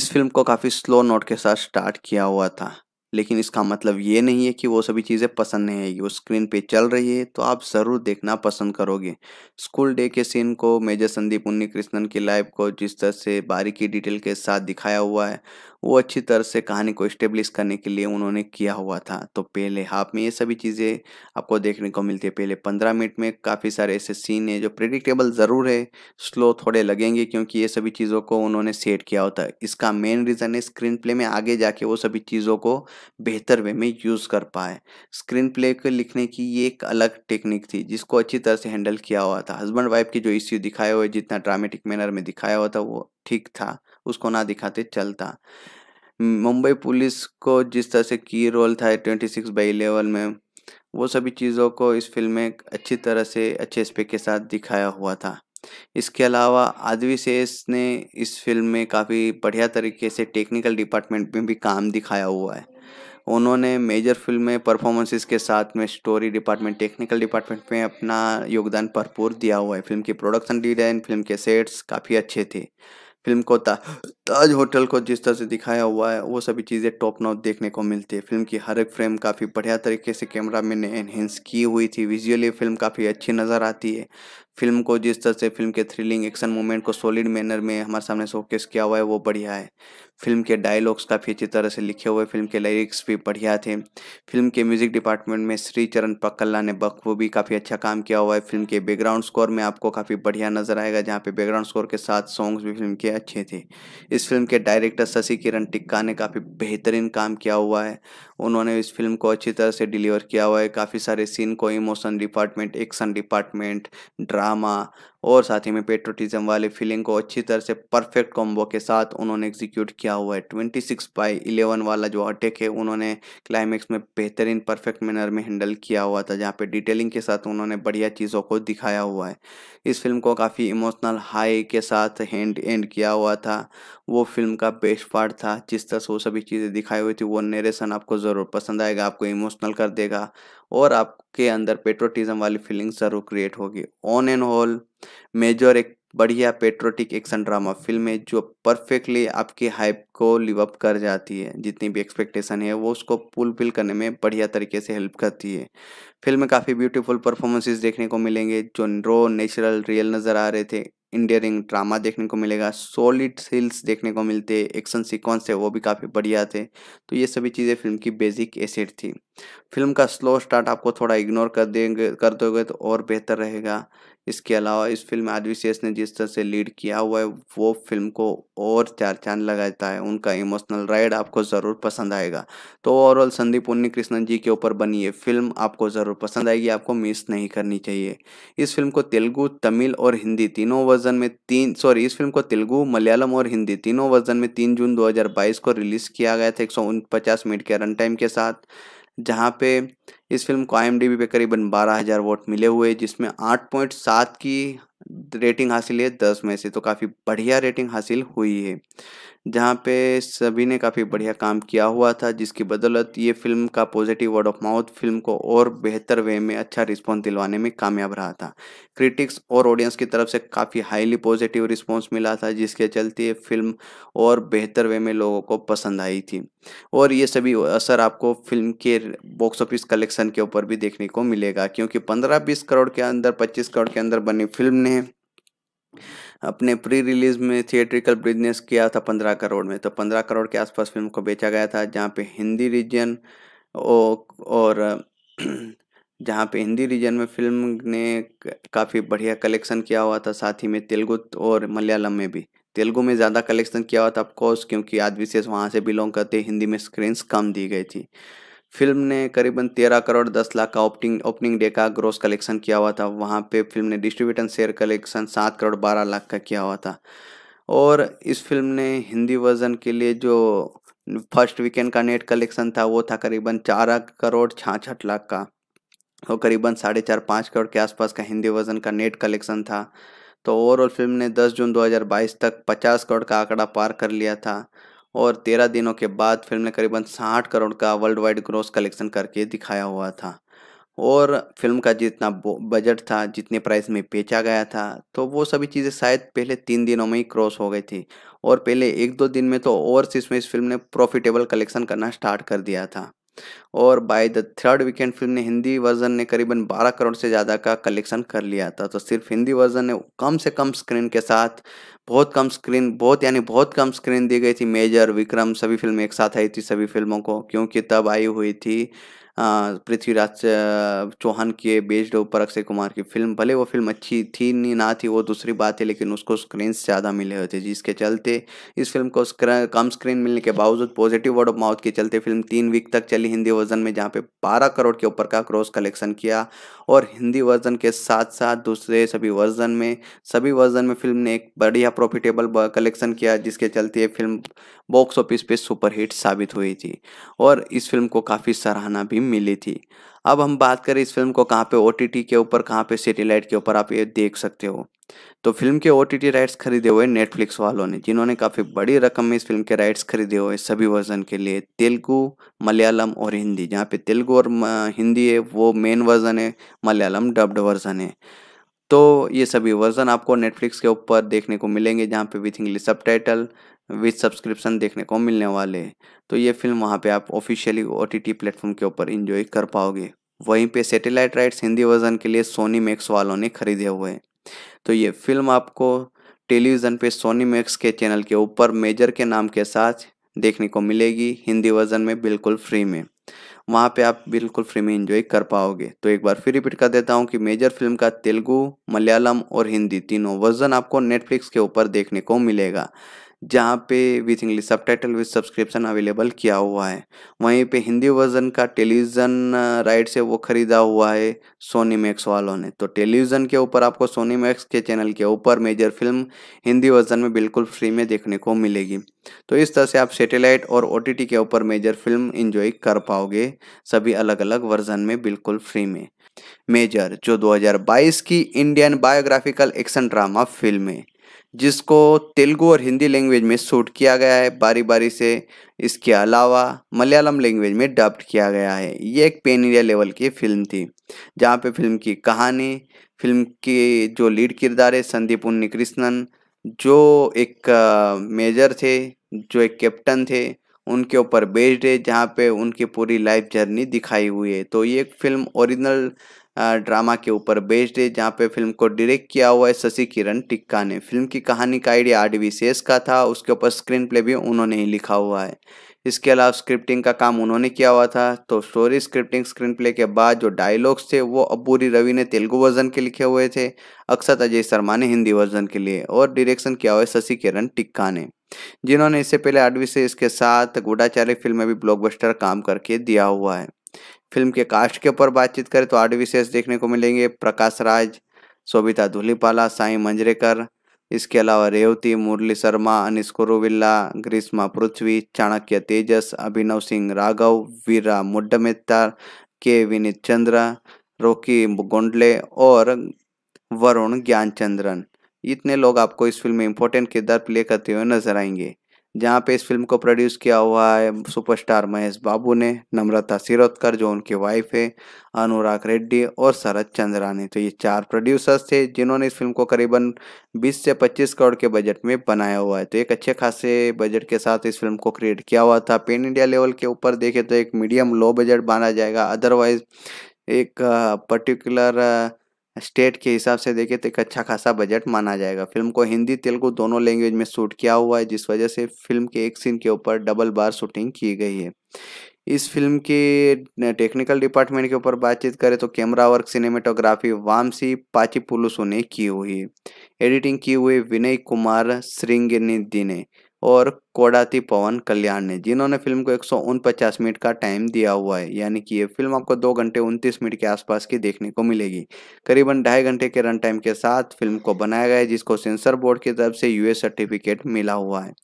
इस फिल्म को काफ़ी स्लो नोट के साथ स्टार्ट किया हुआ था लेकिन इसका मतलब ये नहीं है कि वो सभी चीज़ें पसंद नहीं आएगी वो स्क्रीन पे चल रही है तो आप ज़रूर देखना पसंद करोगे स्कूल डे के सीन को मेजर संदीप उन्नी कृष्णन की लाइफ को जिस तरह से बारीकी डिटेल के साथ दिखाया हुआ है वो अच्छी तरह से कहानी को इस्टेब्लिश करने के लिए उन्होंने किया हुआ था तो पहले हाफ में ये सभी चीज़ें आपको देखने को मिलती है पहले पंद्रह मिनट में काफ़ी सारे ऐसे सीन है जो प्रिडिक्टेबल ज़रूर है स्लो थोड़े लगेंगे क्योंकि ये सभी चीज़ों को उन्होंने सेट किया होता है इसका मेन रीज़न है स्क्रीन प्ले में आगे जाके वो सभी चीज़ों को बेहतर वे में यूज़ कर पाए स्क्रीन प्ले को लिखने की ये एक अलग टेक्निक थी जिसको अच्छी तरह से हैंडल किया हुआ था हस्बैंड वाइफ के जो इश्यू दिखाए हुए जितना ड्रामेटिक मैनर में दिखाया हुआ था वो ठीक था उसको ना दिखाते चलता मुंबई पुलिस को जिस तरह से की रोल था ट्वेंटी सिक्स बाई लेवल में वो सभी चीज़ों को इस फिल्म में अच्छी तरह से अच्छे स्पेक के साथ दिखाया हुआ था इसके अलावा आदवी सेस ने इस फिल्म में काफ़ी बढ़िया तरीके से टेक्निकल डिपार्टमेंट में भी काम दिखाया हुआ है उन्होंने मेजर फिल्म में परफॉर्मेंसेस के साथ में स्टोरी डिपार्टमेंट टेक्निकल डिपार्टमेंट में अपना योगदान भरपूर दिया हुआ है फिल्म की प्रोडक्शन डिजाइन फिल्म के सेट्स काफ़ी अच्छे थे फिल्म को ता, ताज होटल को जिस तरह से दिखाया हुआ है वो सभी चीज़ें टॉप नॉट देखने को मिलती है फिल्म की हर एक फ्रेम काफ़ी बढ़िया तरीके से कैमरा मैन ने एनहेंस की हुई थी विजुअली फिल्म काफ़ी अच्छी नज़र आती है फिल्म को जिस तरह से फिल्म के थ्रिलिंग एक्शन मूवमेंट को सॉलिड मैनर में हमारे सामने शोकेस किया हुआ है वो बढ़िया है फिल्म के डायलॉग्स काफ़ी अच्छी तरह से लिखे हुए फिल्म के लिरिक्स भी बढ़िया थे फिल्म के म्यूजिक डिपार्टमेंट में श्री चरण पक्कल्ला ने बखूबी काफ़ी अच्छा काम किया हुआ है फिल्म के बैकग्राउंड स्कोर में आपको काफ़ी बढ़िया नजर आएगा जहाँ पे बैकग्राउंड स्कोर के साथ सॉन्ग्स भी फिल्म के अच्छे थे इस फिल्म के डायरेक्टर शशि किरण टिक्का ने काफ़ी बेहतरीन काम किया हुआ है उन्होंने इस फिल्म को अच्छी तरह से डिलीवर किया हुआ है काफ़ी सारे सीन को emotion department action department drama और साथ ही में पेट्रोटिज्म वाले फीलिंग को अच्छी तरह से परफेक्ट कॉम्बो के साथ उन्होंने एग्जीक्यूट किया हुआ है ट्वेंटी सिक्स बाई इलेवन वाला जो अटैक है उन्होंने क्लाइमैक्स में बेहतरीन परफेक्ट मैनर में हैंडल किया हुआ था जहाँ पे डिटेलिंग के साथ उन्होंने बढ़िया चीज़ों को दिखाया हुआ है इस फिल्म को काफ़ी इमोशनल हाई के साथ हैंड एंड किया हुआ था वो फिल्म का बेस्ट पार्ट था जिस तरह से वो सभी चीज़ें दिखाई हुई थी वो नरेशन आपको ज़रूर पसंद आएगा आपको इमोशनल कर देगा और आपके अंदर पेट्रोटिज्म वाली फीलिंग्स जरूर क्रिएट होगी ऑन एंड होल मेजर एक बढ़िया पेट्रोटिक एक्शन ड्रामा फिल्म है जो परफेक्टली आपके हाइप को लिवअप कर जाती है जितनी भी एक्सपेक्टेशन है वो उसको फुलफिल करने में बढ़िया तरीके से हेल्प करती है फिल्म में काफ़ी ब्यूटीफुल परफॉर्मेंसेस देखने को मिलेंगे जो रो नेचुरल रियल नज़र आ रहे थे इंडियरिंग ड्रामा देखने को मिलेगा सॉलिड सील्स देखने को मिलते एक्शन सिक्वेंस है वो भी काफ़ी बढ़िया थे तो ये सभी चीज़ें फिल्म की बेसिक एसेट थी फिल्म का स्लो स्टार्ट आपको थोड़ा इग्नोर कर देंगे कर दोगे तो और बेहतर रहेगा इसके अलावा इस फिल्म में आदिविशेष ने जिस तरह से लीड किया हुआ है वो फिल्म को और चार चांद लगाता है उनका इमोशनल राइड आपको ज़रूर पसंद आएगा तो ओवरऑल संदीप उन्नी कृष्णन जी के ऊपर बनी ये फिल्म आपको ज़रूर पसंद आएगी आपको मिस नहीं करनी चाहिए इस फिल्म को तेलुगु तमिल और हिंदी तीनों वर्जन में तीन सॉरी इस फिल्म को तेलुगु मलयालम और हिंदी तीनों वर्जन में तीन जून दो को रिलीज़ किया गया था एक मिनट के रन टाइम के साथ जहाँ पे इस फिल्म को आई पे करीबन बारह हज़ार वोट मिले हुए जिसमें आठ पॉइंट सात की रेटिंग हासिल है दस में से तो काफ़ी बढ़िया रेटिंग हासिल हुई है जहाँ पे सभी ने काफ़ी बढ़िया काम किया हुआ था जिसकी बदौलत ये फिल्म का positive word of mouth film को और बेहतर वे में अच्छा रिस्पॉन्स दिलवाने में कामयाब रहा था क्रिटिक्स और ऑडियंस की तरफ से काफ़ी हाईली पॉजिटिव रिस्पॉन्स मिला था जिसके चलते ये फिल्म और बेहतर वे में लोगों को पसंद आई थी और ये सभी असर आपको फिल्म के बॉक्स ऑफिस कलेक्शन कलेक्शन के ऊपर भी देखने को मिलेगा क्योंकि पंद्रह बीस करोड़ के अंदर पच्चीस करोड़ के अंदर बनी फिल्म ने अपने प्री रिलीज में थिएट्रिकल बिजनेस किया था पंद्रह करोड़ में तो पंद्रह करोड़ के आसपास फिल्म को बेचा गया था जहाँ पे हिंदी रीजन और जहाँ पे हिंदी रीजन में फिल्म ने काफ़ी बढ़िया कलेक्शन किया हुआ था साथ ही में तेलुगु और मलयालम में भी तेलुगु में ज़्यादा कलेक्शन किया हुआ था ऑफकोर्स क्योंकि आदि विशेष वहाँ से बिलोंग करते हिंदी में स्क्रीन्स कम दी गई थी फिल्म ने करीबन तेरह करोड़ दस लाख का ओपनिंग ओपनिंग डे का ग्रोस कलेक्शन किया हुआ था वहाँ पे फिल्म ने डिस्ट्रीब्यूटर शेयर कलेक्शन सात करोड़ बारह लाख का किया हुआ था और इस फिल्म ने हिंदी वर्जन के लिए जो फर्स्ट वीकेंड का नेट कलेक्शन था वो था करीबन चार करोड़ छाछठ लाख का और करीबन साढ़े चार पाँच करोड़ के आसपास का हिंदी वर्जन का नेट कलेक्शन था तो ओवरऑल फिल्म ने 10 जून 2022 तक 50 करोड़ का आंकड़ा पार कर लिया था और तेरह दिनों के बाद फिल्म ने करीबन साठ करोड़ का वर्ल्ड वाइड ग्रॉस कलेक्शन करके दिखाया हुआ था और फिल्म का जितना बजट था जितने प्राइस में बेचा गया था तो वो सभी चीज़ें शायद पहले तीन दिनों में ही क्रॉस हो गई थी और पहले एक दो दिन में तो ओवरसीज में इस फिल्म ने प्रॉफिटेबल कलेक्शन करना स्टार्ट कर दिया था और by the third weekend film ने हिंदी वर्जन ने करीबन 12 करोड़ से ज़्यादा का कलेक्शन कर लिया था तो सिर्फ हिंदी वर्जन ने कम से कम स्क्रीन के साथ बहुत कम स्क्रीन बहुत यानी बहुत कम स्क्रीन दी गई थी मेजर विक्रम सभी फिल्म एक साथ आई थी सभी फिल्मों को क्योंकि तब आई हुई थी पृथ्वीराज चौहान के बेस्ड ऊपर अक्षय कुमार की फिल्म भले वो फिल्म अच्छी थी नहीं ना थी वो दूसरी बात है लेकिन उसको स्क्रीन ज़्यादा मिले हुए थे जिसके चलते इस फिल्म को कम स्क्रीन मिलने के बावजूद पॉजिटिव वर्ड ऑफ माउथ के चलते फिल्म तीन वीक तक चली हिंदी वर्जन में जहाँ पे बारह करोड़ के ऊपर का क्रॉस कलेक्शन किया और हिंदी वर्जन के साथ साथ दूसरे सभी वर्जन में सभी वर्जन में फिल्म ने एक बढ़िया प्रॉफिटेबल कलेक्शन किया जिसके चलते ये फिल्म बॉक्स ऑफिस पे सुपरहिट साबित हुई थी और इस फिल्म को काफ़ी सराहना भी मिली थी अब हम बात करें इस फिल्म को कहाँ पे ओ के ऊपर कहाँ पे सेटेलाइट के ऊपर आप ये देख सकते हो तो फिल्म के ओ राइट्स खरीदे हुए नेटफ्लिक्स वालों ने जिन्होंने काफ़ी बड़ी रकम में इस फिल्म के राइट्स खरीदे हुए सभी वर्जन के लिए तेलुगु मलयालम और हिंदी जहाँ पे तेलुगु और हिंदी है वो मेन वर्जन है मलयालम डब्ड वर्जन है तो ये सभी वर्जन आपको नेटफ्लिक्स के ऊपर देखने को मिलेंगे जहाँ पे विथ इंग्लिश सब टाइटल विथ सब्सक्रिप्शन देखने को मिलने वाले हैं तो ये फिल्म वहाँ पे आप officially O T T platform के ऊपर इंजॉय कर पाओगे वहीं पे सैटेलाइट राइट्स हिंदी वर्जन के लिए सोनी मैक्स वालों ने खरीदे हुए हैं तो ये फिल्म आपको टेलीविज़न पे सोनी मैक्स के चैनल के ऊपर मेजर के नाम के साथ देखने को मिलेगी हिंदी वर्जन में बिल्कुल फ्री में वहाँ पे आप बिल्कुल फ्री में इंजॉय कर पाओगे तो एक बार फिर रिपीट कर देता हूँ कि मेजर फिल्म का तेलुगू मलयालम और हिंदी तीनों वर्जन आपको नेटफ्लिक्स के ऊपर देखने को मिलेगा जहाँ पे विथ इंग्लिश सब टाइटल विथ सब्सक्रिप्शन अवेलेबल किया हुआ है वहीं पे हिंदी वर्जन का टेलीविज़न राइट से वो ख़रीदा हुआ है सोनी मैक्स वालों ने तो टेलीविज़न के ऊपर आपको सोनी मैक्स के चैनल के ऊपर मेजर फिल्म हिंदी वर्जन में बिल्कुल फ्री में देखने को मिलेगी तो इस तरह से आप सेटेलाइट और ओ के ऊपर मेजर फिल्म इंजॉय कर पाओगे सभी अलग अलग वर्जन में बिल्कुल फ्री में मेजर जो 2022 की Indian biographical action drama film है जिसको तेलुगु और हिंदी लैंग्वेज में शूट किया गया है बारी बारी से इसके अलावा मलयालम लैंग्वेज में डब्ड किया गया है ये एक पेन इंडिया लेवल की फिल्म थी जहाँ पे फिल्म की कहानी फिल्म के जो लीड किरदार है संदीप उन्नी कृष्णन जो एक मेजर थे जो एक कैप्टन थे उनके ऊपर बेस्ड है जहाँ पे उनकी पूरी लाइफ जर्नी दिखाई हुई है तो ये एक फिल्म ओरिजिनल ड्रामा के ऊपर बेस्ड है जहाँ पे फिल्म को डायरेक्ट किया हुआ है शशि किरण टिक्का ने फिल्म की कहानी का आइडिया आर डी का था उसके ऊपर स्क्रीन प्ले भी उन्होंने ही लिखा हुआ है इसके अलावा स्क्रिप्टिंग का काम उन्होंने किया हुआ था तो स्टोरी स्क्रिप्टिंग स्क्रीन प्ले के बाद जो डायलॉग्स थे वो अबूरी रवि ने तेलुगु वर्जन के लिखे हुए थे अक्षत अजय शर्मा ने हिंदी वर्जन के लिए और डायरेक्शन किया हुआ है शशि किरण टिक्का ने जिन्होंने इससे पहले आडवी से इसके साथ गुडाचार्य फिल्म में भी ब्लॉकबस्टर काम करके दिया हुआ है फिल्म के कास्ट के ऊपर बातचीत करें तो आठ विशेष देखने को मिलेंगे प्रकाश राज शोभिता धुलीपाला साई मंजरेकर इसके अलावा रेवती मुरली शर्मा अनिश कुरुविल्ला ग्रीष्मा पृथ्वी चाणक्य तेजस अभिनव सिंह राघव वीरा मुड्डमेत्ता के विनीत चंद्र रोकी गोंडले और वरुण ज्ञानचंद्रन इतने लोग आपको इस फिल्म में इम्पोर्टेंट किरदार प्ले करते हुए नजर आएंगे जहाँ पे इस फिल्म को प्रोड्यूस किया हुआ है सुपरस्टार महेश बाबू ने नम्रता सिरोदकर जो उनकी वाइफ है अनुराग रेड्डी और शरद चंद्रानी तो ये चार प्रोड्यूसर्स थे जिन्होंने इस फिल्म को करीबन 20 से 25 करोड़ के बजट में बनाया हुआ है तो एक अच्छे खासे बजट के साथ इस फिल्म को क्रिएट किया हुआ था पेन इंडिया लेवल के ऊपर देखें तो एक मीडियम लो बजट माना जाएगा अदरवाइज एक पर्टिकुलर स्टेट के हिसाब से देखें तो एक अच्छा खासा बजट माना जाएगा फिल्म को हिंदी तेलुगु दोनों लैंग्वेज में शूट किया हुआ है जिस वजह से फिल्म के एक सीन के ऊपर डबल बार शूटिंग की गई है इस फिल्म के टेक्निकल डिपार्टमेंट के ऊपर बातचीत करें तो कैमरा वर्क सिनेमेटोग्राफी वामसी पाची पुलुसू ने की हुई एडिटिंग की हुई विनय कुमार श्रृंग ने और कोडाती पवन कल्याण ने जिन्होंने फिल्म को एक मिनट का टाइम दिया हुआ है यानी कि ये फिल्म आपको दो घंटे उनतीस मिनट के आसपास की देखने को मिलेगी करीबन ढाई घंटे के रन टाइम के साथ फिल्म को बनाया गया है जिसको सेंसर बोर्ड की तरफ से यूएस सर्टिफिकेट मिला हुआ है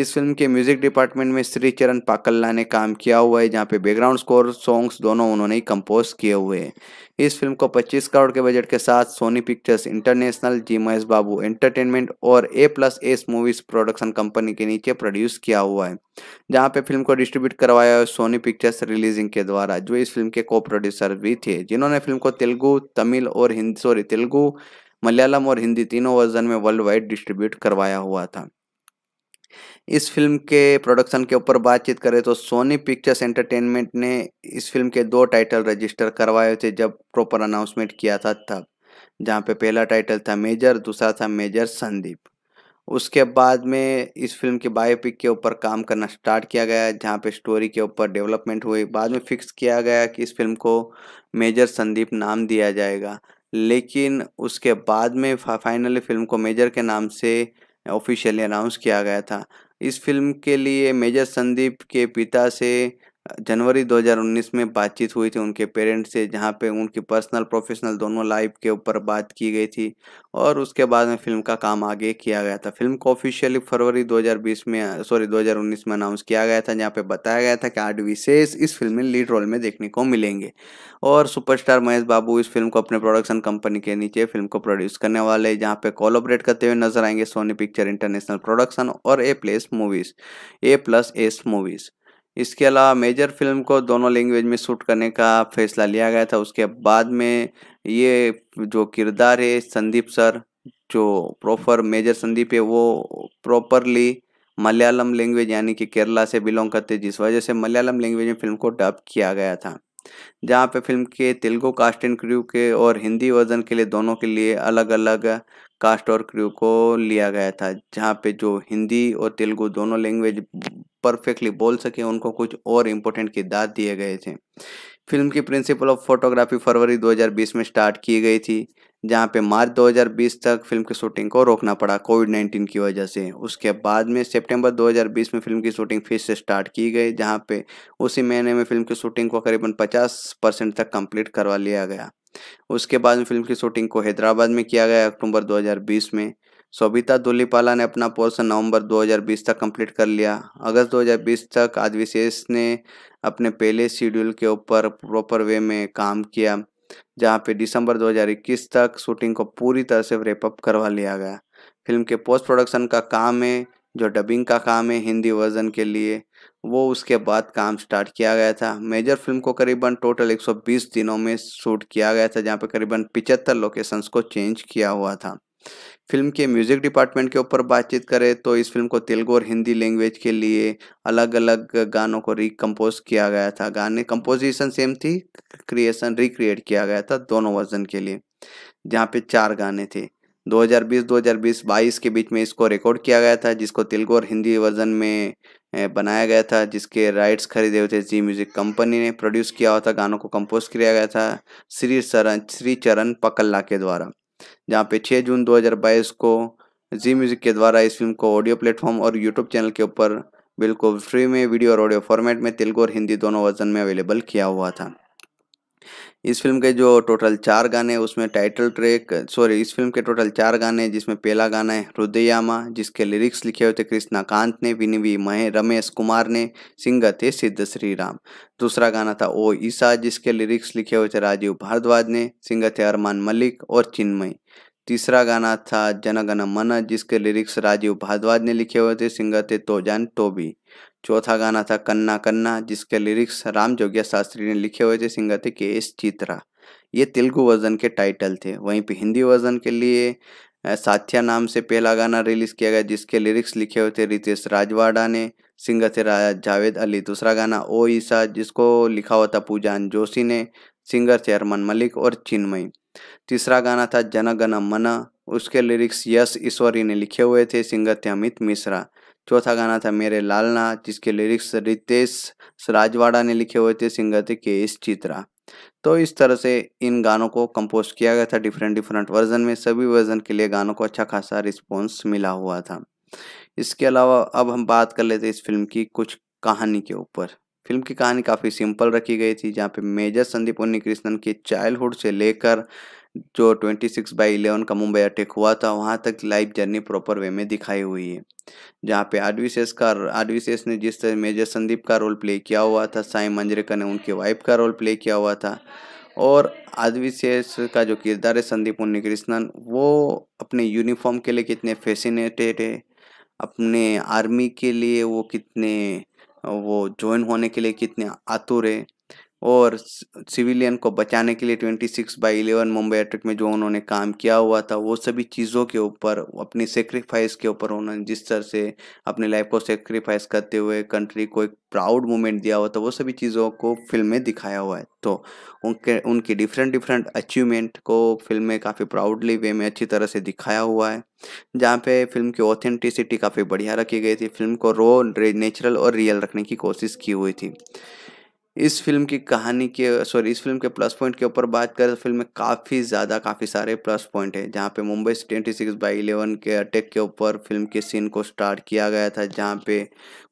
इस फिल्म के म्यूजिक डिपार्टमेंट में श्री चरण पाकल्ला ने काम किया हुआ है जहाँ पे बैकग्राउंड स्कोर सॉन्ग्स दोनों उन्होंने ही कंपोज किए हुए हैं इस फिल्म को 25 करोड़ के बजट के साथ Sony Pictures International G Mahesh Babu entertainment और A plus S movies production company के नीचे प्रोड्यूस किया हुआ है जहां पे फिल्म को डिस्ट्रीब्यूट करवाया है सोनी पिक्चर्स रिलीजिंग के द्वारा जो इस फिल्म के को प्रोड्यूसर भी थे जिन्होंने फिल्म को तेलुगु तमिल और हिंदी सॉरी तेलुगु मलयालम और हिंदी तीनों वर्जन में वर्ल्ड वाइड डिस्ट्रीब्यूट करवाया हुआ था इस फिल्म के प्रोडक्शन के ऊपर बातचीत करें तो सोनी पिक्चर्स एंटरटेनमेंट ने इस फिल्म के दो टाइटल रजिस्टर करवाए थे जब प्रॉपर अनाउंसमेंट किया था तब जहाँ पे पहला टाइटल था मेजर दूसरा था मेजर संदीप उसके बाद में इस फिल्म के बायोपिक के ऊपर काम करना स्टार्ट किया गया जहाँ पे स्टोरी के ऊपर डेवलपमेंट हुई बाद में फिक्स किया गया कि इस फिल्म को मेजर संदीप नाम दिया जाएगा लेकिन उसके बाद में फाइनली फिल्म को मेजर के नाम से ऑफिशियली अनाउंस किया गया था इस फिल्म के लिए मेजर संदीप के पिता से जनवरी 2019 में बातचीत हुई थी उनके पेरेंट्स से जहाँ पे उनकी पर्सनल प्रोफेशनल दोनों लाइफ के ऊपर बात की गई थी और उसके बाद में फिल्म का काम आगे किया गया था फिल्म को ऑफिशियली फरवरी 2020 में सॉरी 2019 में अनाउंस किया गया था जहाँ पे बताया गया था कि आठ विशेष इस फिल्म में लीड रोल में देखने को मिलेंगे और सुपरस्टार महेश बाबू इस फिल्म को अपने प्रोडक्शन कंपनी के नीचे फिल्म को प्रोड्यूस करने वाले जहाँ पे कोलोबरेट करते हुए नजर आएंगे सोनी पिक्चर इंटरनेशनल प्रोडक्शन और A place movies A plus S movies इसके अलावा मेजर फिल्म को दोनों लैंग्वेज में शूट करने का फैसला लिया गया था उसके बाद में ये जो किरदार है संदीप सर जो प्रॉपर मेजर संदीप है वो प्रॉपरली मलयालम लैंग्वेज यानी कि केरला से बिलोंग करते जिस वजह से मलयालम लैंग्वेज में फिल्म को डब किया गया था जहाँ पे फिल्म के तेलुगु कास्ट एंड क्रू के और हिंदी वर्जन के लिए दोनों के लिए अलग अलग कास्ट और क्रू को लिया गया था जहाँ पे जो हिंदी और तेलुगु दोनों लैंग्वेज परफेक्टली बोल सके उनको कुछ और इम्पोर्टेंट किरदार दिए गए थे फिल्म की प्रिंसिपल ऑफ फोटोग्राफी फरवरी 2020 में स्टार्ट की गई थी जहां पे मार्च 2020 तक फिल्म की शूटिंग को रोकना पड़ा कोविड 19 की वजह से उसके बाद में सितंबर 2020 में फिल्म की शूटिंग फिर से स्टार्ट की गई जहां पे उसी महीने में फिल्म की शूटिंग को करीबन 50 परसेंट तक कंप्लीट करवा लिया गया उसके बाद में फिल्म की शूटिंग को हैदराबाद में किया गया अक्टूबर दो में सोबिता दुलीपाला ने अपना पोर्सन नवंबर 2020 तक कंप्लीट कर लिया अगस्त 2020 तक आदिविशेष ने अपने पहले शेड्यूल के ऊपर प्रॉपर वे में काम किया जहां पे दिसंबर 2021 तक शूटिंग को पूरी तरह से रेपअप करवा लिया गया फिल्म के पोस्ट प्रोडक्शन का काम है जो डबिंग का काम है हिंदी वर्जन के लिए वो उसके बाद काम स्टार्ट किया गया था मेजर फिल्म को करीबन टोटल 120 दिनों में शूट किया गया था जहाँ पे करीबन पिचहत्तर लोकेशंस को चेंज किया हुआ था फिल्म के म्यूज़िक डिपार्टमेंट के ऊपर बातचीत करें तो इस फिल्म को तेलुगु और हिंदी लैंग्वेज के लिए अलग अलग गानों को रिकम्पोज किया गया था गाने कंपोजिशन सेम थी क्रिएशन रिक्रिएट किया गया था दोनों वर्जन के लिए जहाँ पे चार गाने थे 2020 2022 22 के बीच में इसको रिकॉर्ड किया गया था जिसको तेलुगु और हिंदी वर्जन में बनाया गया था जिसके राइट्स खरीदे हुए थे जी म्यूजिक कंपनी ने प्रोड्यूस किया हुआ था गानों को कंपोज किया गया था श्री सरन श्री चरण पकल्ला के द्वारा जहाँ पे 6 जून 2022 को जी म्यूज़िक के द्वारा इस फिल्म को ऑडियो प्लेटफॉर्म और यूट्यूब चैनल के ऊपर बिल्कुल फ्री में वीडियो और ऑडियो फॉर्मेट में तेलुगु और हिंदी दोनों वर्जन में अवेलेबल किया हुआ था इस फिल्म के जो टोटल चार गाने उसमें टाइटल ट्रैक सॉरी इस फिल्म के टोटल चार गाने जिसमें पहला गाना है हृदयामा जिसके लिरिक्स लिखे हुए थे कांत ने विनवी महे रमेश कुमार ने सिंगर थे सिद्ध श्री राम दूसरा गाना था ओ ईसा जिसके लिरिक्स लिखे हुए थे राजीव भारद्वाज ने सिंगर थे अरमान मलिक और चिन्मयी तीसरा गाना था जनगण मन जिसके लिरिक्स राजीव भारद्वाज ने लिखे हुए थे सिंगर थे तो जान टोबी तो चौथा गाना था कन्ना कन्ना जिसके लिरिक्स राम जोगिया शास्त्री ने लिखे हुए थे सिंगर थे के एस चित्रा ये तेलुगु वर्जन के टाइटल थे वहीं पे हिंदी वर्जन के लिए साथिया नाम से पहला गाना रिलीज किया गया जिसके लिरिक्स लिखे हुए थे रितेश राजवाड़ा ने सिंगर थे राजा जावेद अली दूसरा गाना ओ ईसा जिसको लिखा हुआ था पूजान जोशी ने सिंगर थे अरमन मलिक और चिन्मयी तीसरा गाना था जनगण मना उसके लिरिक्स यश ईश्वरी ने लिखे हुए थे सिंगर थे अमित मिश्रा चौथा गाना था मेरे लालना जिसके लिरिक्स रितेश राजवाड़ा ने लिखे हुए थे सिंगर थे के एस चित्रा तो इस तरह से इन गानों को कंपोज किया गया था डिफरेंट डिफरेंट वर्जन में सभी वर्जन के लिए गानों को अच्छा खासा रिस्पॉन्स मिला हुआ था इसके अलावा अब हम बात कर लेते इस फिल्म की कुछ कहानी के ऊपर फिल्म की कहानी काफ़ी सिंपल रखी गई थी जहाँ पे मेजर संदीप उन्नी कृष्णन के चाइल्डहुड से लेकर जो 26 बाई इलेवन का मुंबई अटैक हुआ था वहाँ तक लाइव जर्नी प्रॉपर वे में दिखाई हुई है जहाँ पे सेस का सेस ने जिस तरह मेजर संदीप का रोल प्ले किया हुआ था साई मंजरेकर ने उनके वाइफ का रोल प्ले किया हुआ था और सेस का जो किरदार है संदीप उन्नी कृष्णन वो अपने यूनिफॉर्म के लिए कितने फैसिनेटेड है अपने आर्मी के लिए वो कितने वो ज्वाइन होने के लिए कितने आतुर है और सिविलियन को बचाने के लिए 26 बाई इलेवन मुंबई अटैक में जो उन्होंने काम किया हुआ था वो सभी चीज़ों के ऊपर अपनी सेक्रीफाइस के ऊपर उन्होंने जिस तरह से अपनी लाइफ को सेक्रीफाइस करते हुए कंट्री को एक प्राउड मोमेंट दिया हुआ था वो सभी चीज़ों को फिल्म में दिखाया हुआ है तो उनके उनकी डिफरेंट डिफरेंट अचीवमेंट को फिल्म में काफ़ी प्राउडली वे में अच्छी तरह से दिखाया हुआ है जहाँ पे फिल्म की ऑथेंटिसिटी काफ़ी बढ़िया रखी गई थी फिल्म को रो नेचुरल और रियल रखने की कोशिश की हुई थी इस फिल्म की कहानी के सॉरी इस फिल्म के प्लस पॉइंट के ऊपर बात करें तो फिल्म में काफ़ी ज़्यादा काफ़ी सारे प्लस पॉइंट है जहाँ पे Mumbai twenty six by eleven के अटैक के ऊपर फिल्म के सीन को स्टार्ट किया गया था जहाँ पे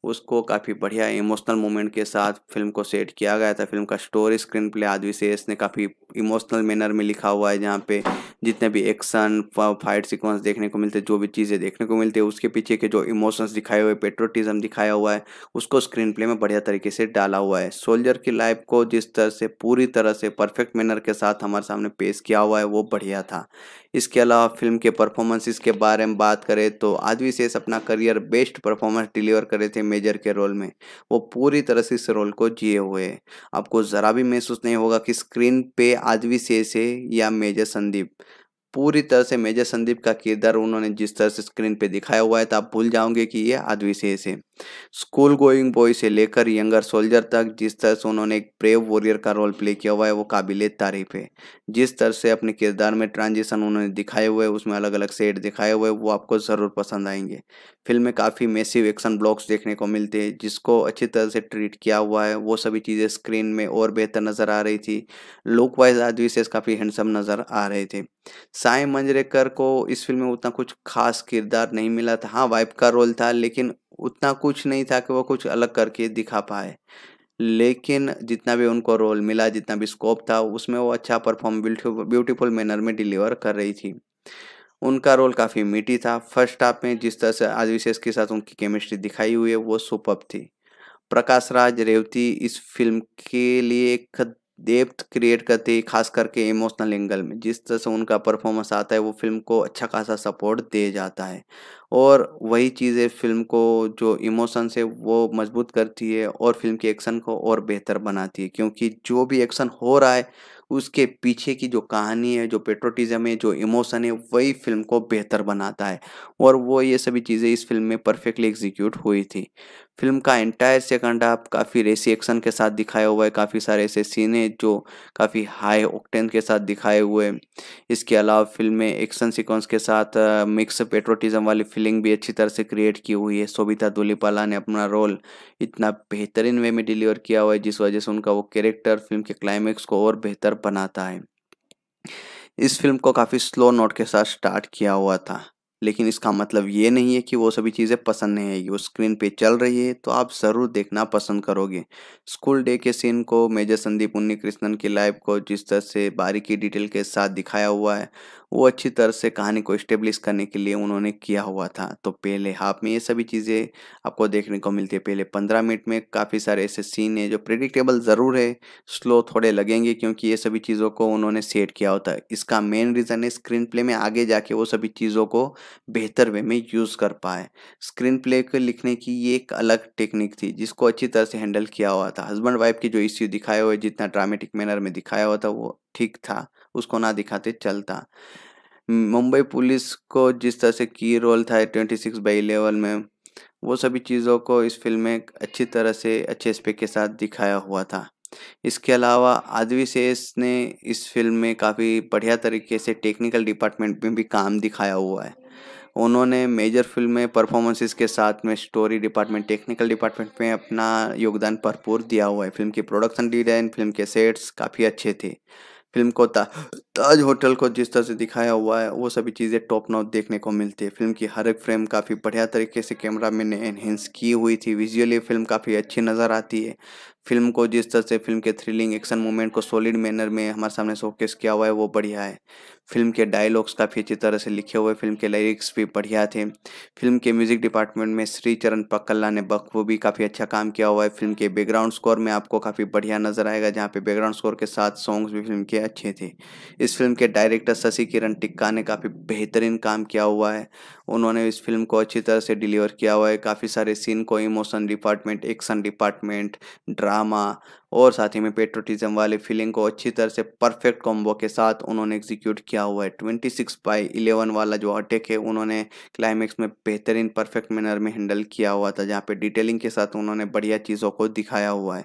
उसको काफ़ी बढ़िया इमोशनल मोमेंट के साथ फिल्म को सेट किया गया था फिल्म का स्टोरी स्क्रीन प्ले आदि से ने काफ़ी इमोशनल मैनर में लिखा हुआ है जहाँ पे जितने भी एक्शन फाइट सीक्वेंस देखने को मिलते जो भी चीज़ें देखने को मिलती है उसके पीछे के जो इमोशंस दिखाए हुए पेट्रोटिज्म दिखाया हुआ है उसको स्क्रीन प्ले में बढ़िया तरीके से डाला हुआ है सोल्जर की लाइफ को जिस तरह से पूरी तरह से परफेक्ट मैनर के साथ हमारे सामने पेश किया हुआ है वो बढ़िया था इसके अलावा फिल्म के परफॉर्मेंसेस के बारे में बात करें तो आदवी सेस अपना करियर बेस्ट परफॉर्मेंस डिलीवर करे थे मेजर के रोल में वो पूरी तरह से इस रोल को जिए हुए आपको ज़रा भी महसूस नहीं होगा कि स्क्रीन पे आदवी सेस है या मेजर संदीप पूरी तरह से मेजर संदीप का किरदार उन्होंने जिस तरह से स्क्रीन पे दिखाया हुआ है तो आप भूल जाओगे कि ये आदविशेष है स्कूल गोइंग बॉय से लेकर यंगर सोल्जर तक जिस तरह से उन्होंने एक प्रेव वॉरियर का रोल प्ले किया हुआ है वो काबिल तारीफ है जिस तरह से अपने किरदार में ट्रांजिशन उन्होंने दिखाए हुए उसमें अलग अलग सेट दिखाए हुए वो आपको ज़रूर पसंद आएंगे फिल्म में काफ़ी मेसिव एक्शन ब्लॉक्स देखने को मिलते हैं जिसको अच्छी तरह से ट्रीट किया हुआ है वो सभी चीज़ें स्क्रीन में और बेहतर नज़र आ रही थी लुक वाइज आदिविशेष काफ़ी हैंडसम नज़र आ रहे थे साय मंजरेकर को इस फिल्म में उतना कुछ खास किरदार नहीं मिला था हाँ वाइफ का रोल था लेकिन उतना कुछ नहीं था कि वो कुछ अलग करके दिखा पाए लेकिन जितना भी उनको रोल मिला जितना भी स्कोप था उसमें वो अच्छा परफॉर्म ब्यूटीफुल मैनर में डिलीवर कर रही थी उनका रोल काफ़ी मीठी था फर्स्ट हाफ में जिस तरह से आज विशेष के साथ उनकी केमिस्ट्री दिखाई हुई है वो सुपअप थी प्रकाश राज रेवती इस फिल्म के लिए एक डेप्थ क्रिएट करती है खास करके इमोशनल एंगल में जिस तरह से उनका परफॉर्मेंस आता है वो फिल्म को अच्छा खासा सपोर्ट दे जाता है और वही चीज़ें फिल्म को जो इमोशंस है वो मजबूत करती है और फिल्म के एक्शन को और बेहतर बनाती है क्योंकि जो भी एक्शन हो रहा है उसके पीछे की जो कहानी है जो पेट्रोटिज़म है जो इमोशन है वही फिल्म को बेहतर बनाता है और वो ये सभी चीज़ें इस फिल्म में परफेक्टली एग्जीक्यूट हुई थी फिल्म का एंटायर सेकंड हाफ काफ़ी रेसी एक्शन के साथ दिखाया हुआ है काफ़ी सारे ऐसे सीन हैं जो काफ़ी हाई ऑक्टेन के साथ दिखाए हुए इसके अलावा फिल्म में एक्शन सीक्वेंस के साथ मिक्स पेट्रोटिज्म वाली फीलिंग भी अच्छी तरह से क्रिएट की हुई है सोबिता दुलीपाला ने अपना रोल इतना बेहतरीन वे में डिलीवर किया हुआ है जिस वजह से उनका वो कैरेक्टर फिल्म के क्लाइमैक्स को और बेहतर बनाता है इस फिल्म को काफ़ी स्लो नोट के साथ स्टार्ट किया हुआ था लेकिन इसका मतलब ये नहीं है कि वो सभी चीज़ें पसंद नहीं आएगी वो स्क्रीन पे चल रही है तो आप ज़रूर देखना पसंद करोगे स्कूल डे के सीन को मेजर संदीप उन्नी कृष्णन की लाइफ को जिस तरह से बारीकी डिटेल के साथ दिखाया हुआ है वो अच्छी तरह से कहानी को इस्टेब्लिश करने के लिए उन्होंने किया हुआ था तो पहले हाफ में ये सभी चीज़ें आपको देखने को मिलती है पहले पंद्रह मिनट में काफ़ी सारे ऐसे सीन है जो प्रिडिक्टेबल ज़रूर है स्लो थोड़े लगेंगे क्योंकि ये सभी चीज़ों को उन्होंने सेट किया होता है इसका मेन रीज़न है स्क्रीन प्ले में आगे जाके वो सभी चीज़ों को बेहतर वे में यूज़ कर पाए स्क्रीन प्ले को लिखने की ये एक अलग टेक्निक थी जिसको अच्छी तरह से हैंडल किया हुआ था हस्बैंड वाइफ के जो इश्यू दिखाए हुए जितना ड्रामेटिक मैनर में दिखाया हुआ था वो ठीक था उसको ना दिखाते चलता मुंबई पुलिस को जिस तरह से की रोल था ट्वेंटी सिक्स बाई इलेवन में वो सभी चीज़ों को इस फिल्म में अच्छी तरह से अच्छे स्पेक के साथ दिखाया हुआ था इसके अलावा आदवी सेस ने इस फिल्म में काफ़ी बढ़िया तरीके से टेक्निकल डिपार्टमेंट में भी काम दिखाया हुआ है उन्होंने मेजर फिल्म में परफॉर्मेंसेस के साथ में स्टोरी डिपार्टमेंट टेक्निकल डिपार्टमेंट में अपना योगदान भरपूर दिया हुआ है फिल्म की प्रोडक्शन डिजाइन फिल्म के सेट्स काफ़ी अच्छे थे फिल्म को ता, ताज होटल को जिस तरह से दिखाया हुआ है वो सभी चीज़ें टॉप नॉट देखने को मिलती है फिल्म की हर एक फ्रेम काफ़ी बढ़िया तरीके से कैमरा मैन ने एनहेंस की हुई थी विजुअली फिल्म काफ़ी अच्छी नज़र आती है फिल्म को जिस तरह से फिल्म के थ्रिलिंग एक्शन मूवमेंट को सॉलिड मैनर में हमारे सामने शोकेस किया हुआ है वो बढ़िया है फिल्म के डायलॉग्स काफ़ी अच्छी तरह से लिखे हुए फिल्म के लिरिक्स भी बढ़िया थे फिल्म के म्यूजिक डिपार्टमेंट में श्री चरण पक्कल्ला ने बखूबी काफ़ी अच्छा काम किया हुआ है फिल्म के बैकग्राउंड स्कोर में आपको काफ़ी बढ़िया नजर आएगा जहाँ पे बैकग्राउंड स्कोर के साथ सॉन्ग्स भी फिल्म के अच्छे थे इस फिल्म के डायरेक्टर शशि किरण टिक्का ने काफ़ी बेहतरीन काम किया हुआ है उन्होंने इस फिल्म को अच्छी तरह से डिलीवर किया हुआ है काफ़ी सारे सीन को emotion department action department drama ama और साथ ही में पेट्रोटिज्म वाले फीलिंग को अच्छी तरह से परफेक्ट कॉम्बो के साथ उन्होंने एग्जीक्यूट किया हुआ है ट्वेंटी सिक्स बाई इलेवन वाला जो अटैक है उन्होंने क्लाइमैक्स में बेहतरीन परफेक्ट मैनर में हैंडल किया हुआ था जहाँ पे डिटेलिंग के साथ उन्होंने बढ़िया चीज़ों को दिखाया हुआ है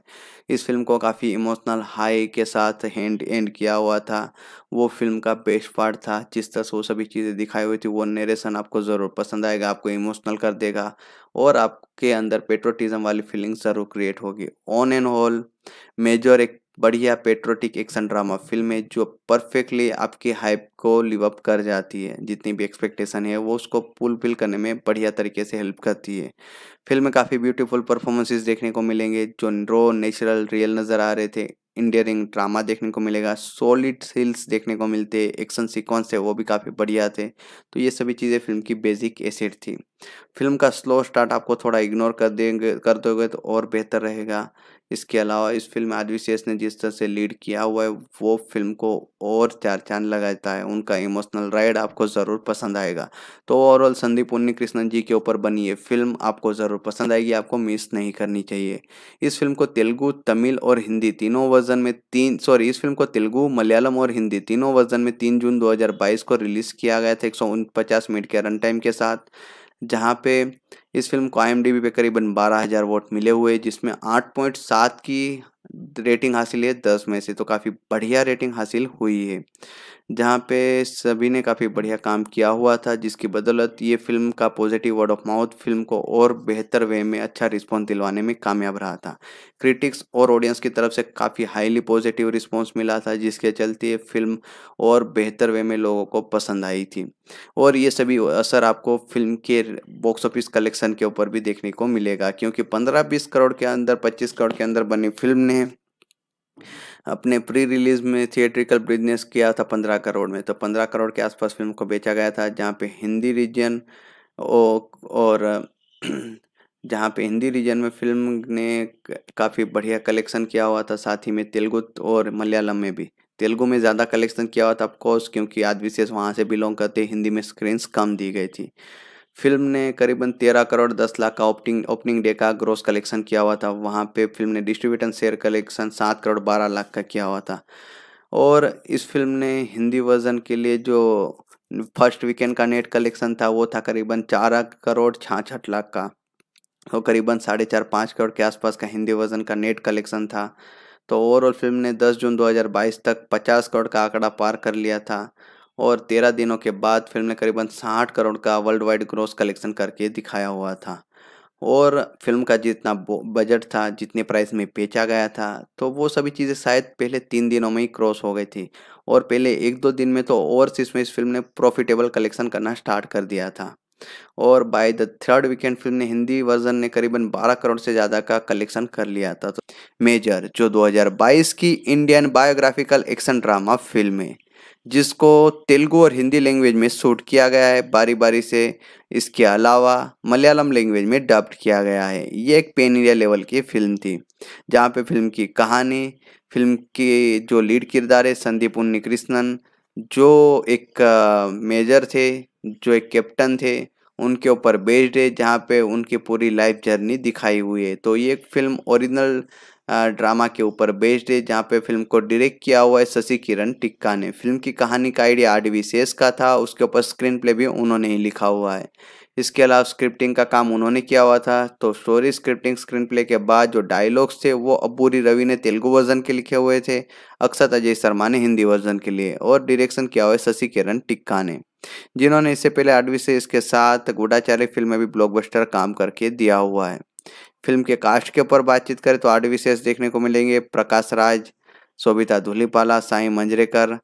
इस फिल्म को काफ़ी इमोशनल हाई के साथ हैंड एंड किया हुआ था वो फिल्म का बेस्ट पार्ट था जिस तरह से वो सभी चीज़ें दिखाई हुई थी वो नरेशन आपको ज़रूर पसंद आएगा आपको इमोशनल कर देगा और आपके अंदर पेट्रोटिज्म वाली फीलिंग ज़रूर क्रिएट होगी ऑन एंड ऑल मेजर एक बढ़िया पेट्रोटिक एक्शन ड्रामा फिल्म है जो परफेक्टली आपकी हाइप को लिव अप कर जाती है जितनी भी एक्सपेक्टेशन है वो उसको फुलफिल करने में बढ़िया तरीके से हेल्प करती है फिल्म में काफ़ी ब्यूटीफुल परफॉर्मेंसेस देखने को मिलेंगे जो रो नेचुरल रियल नज़र आ रहे थे इंडियरिंग ड्रामा देखने को मिलेगा सॉलिड सील्स देखने को मिलते एक्शन सिक्वेंस है वो भी काफ़ी बढ़िया थे तो ये सभी चीज़ें फिल्म की बेसिक एसेट थी फिल्म का स्लो स्टार्ट आपको थोड़ा इग्नोर कर देंगे कर दोगे तो और बेहतर रहेगा इसके अलावा इस फिल्म में आदिविशेष ने जिस तरह से लीड किया हुआ है वो फिल्म को और चार चांद लगाता है उनका इमोशनल राइड आपको ज़रूर पसंद आएगा तो ओवरऑल संदीप उन्नी कृष्णन जी के ऊपर बनी ये फिल्म आपको ज़रूर पसंद आएगी आपको मिस नहीं करनी चाहिए इस फिल्म को तेलुगु तमिल और हिंदी तीनों वर्जन में तीन सॉरी इस फिल्म को तेलुगु मलयालम और हिंदी तीनों वर्जन में तीन जून दो को रिलीज़ किया गया था एक मिनट के रन टाइम के साथ जहाँ पे इस फिल्म को आई पे करीबन बारह हज़ार वोट मिले हुए जिसमें आठ पॉइंट सात की रेटिंग हासिल है दस में से तो काफ़ी बढ़िया रेटिंग हासिल हुई है जहाँ पे सभी ने काफ़ी बढ़िया काम किया हुआ था जिसकी बदौलत ये फिल्म का positive word of mouth film को और बेहतर वे में अच्छा रिस्पॉन्स दिलवाने में कामयाब रहा था क्रिटिक्स और ऑडियंस की तरफ से काफ़ी हाईली पॉजिटिव रिस्पॉन्स मिला था जिसके चलते ये फिल्म और बेहतर वे में लोगों को पसंद आई थी और ये सभी असर आपको फिल्म के बॉक्स ऑफिस कलेक्शन के ऊपर भी देखने को मिलेगा क्योंकि पंद्रह बीस करोड़ के अंदर पच्चीस करोड़ के अंदर बनी फिल्म ने अपने प्री रिलीज में थिएट्रिकल बिजनेस किया था पंद्रह करोड़ में तो पंद्रह करोड़ के आसपास फिल्म को बेचा गया था जहाँ पे हिंदी रीजन और जहाँ पे हिंदी रीजन में फिल्म ने काफ़ी बढ़िया कलेक्शन किया हुआ था साथ ही में तेलुगु और मलयालम में भी तेलुगु में ज़्यादा कलेक्शन किया हुआ था ऑफकोर्स क्योंकि आदि विशेष वहाँ से बिलोंग करते हिंदी में स्क्रीन्स कम दी गई थी फिल्म ने करीबन तेरह करोड़ दस लाख का ओपनिंग ओपनिंग डे का ग्रोस कलेक्शन किया हुआ था वहाँ पे फिल्म ने डिस्ट्रीब्यूटर शेयर कलेक्शन सात करोड़ बारह लाख का किया हुआ था और इस फिल्म ने हिंदी वर्जन के लिए जो फर्स्ट वीकेंड का नेट कलेक्शन था वो था करीबन चार करोड़ छाछठ लाख का और करीबन साढ़े चार पाँच करोड़ के आसपास का हिंदी वर्जन का नेट कलेक्शन था तो ओवरऑल फिल्म ने 10 जून 2022 तक 50 करोड़ का आंकड़ा पार कर लिया था और तेरह दिनों के बाद फिल्म ने करीबन साठ करोड़ का वर्ल्ड वाइड ग्रोस कलेक्शन करके दिखाया हुआ था और फिल्म का जितना बजट था जितने प्राइस में बेचा गया था तो वो सभी चीज़ें शायद पहले तीन दिनों में ही क्रॉस हो गई थी और पहले एक दो दिन में तो ओवरसीज में इस फिल्म ने प्रॉफिटेबल कलेक्शन करना स्टार्ट कर दिया था और by the third weekend film ने हिंदी वर्जन ने करीबन 12 करोड़ से ज़्यादा का कलेक्शन कर लिया था तो मेजर जो 2022 की Indian biographical action drama film है जिसको तेलुगू और हिंदी लैंग्वेज में शूट किया गया है बारी बारी से इसके अलावा मलयालम लैंग्वेज में डब्ड किया गया है ये एक पेन इंडिया लेवल की फिल्म थी जहाँ पे फिल्म की कहानी फिल्म के जो लीड किरदार है संदीप उन्नी कृष्णन जो एक मेजर थे जो एक कैप्टन थे उनके ऊपर बेस्ड है जहाँ पे उनकी पूरी लाइफ जर्नी दिखाई हुई है तो ये एक फिल्म ओरिजिनल ड्रामा के ऊपर बेस्ड है जहाँ पे फिल्म को डायरेक्ट किया हुआ है शशि किरण टिक्का ने फिल्म की कहानी का आइडिया आर सेस का था उसके ऊपर स्क्रीन प्ले भी उन्होंने ही लिखा हुआ है इसके अलावा स्क्रिप्टिंग का काम उन्होंने किया हुआ था तो स्टोरी स्क्रिप्टिंग स्क्रीन प्ले के बाद जो डायलॉग्स थे वो अबूरी रवि ने तेलुगु वर्जन के लिखे हुए थे अक्सर अजय शर्मा ने हिंदी वर्जन के लिए और डायरेक्शन किया हुआ है शशि किरण टिक्का ने जिन्होंने इससे पहले आडवी से इसके साथ गुडाचार्य फिल्म में भी ब्लॉकबस्टर काम करके दिया हुआ है फिल्म के कास्ट के ऊपर बातचीत करें तो आठ विशेष देखने को मिलेंगे प्रकाश राज शोभिता धुलीपाला साई मंजरेकर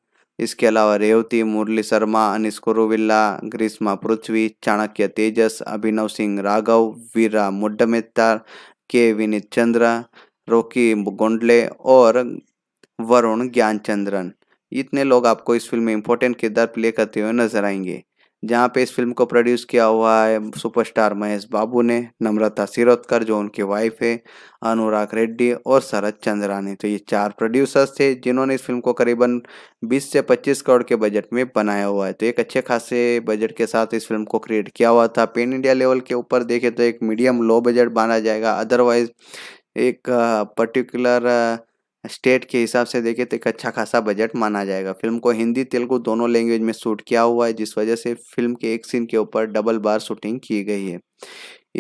इसके अलावा रेवती मुरली शर्मा अनिश कुरुविल्ला ग्रीष्मा पृथ्वी चाणक्य तेजस अभिनव सिंह राघव वीरा मुड्डमेत्ता के विनीत चंद्र रोकी गोंडले और वरुण ज्ञानचंद्रन इतने लोग आपको इस फिल्म में इम्पोर्टेंट किरदार प्ले करते हुए नजर आएंगे जहाँ पे इस फिल्म को प्रोड्यूस किया हुआ है सुपरस्टार महेश बाबू ने नम्रता सिरोदकर जो उनकी वाइफ है अनुराग रेड्डी और शरद चंद्रानी तो ये चार प्रोड्यूसर्स थे जिन्होंने इस फिल्म को करीबन 20 से 25 करोड़ के बजट में बनाया हुआ है तो एक अच्छे खासे बजट के साथ इस फिल्म को क्रिएट किया हुआ था पेन इंडिया लेवल के ऊपर देखें तो एक मीडियम लो बजट माना जाएगा अदरवाइज एक पर्टिकुलर स्टेट के हिसाब से देखें तो एक अच्छा खासा बजट माना जाएगा फिल्म को हिंदी तेलुगु दोनों लैंग्वेज में शूट किया हुआ है जिस वजह से फिल्म के एक सीन के ऊपर डबल बार शूटिंग की गई है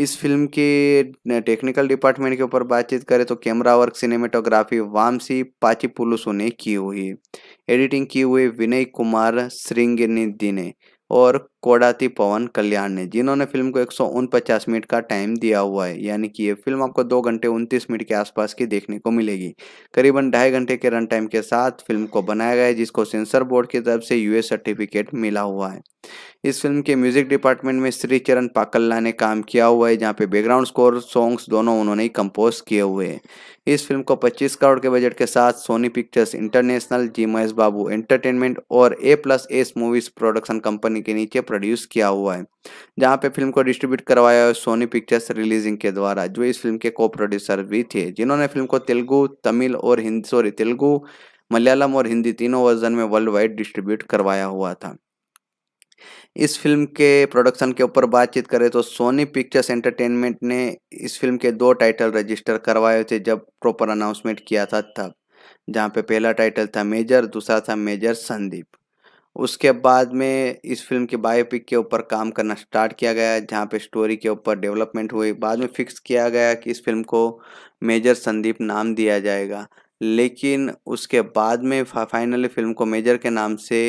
इस फिल्म के टेक्निकल डिपार्टमेंट के ऊपर बातचीत करें तो कैमरा वर्क सिनेमेटोग्राफी वामसी पाची पुलुसो ने की हुई एडिटिंग की हुई विनय कुमार श्रृंग ने और कोडाती पवन कल्याण ने जिन्होंने फिल्म को एक मिनट का टाइम दिया हुआ है यानी कि ये फिल्म आपको दो घंटे उनतीस मिनट के आसपास की देखने को मिलेगी करीबन ढाई घंटे के रन टाइम के साथ फिल्म को बनाया गया है जिसको सेंसर बोर्ड की तरफ से यूएस सर्टिफिकेट मिला हुआ है इस फिल्म के म्यूजिक डिपार्टमेंट में श्री चरण पाकल्ला ने काम किया हुआ है जहाँ पे बैकग्राउंड स्कोर सॉन्ग्स दोनों उन्होंने ही कंपोज किए हुए हैं इस फिल्म को 25 करोड़ के बजट के साथ Sony Pictures International G Mahesh Babu entertainment और A plus S movies production company के नीचे प्रोड्यूस किया हुआ है जहाँ पे फिल्म को डिस्ट्रीब्यूट करवाया है सोनी पिक्चर्स रिलीजिंग के द्वारा जो इस फिल्म के को प्रोड्यूसर भी थे जिन्होंने फिल्म को तेलुगु तमिल और हिंदी सॉरी तेलुगु मलयालम और हिंदी तीनों वर्जन में वर्ल्ड वाइड डिस्ट्रीब्यूट करवाया हुआ था इस फिल्म के प्रोडक्शन के ऊपर बातचीत करें तो सोनी पिक्चर्स एंटरटेनमेंट ने इस फिल्म के दो टाइटल रजिस्टर करवाए थे जब प्रॉपर अनाउंसमेंट किया था तब जहाँ पे पहला टाइटल था मेजर दूसरा था मेजर संदीप उसके बाद में इस फिल्म के बायोपिक के ऊपर काम करना स्टार्ट किया गया जहाँ पे स्टोरी के ऊपर डेवलपमेंट हुई बाद में फिक्स किया गया कि इस फिल्म को मेजर संदीप नाम दिया जाएगा लेकिन उसके बाद में फाइनली फिल्म को मेजर के नाम से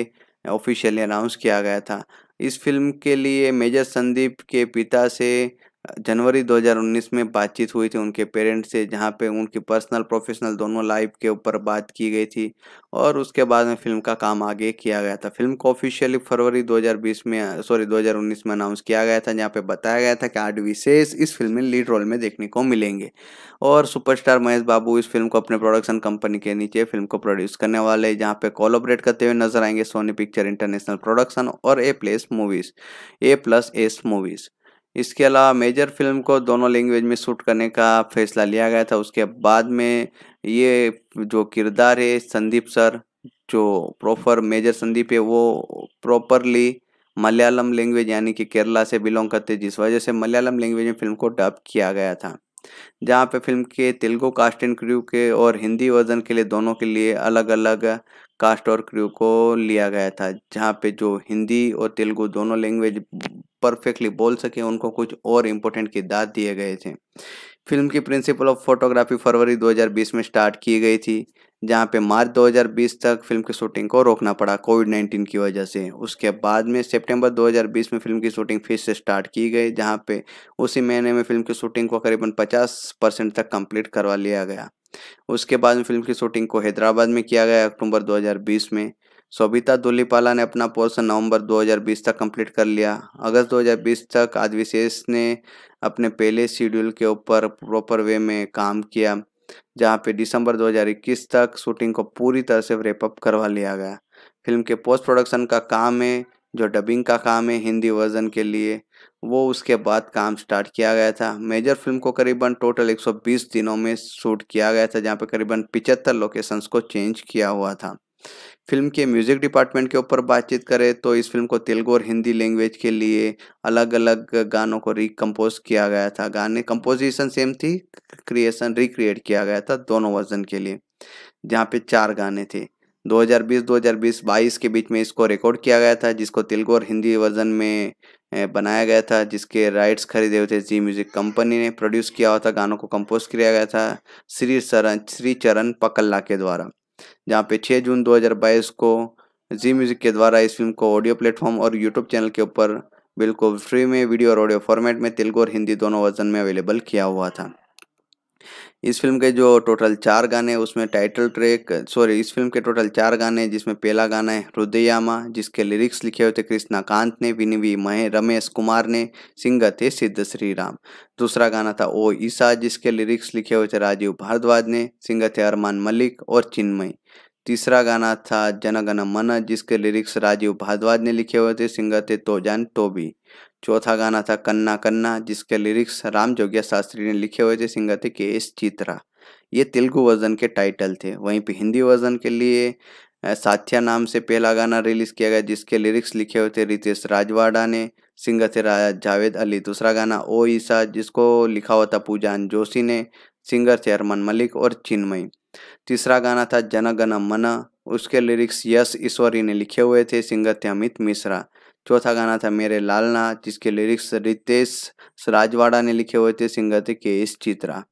ऑफिशियली अनाउंस किया गया था इस फिल्म के लिए मेजर संदीप के पिता से जनवरी 2019 में बातचीत हुई थी उनके पेरेंट्स से जहाँ पे उनकी पर्सनल प्रोफेशनल दोनों लाइफ के ऊपर बात की गई थी और उसके बाद में फिल्म का काम आगे किया गया था फिल्म को ऑफिशियली फरवरी 2020 में सॉरी 2019 में अनाउंस किया गया था जहाँ पे बताया गया था कि आठ विशेष इस फिल्म में लीड रोल में देखने को मिलेंगे और सुपरस्टार महेश बाबू इस फिल्म को अपने प्रोडक्शन कंपनी के नीचे फिल्म को प्रोड्यूस करने वाले जहाँ पे कोलोबरेट करते हुए नजर आएंगे सोनी पिक्चर इंटरनेशनल प्रोडक्शन और A plus movies A plus S movies इसके अलावा मेजर फिल्म को दोनों लैंग्वेज में शूट करने का फैसला लिया गया था उसके बाद में ये जो किरदार है संदीप सर जो प्रॉपर मेजर संदीप है वो प्रॉपरली मलयालम लैंग्वेज यानी कि केरला से बिलोंग करते जिस वजह से मलयालम लैंग्वेज में फिल्म को डब किया गया था जहाँ पे फिल्म के तेलुगु कास्ट एंड क्रू के और हिंदी वर्जन के लिए दोनों के लिए अलग अलग कास्ट और क्रू को लिया गया था जहाँ पे जो हिंदी और तेलुगु दोनों लैंग्वेज परफेक्टली बोल सके उनको कुछ और इम्पोर्टेंट किरदार दिए गए थे फिल्म की प्रिंसिपल ऑफ फोटोग्राफी फरवरी 2020 में स्टार्ट की गई थी जहाँ पे मार्च 2020 तक फिल्म की शूटिंग को रोकना पड़ा कोविड 19 की वजह से उसके बाद में सितंबर 2020 में फिल्म की शूटिंग फिर से स्टार्ट की गई जहाँ पे उसी महीने में फिल्म की शूटिंग को करीबन 50 परसेंट तक कंप्लीट करवा लिया गया उसके बाद में फिल्म की शूटिंग को हैदराबाद में किया गया अक्टूबर 2020 में सोबिता दुलीपाला ने अपना पोर्सन नवंबर 2020 तक कंप्लीट कर लिया अगस्त 2020 तक आदिविशेष ने अपने पहले शेड्यूल के ऊपर प्रॉपर वे में काम किया जहां पे दिसंबर 2021 तक शूटिंग को पूरी तरह से रेपअप करवा लिया गया फिल्म के पोस्ट प्रोडक्शन का काम है जो डबिंग का काम है हिंदी वर्जन के लिए वो उसके बाद काम स्टार्ट किया गया था मेजर फिल्म को करीबन टोटल 120 दिनों में शूट किया गया था जहाँ पे करीबन पिचहत्तर लोकेशंस को चेंज किया हुआ था फिल्म के म्यूजिक डिपार्टमेंट के ऊपर बातचीत करें तो इस फिल्म को तेलुगु और हिंदी लैंग्वेज के लिए अलग अलग गानों को रिकम्पोज किया गया था गाने कंपोजिशन सेम थी क्रिएशन रिक्रिएट किया गया था दोनों वर्जन के लिए जहाँ पे चार गाने थे 2020 2022 बीस के बीच में इसको रिकॉर्ड किया गया था जिसको तेलुगु और हिंदी वर्जन में बनाया गया था जिसके राइट्स खरीदे हुए थे जी म्यूजिक कंपनी ने प्रोड्यूस किया हुआ था गानों को कंपोज किया गया था श्री सरन श्री चरण पकल्ला के द्वारा जहाँ पे 6 जून 2022 को जी म्यूजिक के द्वारा इस फिल्म को ऑडियो प्लेटफॉर्म और यूट्यूब चैनल के ऊपर बिल्कुल फ्री में वीडियो और ऑडियो फॉर्मेट में तेलुगु और हिंदी दोनों वर्जन में अवेलेबल किया हुआ था इस फिल्म के जो टोटल चार गाने उसमें टाइटल ट्रैक सॉरी इस फिल्म के टोटल चार गाने जिसमें पहला गाना है हृदयामा जिसके लिरिक्स लिखे हुए थे कांत ने विनवी महे रमेश कुमार ने सिंगर थे सिद्ध श्री राम दूसरा गाना था ओ ईसा जिसके लिरिक्स लिखे हुए थे राजीव भारद्वाज ने सिंगर थे अरमान मलिक और चिन्मय तीसरा गाना था जनगण मन जिसके लिरिक्स राजीव भारद्वाज ने लिखे हुए थे सिंगर थे तो जान चौथा गाना था कन्ना कन्ना जिसके लिरिक्स राम जोगिया शास्त्री ने लिखे हुए थे सिंगर थे के एस चित्रा ये तेलुगु वर्जन के टाइटल थे वहीं पे हिंदी वर्जन के लिए साथिया नाम से पहला गाना रिलीज किया गया जिसके लिरिक्स लिखे हुए थे रितेश राजवाड़ा ने सिंगर थे राजा जावेद अली दूसरा गाना ओ ईसा जिसको लिखा हुआ था पूजान जोशी ने सिंगर थे अरमन मलिक और चिन्मयी तीसरा गाना था जनगण मना उसके लिरिक्स यश ईश्वरी ने लिखे हुए थे सिंगर थे अमित मिश्रा चौथा गाना था मेरे लालना जिसके लिरिक्स रितेश राजवाड़ा ने लिखे हुए थे सिंगर थे के एस चित्रा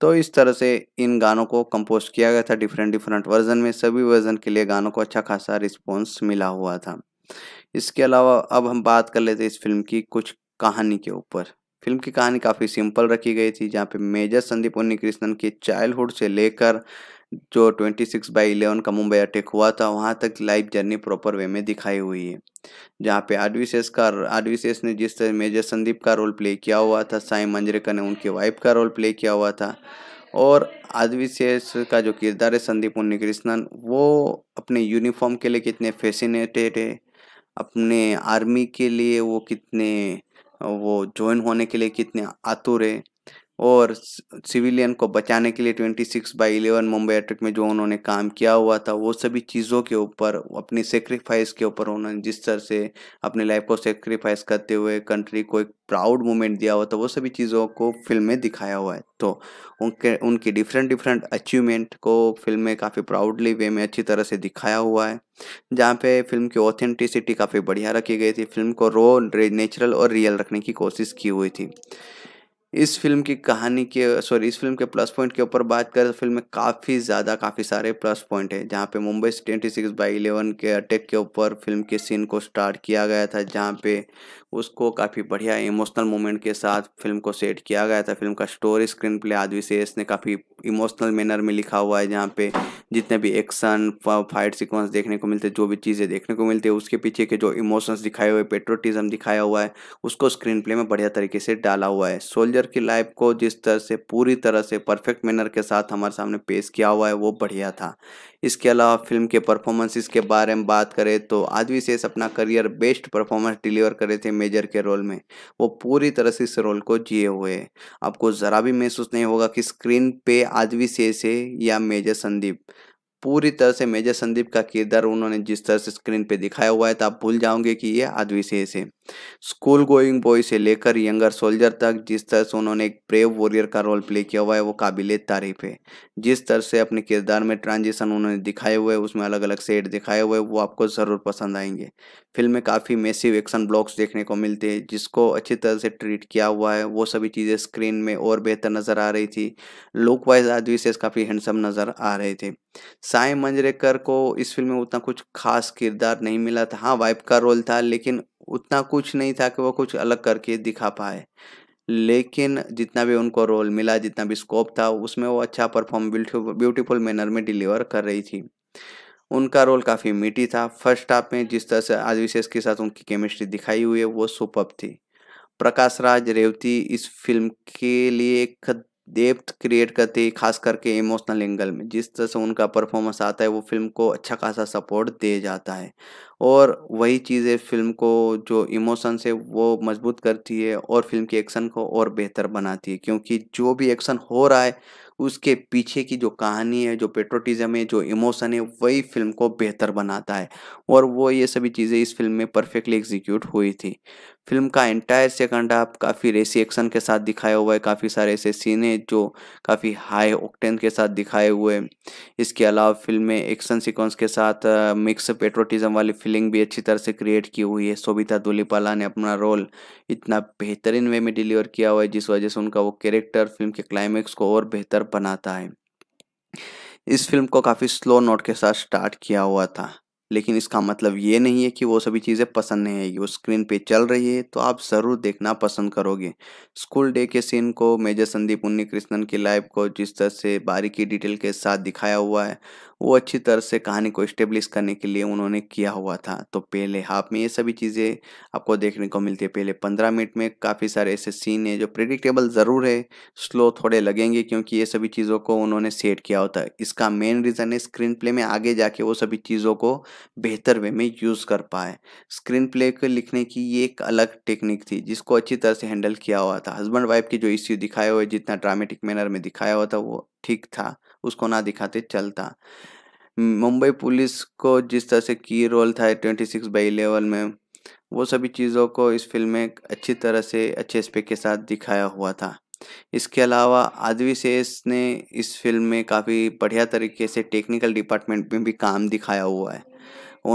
तो इस तरह से इन गानों को कंपोज किया गया था डिफरेंट डिफरेंट वर्जन में सभी वर्जन के लिए गानों को अच्छा खासा रिस्पॉन्स मिला हुआ था इसके अलावा अब हम बात कर लेते इस फिल्म की कुछ कहानी के ऊपर फिल्म की कहानी काफ़ी सिंपल रखी गई थी जहाँ पे मेजर संदीप उन्नी कृष्णन के चाइल्डहुड से लेकर जो 26 बाई इलेवन का मुंबई अटैक हुआ था वहाँ तक लाइव जर्नी प्रॉपर वे में दिखाई हुई है जहाँ पे आडविशेष का आडविशेष ने जिस तरह मेजर संदीप का रोल प्ले किया हुआ था साई मंजरेकर ने उनके वाइफ का रोल प्ले किया हुआ था और सेस का जो किरदार है संदीप उन्नी कृष्णन वो अपने यूनिफॉर्म के लिए कितने फैसिनेटेड है अपने आर्मी के लिए वो कितने वो ज्वाइन होने के लिए कितने आतुर है और सिविलियन को बचाने के लिए 26 बाई इलेवन मुंबई अटैक में जो उन्होंने काम किया हुआ था वो सभी चीज़ों के ऊपर अपनी सेक्रीफाइस के ऊपर उन्होंने जिस तरह से अपनी लाइफ को सेक्रीफाइस करते हुए कंट्री को एक प्राउड मोमेंट दिया हुआ था वो सभी चीज़ों को फिल्म में दिखाया हुआ है तो उनके उनकी डिफरेंट डिफरेंट अचीवमेंट को फिल्म में काफ़ी प्राउडली वे में अच्छी तरह से दिखाया हुआ है जहाँ पे फिल्म की ऑथेंटिसिटी काफ़ी बढ़िया रखी गई थी फिल्म को रो नेचुरल और रियल रखने की कोशिश की हुई थी इस फिल्म की कहानी के सॉरी इस फिल्म के प्लस पॉइंट के ऊपर बात करें तो फिल्म में काफ़ी ज़्यादा काफ़ी सारे प्लस पॉइंट हैं जहाँ पे Mumbai twenty six by eleven के अटैक के ऊपर फिल्म के सीन को स्टार्ट किया गया था जहाँ पे उसको काफ़ी बढ़िया इमोशनल मोमेंट के साथ फिल्म को सेट किया गया था फिल्म का स्टोरी स्क्रीन प्ले आदिविशेष ने काफ़ी इमोशनल मैनर में लिखा हुआ है जहाँ पे जितने भी एक्शन फाइट सीक्वेंस देखने को मिलते जो भी चीज़ें देखने को मिलती है उसके पीछे के जो इमोशंस दिखाए हुए पेट्रोटिज्म दिखाया हुआ है उसको स्क्रीन प्ले में बढ़िया तरीके से डाला हुआ है सोल्जर की लाइफ को जिस तरह से पूरी तरह से परफेक्ट मैनर के साथ हमारे सामने पेश किया हुआ है वो बढ़िया था इसके अलावा फिल्म के परफॉर्मेंसेस के बारे में बात करें तो आदवी सेस अपना करियर बेस्ट परफॉर्मेंस डिलीवर करे थे मेजर के रोल में वो पूरी तरह से इस रोल को जिए हुए हैं आपको ज़रा भी महसूस नहीं होगा कि स्क्रीन पे आदवी सेस है या मेजर संदीप पूरी तरह से मेजर संदीप का किरदार उन्होंने जिस तरह से स्क्रीन पे दिखाया हुआ है तो आप भूल जाओगे कि ये आदमी से ऐसे स्कूल गोइंग बॉय से लेकर यंगर सोल्जर तक जिस तरह से उन्होंने एक प्रेव वॉरियर का रोल प्ले किया हुआ है वो काबिल तारीफ है जिस तरह से अपने किरदार में ट्रांजिशन उन्होंने दिखाए हुए उसमें अलग अलग सेट दिखाए हुए वो आपको ज़रूर पसंद आएंगे फिल्म में काफ़ी मेसिव एक्शन ब्लॉक्स देखने को मिलते हैं जिसको अच्छी तरह से ट्रीट किया हुआ है वो सभी चीज़ें स्क्रीन में और बेहतर नज़र आ रही थी लुक वाइज आदमी से काफ़ी हैंडसम नज़र आ रहे थे साई मंजरेकर को इस फिल्म में उतना कुछ खास किरदार नहीं मिला था हाँ वाइफ का रोल था लेकिन उतना कुछ नहीं था कि वो कुछ अलग करके दिखा पाए लेकिन जितना भी उनको रोल मिला जितना भी स्कोप था उसमें वो अच्छा परफॉर्म ब्यूटीफुल मैनर में डिलीवर कर रही थी उनका रोल काफ़ी मीठी था फर्स्ट हाफ में जिस तरह से आज विशेष के साथ उनकी केमिस्ट्री दिखाई हुई है वो सुपअप थी प्रकाश राज रेवती इस फिल्म के लिए एक डेप्थ क्रिएट करती है खास करके इमोशनल एंगल में जिस तरह से उनका परफॉर्मेंस आता है वो फिल्म को अच्छा खासा सपोर्ट दे जाता है और वही चीज़ें फिल्म को जो इमोशंस है वो मजबूत करती है और फिल्म के एक्शन को और बेहतर बनाती है क्योंकि जो भी एक्शन हो रहा है उसके पीछे की जो कहानी है जो पेट्रोटिज़म है जो इमोशन है वही फिल्म को बेहतर बनाता है और वो ये सभी चीज़ें इस फिल्म में परफेक्टली एग्जीक्यूट हुई थी फिल्म का एंटायर सेकंड हाफ काफ़ी रेसी एक्शन के साथ दिखाया हुआ है काफ़ी सारे ऐसे सीन हैं जो काफ़ी हाई ऑक्टेन के साथ दिखाए हुए इसके अलावा फिल्म में एक्शन सीक्वेंस के साथ मिक्स पेट्रोटिज्म वाली फीलिंग भी अच्छी तरह से क्रिएट की हुई है सोबिता दुलीपाला ने अपना रोल इतना बेहतरीन वे में डिलीवर किया हुआ है जिस वजह से उनका वो कैरेक्टर फिल्म के क्लाइमैक्स को और बेहतर बनाता है इस फिल्म को काफ़ी स्लो नोट के साथ स्टार्ट किया हुआ था लेकिन इसका मतलब ये नहीं है कि वो सभी चीज़ें पसंद नहीं आएगी वो स्क्रीन पे चल रही है तो आप ज़रूर देखना पसंद करोगे स्कूल डे के सीन को मेजर संदीप उन्नी कृष्णन की लाइफ को जिस तरह से बारीकी डिटेल के साथ दिखाया हुआ है वो अच्छी तरह से कहानी को इस्टेब्लिश करने के लिए उन्होंने किया हुआ था तो पहले हाफ में ये सभी चीज़ें आपको देखने को मिलती है पहले पंद्रह मिनट में काफ़ी सारे ऐसे सीन है जो प्रिडिक्टेबल ज़रूर है स्लो थोड़े लगेंगे क्योंकि ये सभी चीज़ों को उन्होंने सेट किया होता है इसका मेन रीज़न है स्क्रीन प्ले में आगे जाके वो सभी चीज़ों को बेहतर वे में यूज़ कर पाए स्क्रीन प्ले को लिखने की ये एक अलग टेक्निक थी जिसको अच्छी तरह से हैंडल किया हुआ था हस्बैंड वाइफ के जो इश्यू दिखाए हुए जितना ड्रामेटिक मैनर में दिखाया हुआ था वो ठीक था उसको ना दिखाते चलता मुंबई पुलिस को जिस तरह से की रोल था ट्वेंटी सिक्स बाई इलेवन में वो सभी चीज़ों को इस फिल्म में अच्छी तरह से अच्छे स्पेक के साथ दिखाया हुआ था इसके अलावा आदवी सेस ने इस फिल्म में काफ़ी बढ़िया तरीके से टेक्निकल डिपार्टमेंट में भी काम दिखाया हुआ है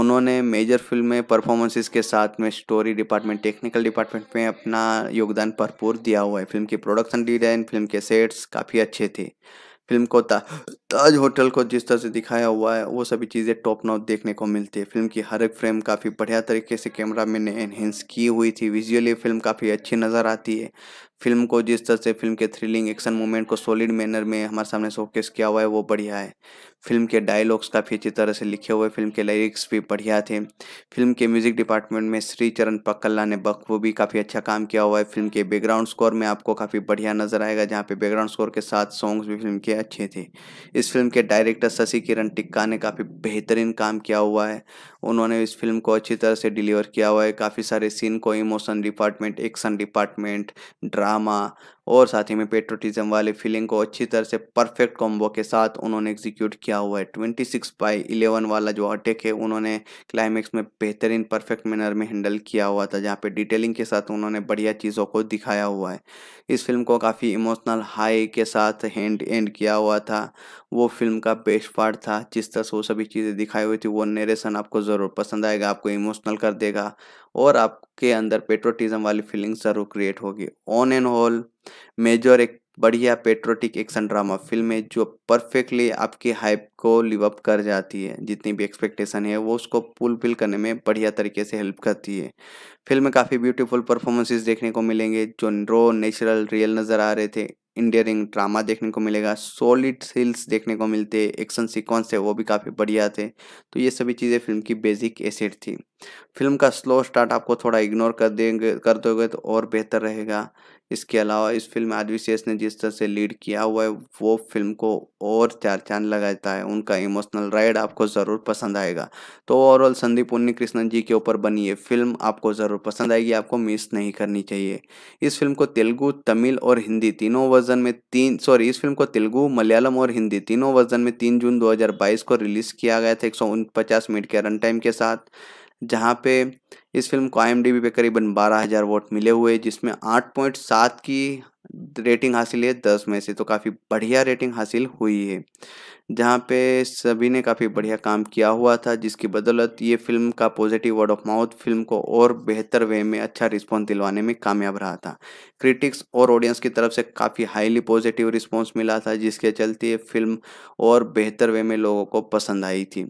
उन्होंने मेजर फिल्म में परफॉर्मेंसेस के साथ में स्टोरी डिपार्टमेंट टेक्निकल डिपार्टमेंट में अपना योगदान भरपूर दिया हुआ है फिल्म की प्रोडक्शन डिजाइन फिल्म के सेट्स काफ़ी अच्छे थे फिल्म को ता, ताज होटल को जिस तरह से दिखाया हुआ है वो सभी चीज़ें टॉप नॉट देखने को मिलती है फिल्म की हर एक फ्रेम काफ़ी बढ़िया तरीके से कैमरा मैन ने एनहेंस की हुई थी विजुअली फिल्म काफ़ी अच्छी नज़र आती है फिल्म को जिस तरह से फिल्म के थ्रिलिंग एक्शन मूवमेंट को सॉलिड मैनर में हमारे सामने शोकेस किया हुआ है वो बढ़िया है फिल्म के डायलॉग्स काफ़ी अच्छी तरह से लिखे हुए फिल्म के लिरिक्स भी बढ़िया थे फिल्म के म्यूजिक डिपार्टमेंट में श्री चरण पक्कल्ला ने बखूबी काफ़ी अच्छा काम किया हुआ है फिल्म के बैकग्राउंड स्कोर में आपको काफ़ी बढ़िया नजर आएगा जहाँ पे बैकग्राउंड स्कोर के साथ सॉन्ग्स भी फिल्म के अच्छे थे इस फिल्म के डायरेक्टर शशि किरण टिक्का ने काफ़ी बेहतरीन काम किया हुआ है उन्होंने इस फिल्म को अच्छी तरह से डिलीवर किया हुआ है काफ़ी सारे सीन को emotion department action department drama amaa. और साथ ही में पेट्रोटिज्म वाले फीलिंग को अच्छी तरह से परफेक्ट कॉम्बो के साथ उन्होंने एग्जीक्यूट किया हुआ है ट्वेंटी सिक्स बाई इलेवन वाला जो अटैक है उन्होंने क्लाइमैक्स में बेहतरीन परफेक्ट मैनर में हैंडल किया हुआ था जहाँ पे डिटेलिंग के साथ उन्होंने बढ़िया चीज़ों को दिखाया हुआ है इस फिल्म को काफ़ी इमोशनल हाई के साथ हैंड एंड किया हुआ था वो फिल्म का बेस्ट पार्ट था जिस तरह से वो सभी चीज़ें दिखाई हुई थी वो नरेशन आपको ज़रूर पसंद आएगा आपको इमोशनल कर देगा और आपके अंदर पेट्रोटिज्म वाली फीलिंग ज़रूर क्रिएट होगी ऑन एंड ऑल मेजर एक बढ़िया पेट्रोटिक एक्शन ड्रामा फिल्म है जो परफेक्टली आपके हाइप को लिव अप कर जाती है जितनी भी एक्सपेक्टेशन है वो उसको फुलफिल करने में बढ़िया तरीके से हेल्प करती है फिल्म में काफ़ी ब्यूटीफुल परफॉर्मेंसेस देखने को मिलेंगे जो रो नेचुरल रियल नज़र आ रहे थे इंडियरिंग ड्रामा देखने को मिलेगा सॉलिड सील्स देखने को मिलते एक्शन सिक्वेंस है वो भी काफ़ी बढ़िया थे तो ये सभी चीज़ें फिल्म की बेसिक एसेट थी फिल्म का स्लो स्टार्ट आपको थोड़ा इग्नोर कर देंगे कर दोगे तो और बेहतर रहेगा इसके अलावा इस फिल्म में आदिविशेष ने जिस तरह से लीड किया हुआ है वो फिल्म को और चार चांद लगाता है उनका इमोशनल राइड आपको ज़रूर पसंद आएगा तो ओवरऑल संदीप उन्नी कृष्णन जी के ऊपर बनी ये फिल्म आपको ज़रूर पसंद आएगी आपको मिस नहीं करनी चाहिए इस फिल्म को तेलुगु तमिल और हिंदी तीनों वर्जन में तीन सॉरी इस फिल्म को तेलुगु मलयालम और हिंदी तीनों वर्जन में तीन जून दो को रिलीज़ किया गया था एक मिनट के रन टाइम के साथ जहाँ पे इस फिल्म को आई पे करीबन बारह हज़ार वोट मिले हुए जिसमें आठ पॉइंट सात की रेटिंग हासिल है दस में से तो काफ़ी बढ़िया रेटिंग हासिल हुई है जहाँ पे सभी ने काफ़ी बढ़िया काम किया हुआ था जिसकी बदौलत ये फिल्म का positive word of mouth film को और बेहतर वे में अच्छा रिस्पॉन्स दिलवाने में कामयाब रहा था क्रिटिक्स और ऑडियंस की तरफ से काफ़ी हाईली पॉजिटिव रिस्पॉन्स मिला था जिसके चलते ये फिल्म और बेहतर वे में लोगों को पसंद आई थी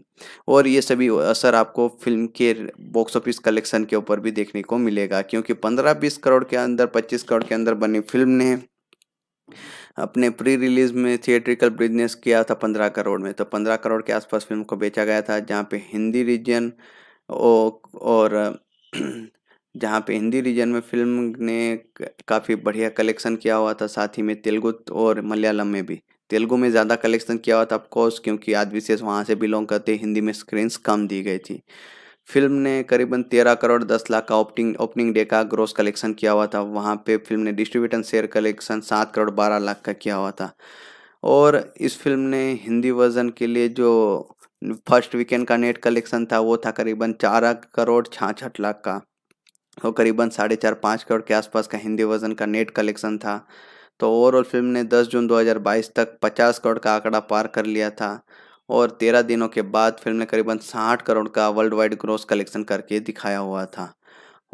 और ये सभी असर आपको फिल्म के बॉक्स ऑफिस कलेक्शन के ऊपर भी देखने को मिलेगा क्योंकि पंद्रह बीस करोड़ के अंदर पच्चीस करोड़ के अंदर बनी फिल्म ने अपने प्री रिलीज में थिएट्रिकल बिजनेस किया था पंद्रह करोड़ में तो पंद्रह करोड़ के आसपास फिल्म को बेचा गया था जहाँ पे हिंदी रीजन और जहाँ पे हिंदी रीजन में फिल्म ने काफ़ी बढ़िया कलेक्शन किया हुआ था साथ ही में तेलुगु और मलयालम में भी तेलुगु में ज़्यादा कलेक्शन किया हुआ था ऑफकोर्स क्योंकि आदि विशेष वहाँ से बिलोंग करते हिंदी में स्क्रीन्स कम दी गई थी फिल्म ने करीबन तेरह करोड़ दस लाख का ओपनिंग ओपनिंग डे का ग्रोस कलेक्शन किया हुआ था वहाँ पे फिल्म ने डिस्ट्रीब्यूटर शेयर कलेक्शन सात करोड़ बारह लाख का किया हुआ था और इस फिल्म ने हिंदी वर्जन के लिए जो फर्स्ट वीकेंड का नेट कलेक्शन था वो था करीबन चार करोड़ छाछठ लाख का और करीबन साढ़े चार पाँच करोड़ के आसपास का हिंदी वर्जन का नेट कलेक्शन था तो ओवरऑल फिल्म ने 10 जून 2022 तक 50 करोड़ का आंकड़ा पार कर लिया था और तेरह दिनों के बाद फिल्म ने करीबन साठ करोड़ का वर्ल्ड वाइड ग्रॉस कलेक्शन करके दिखाया हुआ था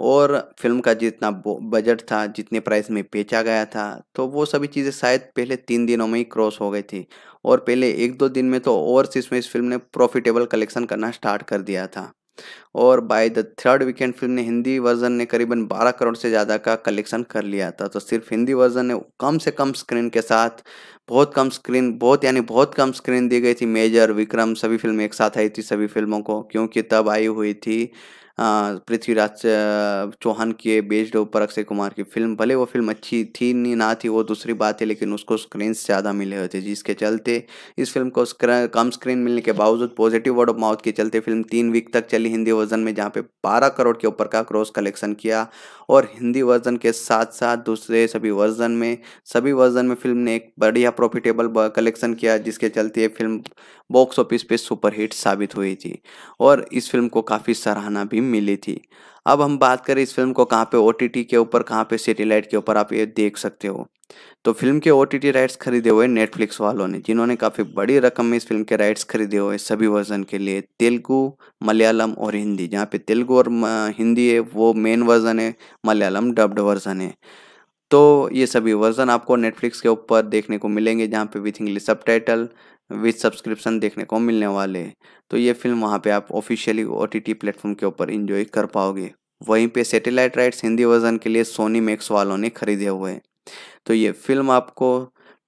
और फिल्म का जितना बजट था जितने प्राइस में बेचा गया था तो वो सभी चीज़ें शायद पहले तीन दिनों में ही क्रॉस हो गई थी और पहले एक दो दिन में तो ओवरसीज में इस फिल्म ने प्रॉफिटेबल कलेक्शन करना स्टार्ट कर दिया था और by the third weekend film ने हिंदी वर्जन ने करीबन 12 करोड़ से ज़्यादा का कलेक्शन कर लिया था तो सिर्फ हिंदी वर्जन ने कम से कम स्क्रीन के साथ बहुत कम स्क्रीन बहुत यानी बहुत कम स्क्रीन दी गई थी मेजर विक्रम सभी फिल्म एक साथ आई थी सभी फिल्मों को क्योंकि तब आई हुई थी पृथ्वीराज चौहान के बेस्ड ऊपर अक्षय कुमार की फिल्म भले वो फिल्म अच्छी थी नहीं ना थी वो दूसरी बात है लेकिन उसको स्क्रीन ज़्यादा मिले हुए थे जिसके चलते इस फिल्म को कम स्क्रीन मिलने के बावजूद पॉजिटिव वर्ड ऑफ माउथ के चलते फिल्म तीन वीक तक चली हिंदी वर्जन में जहाँ पे बारह करोड़ के ऊपर का क्रॉस कलेक्शन किया और हिंदी वर्जन के साथ साथ दूसरे सभी वर्जन में सभी वर्जन में फिल्म ने एक बढ़िया प्रॉफिटेबल कलेक्शन किया जिसके चलते ये फिल्म बॉक्स ऑफिस पे सुपरहिट साबित हुई थी और इस फिल्म को काफ़ी सराहना भी भी मिली थी अब हम बात करें इस फिल्म को कहाँ पे ओ के ऊपर कहाँ पे सेटेलाइट के ऊपर आप ये देख सकते हो तो फिल्म के ओ राइट्स खरीदे हुए नेटफ्लिक्स वालों ने जिन्होंने काफ़ी बड़ी रकम में इस फिल्म के राइट्स खरीदे हुए सभी वर्जन के लिए तेलुगु मलयालम और हिंदी जहाँ पे तेलुगु और हिंदी है वो मेन वर्जन है मलयालम डब्ड वर्जन है तो ये सभी वर्जन आपको नेटफ्लिक्स के ऊपर देखने को मिलेंगे जहाँ पे with English sub with subscription देखने को मिलने वाले हैं तो ये फिल्म वहाँ पे आप officially O T T platform के ऊपर इंजॉय कर पाओगे वहीं पे सैटेलाइट राइट्स हिंदी वर्जन के लिए सोनी मैक्स वालों ने खरीदे हुए हैं तो ये फिल्म आपको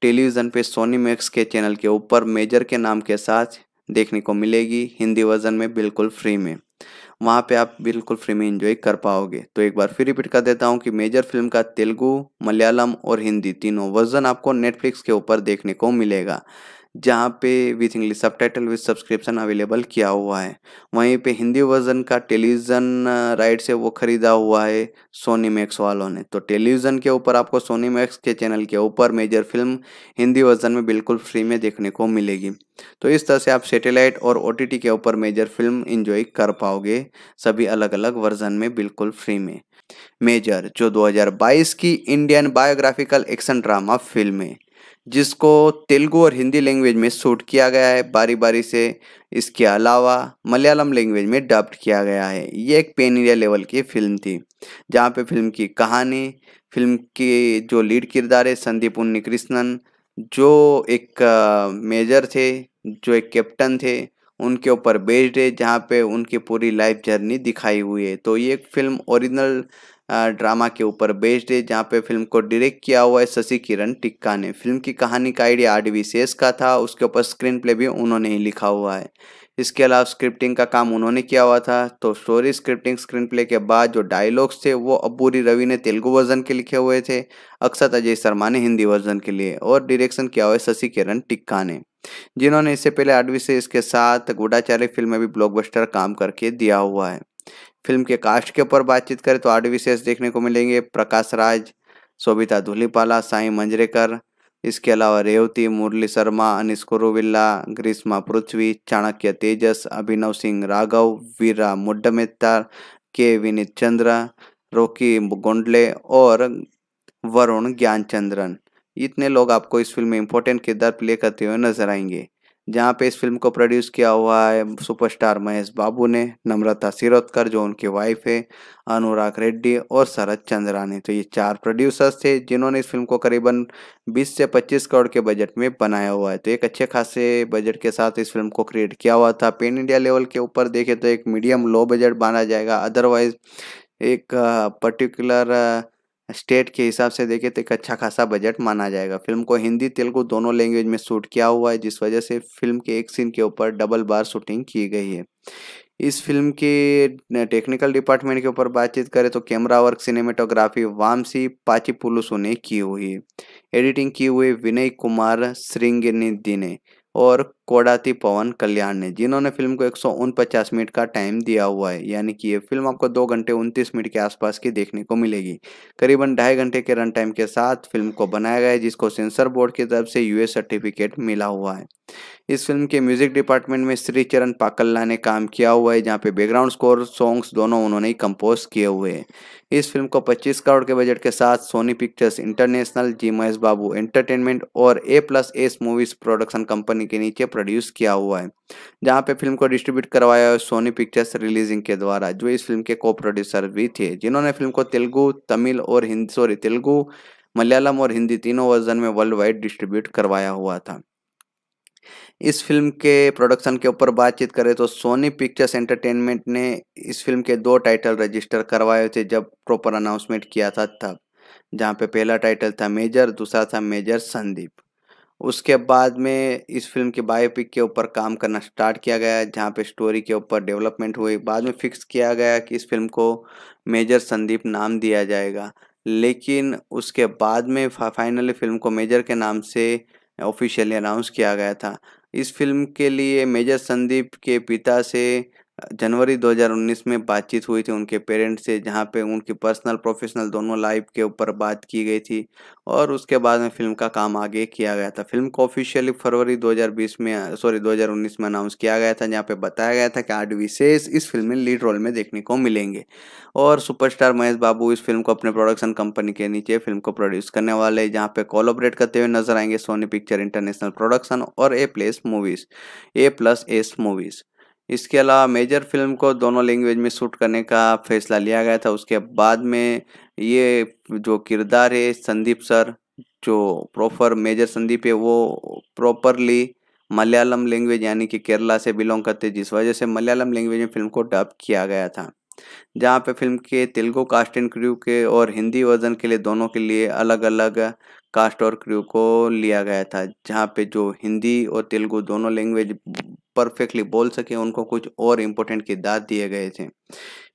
टेलीविज़न पे सोनी मैक्स के चैनल के ऊपर मेजर के नाम के साथ देखने को मिलेगी हिंदी वर्जन में बिल्कुल फ्री में वहाँ पे आप बिल्कुल फ्री में इंजॉय कर पाओगे तो एक बार फिर रिपीट कर देता हूँ कि मेजर फिल्म का तेलुगू मलयालम और हिंदी तीनों वर्जन आपको नेटफ्लिक्स के ऊपर देखने को मिलेगा जहाँ पे विथ इंग्लिश सब टाइटल विथ सब्सक्रिप्शन अवेलेबल किया हुआ है वहीं पे हिंदी वर्जन का टेलीविज़न राइट से वो ख़रीदा हुआ है सोनी मैक्स वालों ने तो टेलीविज़न के ऊपर आपको सोनी मैक्स के चैनल के ऊपर मेजर फिल्म हिंदी वर्जन में बिल्कुल फ्री में देखने को मिलेगी तो इस तरह से आप सेटेलाइट और ओ के ऊपर मेजर फिल्म इंजॉय कर पाओगे सभी अलग अलग वर्जन में बिल्कुल फ्री में मेजर जो 2022 की Indian biographical action drama film है जिसको तेलुगु और हिंदी लैंग्वेज में शूट किया गया है बारी बारी से इसके अलावा मलयालम लैंग्वेज में डब्ड किया गया है ये एक पेन इंडिया लेवल की फिल्म थी जहाँ पे फिल्म की कहानी फिल्म के जो लीड किरदार है संदीप उन्नी कृष्णन जो एक मेजर थे जो एक कैप्टन थे उनके ऊपर बेस्ड है जहाँ पे उनकी पूरी लाइफ जर्नी दिखाई हुई है तो ये एक फिल्म ओरिजिनल ड्रामा के ऊपर बेस्ड है जहाँ पे फिल्म को डायरेक्ट किया हुआ है शशि किरण टिक्का ने फिल्म की कहानी का आइडिया आर डी का था उसके ऊपर स्क्रीन प्ले भी उन्होंने ही लिखा हुआ है इसके अलावा स्क्रिप्टिंग का काम उन्होंने किया हुआ था तो स्टोरी स्क्रिप्टिंग स्क्रीन प्ले के बाद जो डायलॉग्स थे वो अबूरी रवि ने तेलुगु वर्जन के लिखे हुए थे अक्षत अजय शर्मा ने हिंदी वर्जन के लिए और डायरेक्शन किया हुआ है शशि किरण टिक्का ने जिन्होंने इससे पहले आडवी से इसके साथ गुडाचार्य फिल्म में भी ब्लॉकबस्टर काम करके दिया हुआ है फिल्म के कास्ट के ऊपर बातचीत करें तो आठ विशेष देखने को मिलेंगे प्रकाश राज शोभिता धुलीपाला साई मंजरेकर इसके अलावा रेवती मुरली शर्मा अनिश कुरुविल्ला ग्रीष्मा पृथ्वी चाणक्य तेजस अभिनव सिंह राघव वीरा मुड्डमेत्ता के विनीत चंद्र रोकी गोंडले और वरुण ज्ञानचंद्रन इतने लोग आपको इस फिल्म में इम्पोर्टेंट किरदार प्ले करते हुए नजर आएंगे जहाँ पे इस फिल्म को प्रोड्यूस किया हुआ है सुपरस्टार महेश बाबू ने नम्रता सिरोदकर जो उनकी वाइफ है अनुराग रेड्डी और शरद चंद्रानी तो ये चार प्रोड्यूसर्स थे जिन्होंने इस फिल्म को करीबन 20 से 25 करोड़ के बजट में बनाया हुआ है तो एक अच्छे खासे बजट के साथ इस फिल्म को क्रिएट किया हुआ था पेन इंडिया लेवल के ऊपर देखें तो एक मीडियम लो बजट माना जाएगा अदरवाइज एक पर्टिकुलर स्टेट के हिसाब से देखें तो एक अच्छा खासा बजट माना जाएगा फिल्म को हिंदी तेलुगु दोनों लैंग्वेज में शूट किया हुआ है जिस वजह से फिल्म के एक सीन के ऊपर डबल बार शूटिंग की गई है इस फिल्म के टेक्निकल डिपार्टमेंट के ऊपर बातचीत करें तो कैमरा वर्क सिनेमेटोग्राफी वामसी पाची पुलुसू ने की हुई एडिटिंग की हुई विनय कुमार श्रृंग ने और कोडाती पवन कल्याण ने जिन्होंने फिल्म को एक मिनट का टाइम दिया हुआ है यानी कि ये फिल्म आपको दो घंटे उनतीस मिनट के आसपास की देखने को मिलेगी करीबन ढाई घंटे के रन टाइम के साथ फिल्म को बनाया गया है जिसको सेंसर बोर्ड की तरफ से यूएस सर्टिफिकेट मिला हुआ है इस फिल्म के म्यूजिक डिपार्टमेंट में श्री चरण पाकल्ला ने काम किया हुआ है जहाँ पे बैकग्राउंड स्कोर सॉन्ग्स दोनों उन्होंने ही कंपोज किए हुए हैं इस फिल्म को 25 करोड़ के बजट के साथ Sony Pictures International G Mahesh Babu entertainment और A plus S movies production company के नीचे प्रोड्यूस किया हुआ है जहाँ पे फिल्म को डिस्ट्रीब्यूट करवाया है सोनी पिक्चर्स रिलीजिंग के द्वारा जो इस फिल्म के को प्रोड्यूसर भी थे जिन्होंने फिल्म को तेलुगु तमिल और हिंदी सॉरी तेलुगु मलयालम और हिंदी तीनों वर्जन में वर्ल्ड वाइड डिस्ट्रीब्यूट करवाया हुआ था इस फिल्म के प्रोडक्शन के ऊपर बातचीत करें तो सोनी पिक्चर्स एंटरटेनमेंट ने इस फिल्म के दो टाइटल रजिस्टर करवाए थे जब प्रॉपर अनाउंसमेंट किया था तब जहाँ पे पहला टाइटल था मेजर दूसरा था मेजर संदीप उसके बाद में इस फिल्म के बायोपिक के ऊपर काम करना स्टार्ट किया गया जहाँ पे स्टोरी के ऊपर डेवलपमेंट हुई बाद में फिक्स किया गया कि इस फिल्म को मेजर संदीप नाम दिया जाएगा लेकिन उसके बाद में फाइनली फिल्म को मेजर के नाम से ऑफिशियली अनाउंस किया गया था इस फिल्म के लिए मेजर संदीप के पिता से जनवरी 2019 में बातचीत हुई थी उनके पेरेंट्स से जहाँ पे उनकी पर्सनल प्रोफेशनल दोनों लाइफ के ऊपर बात की गई थी और उसके बाद में फिल्म का काम आगे किया गया था फिल्म को ऑफिशियली फरवरी 2020 में सॉरी 2019 में अनाउंस किया गया था जहाँ पे बताया गया था कि आठ विशेष इस फिल्म में लीड रोल में देखने को मिलेंगे और सुपरस्टार महेश बाबू इस फिल्म को अपने प्रोडक्शन कंपनी के नीचे फिल्म को प्रोड्यूस करने वाले जहाँ पे कोलोबरेट करते हुए नजर आएंगे सोनी पिक्चर इंटरनेशनल प्रोडक्शन और A place movies A plus S movies इसके अलावा मेजर फिल्म को दोनों लैंग्वेज में शूट करने का फैसला लिया गया था उसके बाद में ये जो किरदार है संदीप सर जो प्रॉपर मेजर संदीप है वो प्रॉपरली मलयालम लैंग्वेज यानी कि केरला से बिलोंग करते जिस वजह से मलयालम लैंग्वेज में फिल्म को डब किया गया था जहाँ पे फिल्म के तेलुगु कास्ट एंड क्रू के और हिंदी वर्जन के लिए दोनों के लिए अलग अलग कास्ट और क्रू को लिया गया था जहाँ पे जो हिंदी और तेलुगु दोनों लैंग्वेज परफेक्टली बोल सके उनको कुछ और इम्पोर्टेंट किरदार दिए गए थे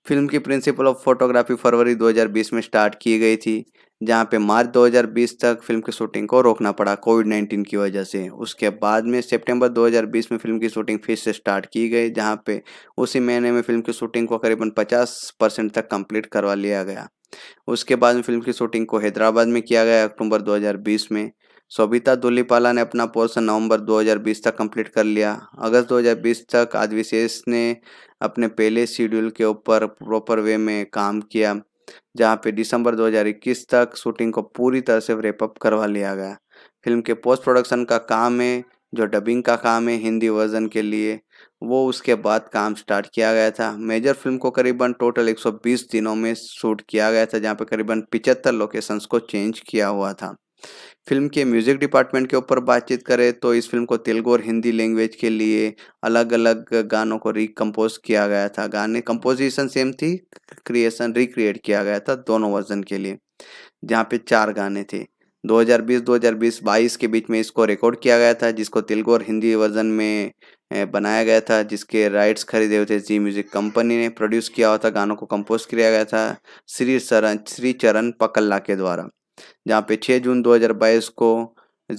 फिल्म की प्रिंसिपल ऑफ फोटोग्राफी फरवरी 2020 में स्टार्ट की गई थी जहाँ पे मार्च 2020 तक फिल्म की शूटिंग को रोकना पड़ा कोविड 19 की वजह से उसके बाद में सितंबर 2020 में फिल्म की शूटिंग फिर से स्टार्ट की गई जहाँ पे उसी महीने में फिल्म की शूटिंग को करीबन 50 परसेंट तक कंप्लीट करवा लिया गया उसके बाद में फिल्म की शूटिंग को हैदराबाद में किया गया अक्टूबर 2020 में सोबिता दुलीपाला ने अपना पोर्शन नवंबर 2020 तक कंप्लीट कर लिया अगस्त 2020 तक आदिविशेष ने अपने पहले शेड्यूल के ऊपर प्रॉपर वे में काम किया जहां पे दिसंबर 2021 तक शूटिंग को पूरी तरह से रेपअप करवा लिया गया फिल्म के पोस्ट प्रोडक्शन का काम है जो डबिंग का काम है हिंदी वर्जन के लिए वो उसके बाद काम स्टार्ट किया गया था मेजर फिल्म को करीबन टोटल 120 दिनों में शूट किया गया था जहाँ पे करीबन पिचहत्तर लोकेशंस को चेंज किया हुआ था फिल्म के म्यूजिक डिपार्टमेंट के ऊपर बातचीत करें तो इस फिल्म को तेलुगु और हिंदी लैंग्वेज के लिए अलग अलग गानों को रिकम्पोज किया गया था गाने कंपोजिशन सेम थी क्रिएशन रिक्रिएट किया गया था दोनों वर्जन के लिए जहाँ पे चार गाने थे 2020 2022 22 के बीच में इसको रिकॉर्ड किया गया था जिसको तेलुगु और हिंदी वर्जन में बनाया गया था जिसके राइट्स खरीदे हुए थे जी म्यूजिक कंपनी ने प्रोड्यूस किया हुआ था गानों को कंपोज किया गया था श्री सरन श्री चरण पकल्ला के द्वारा जहाँ पे 6 जून 2022 को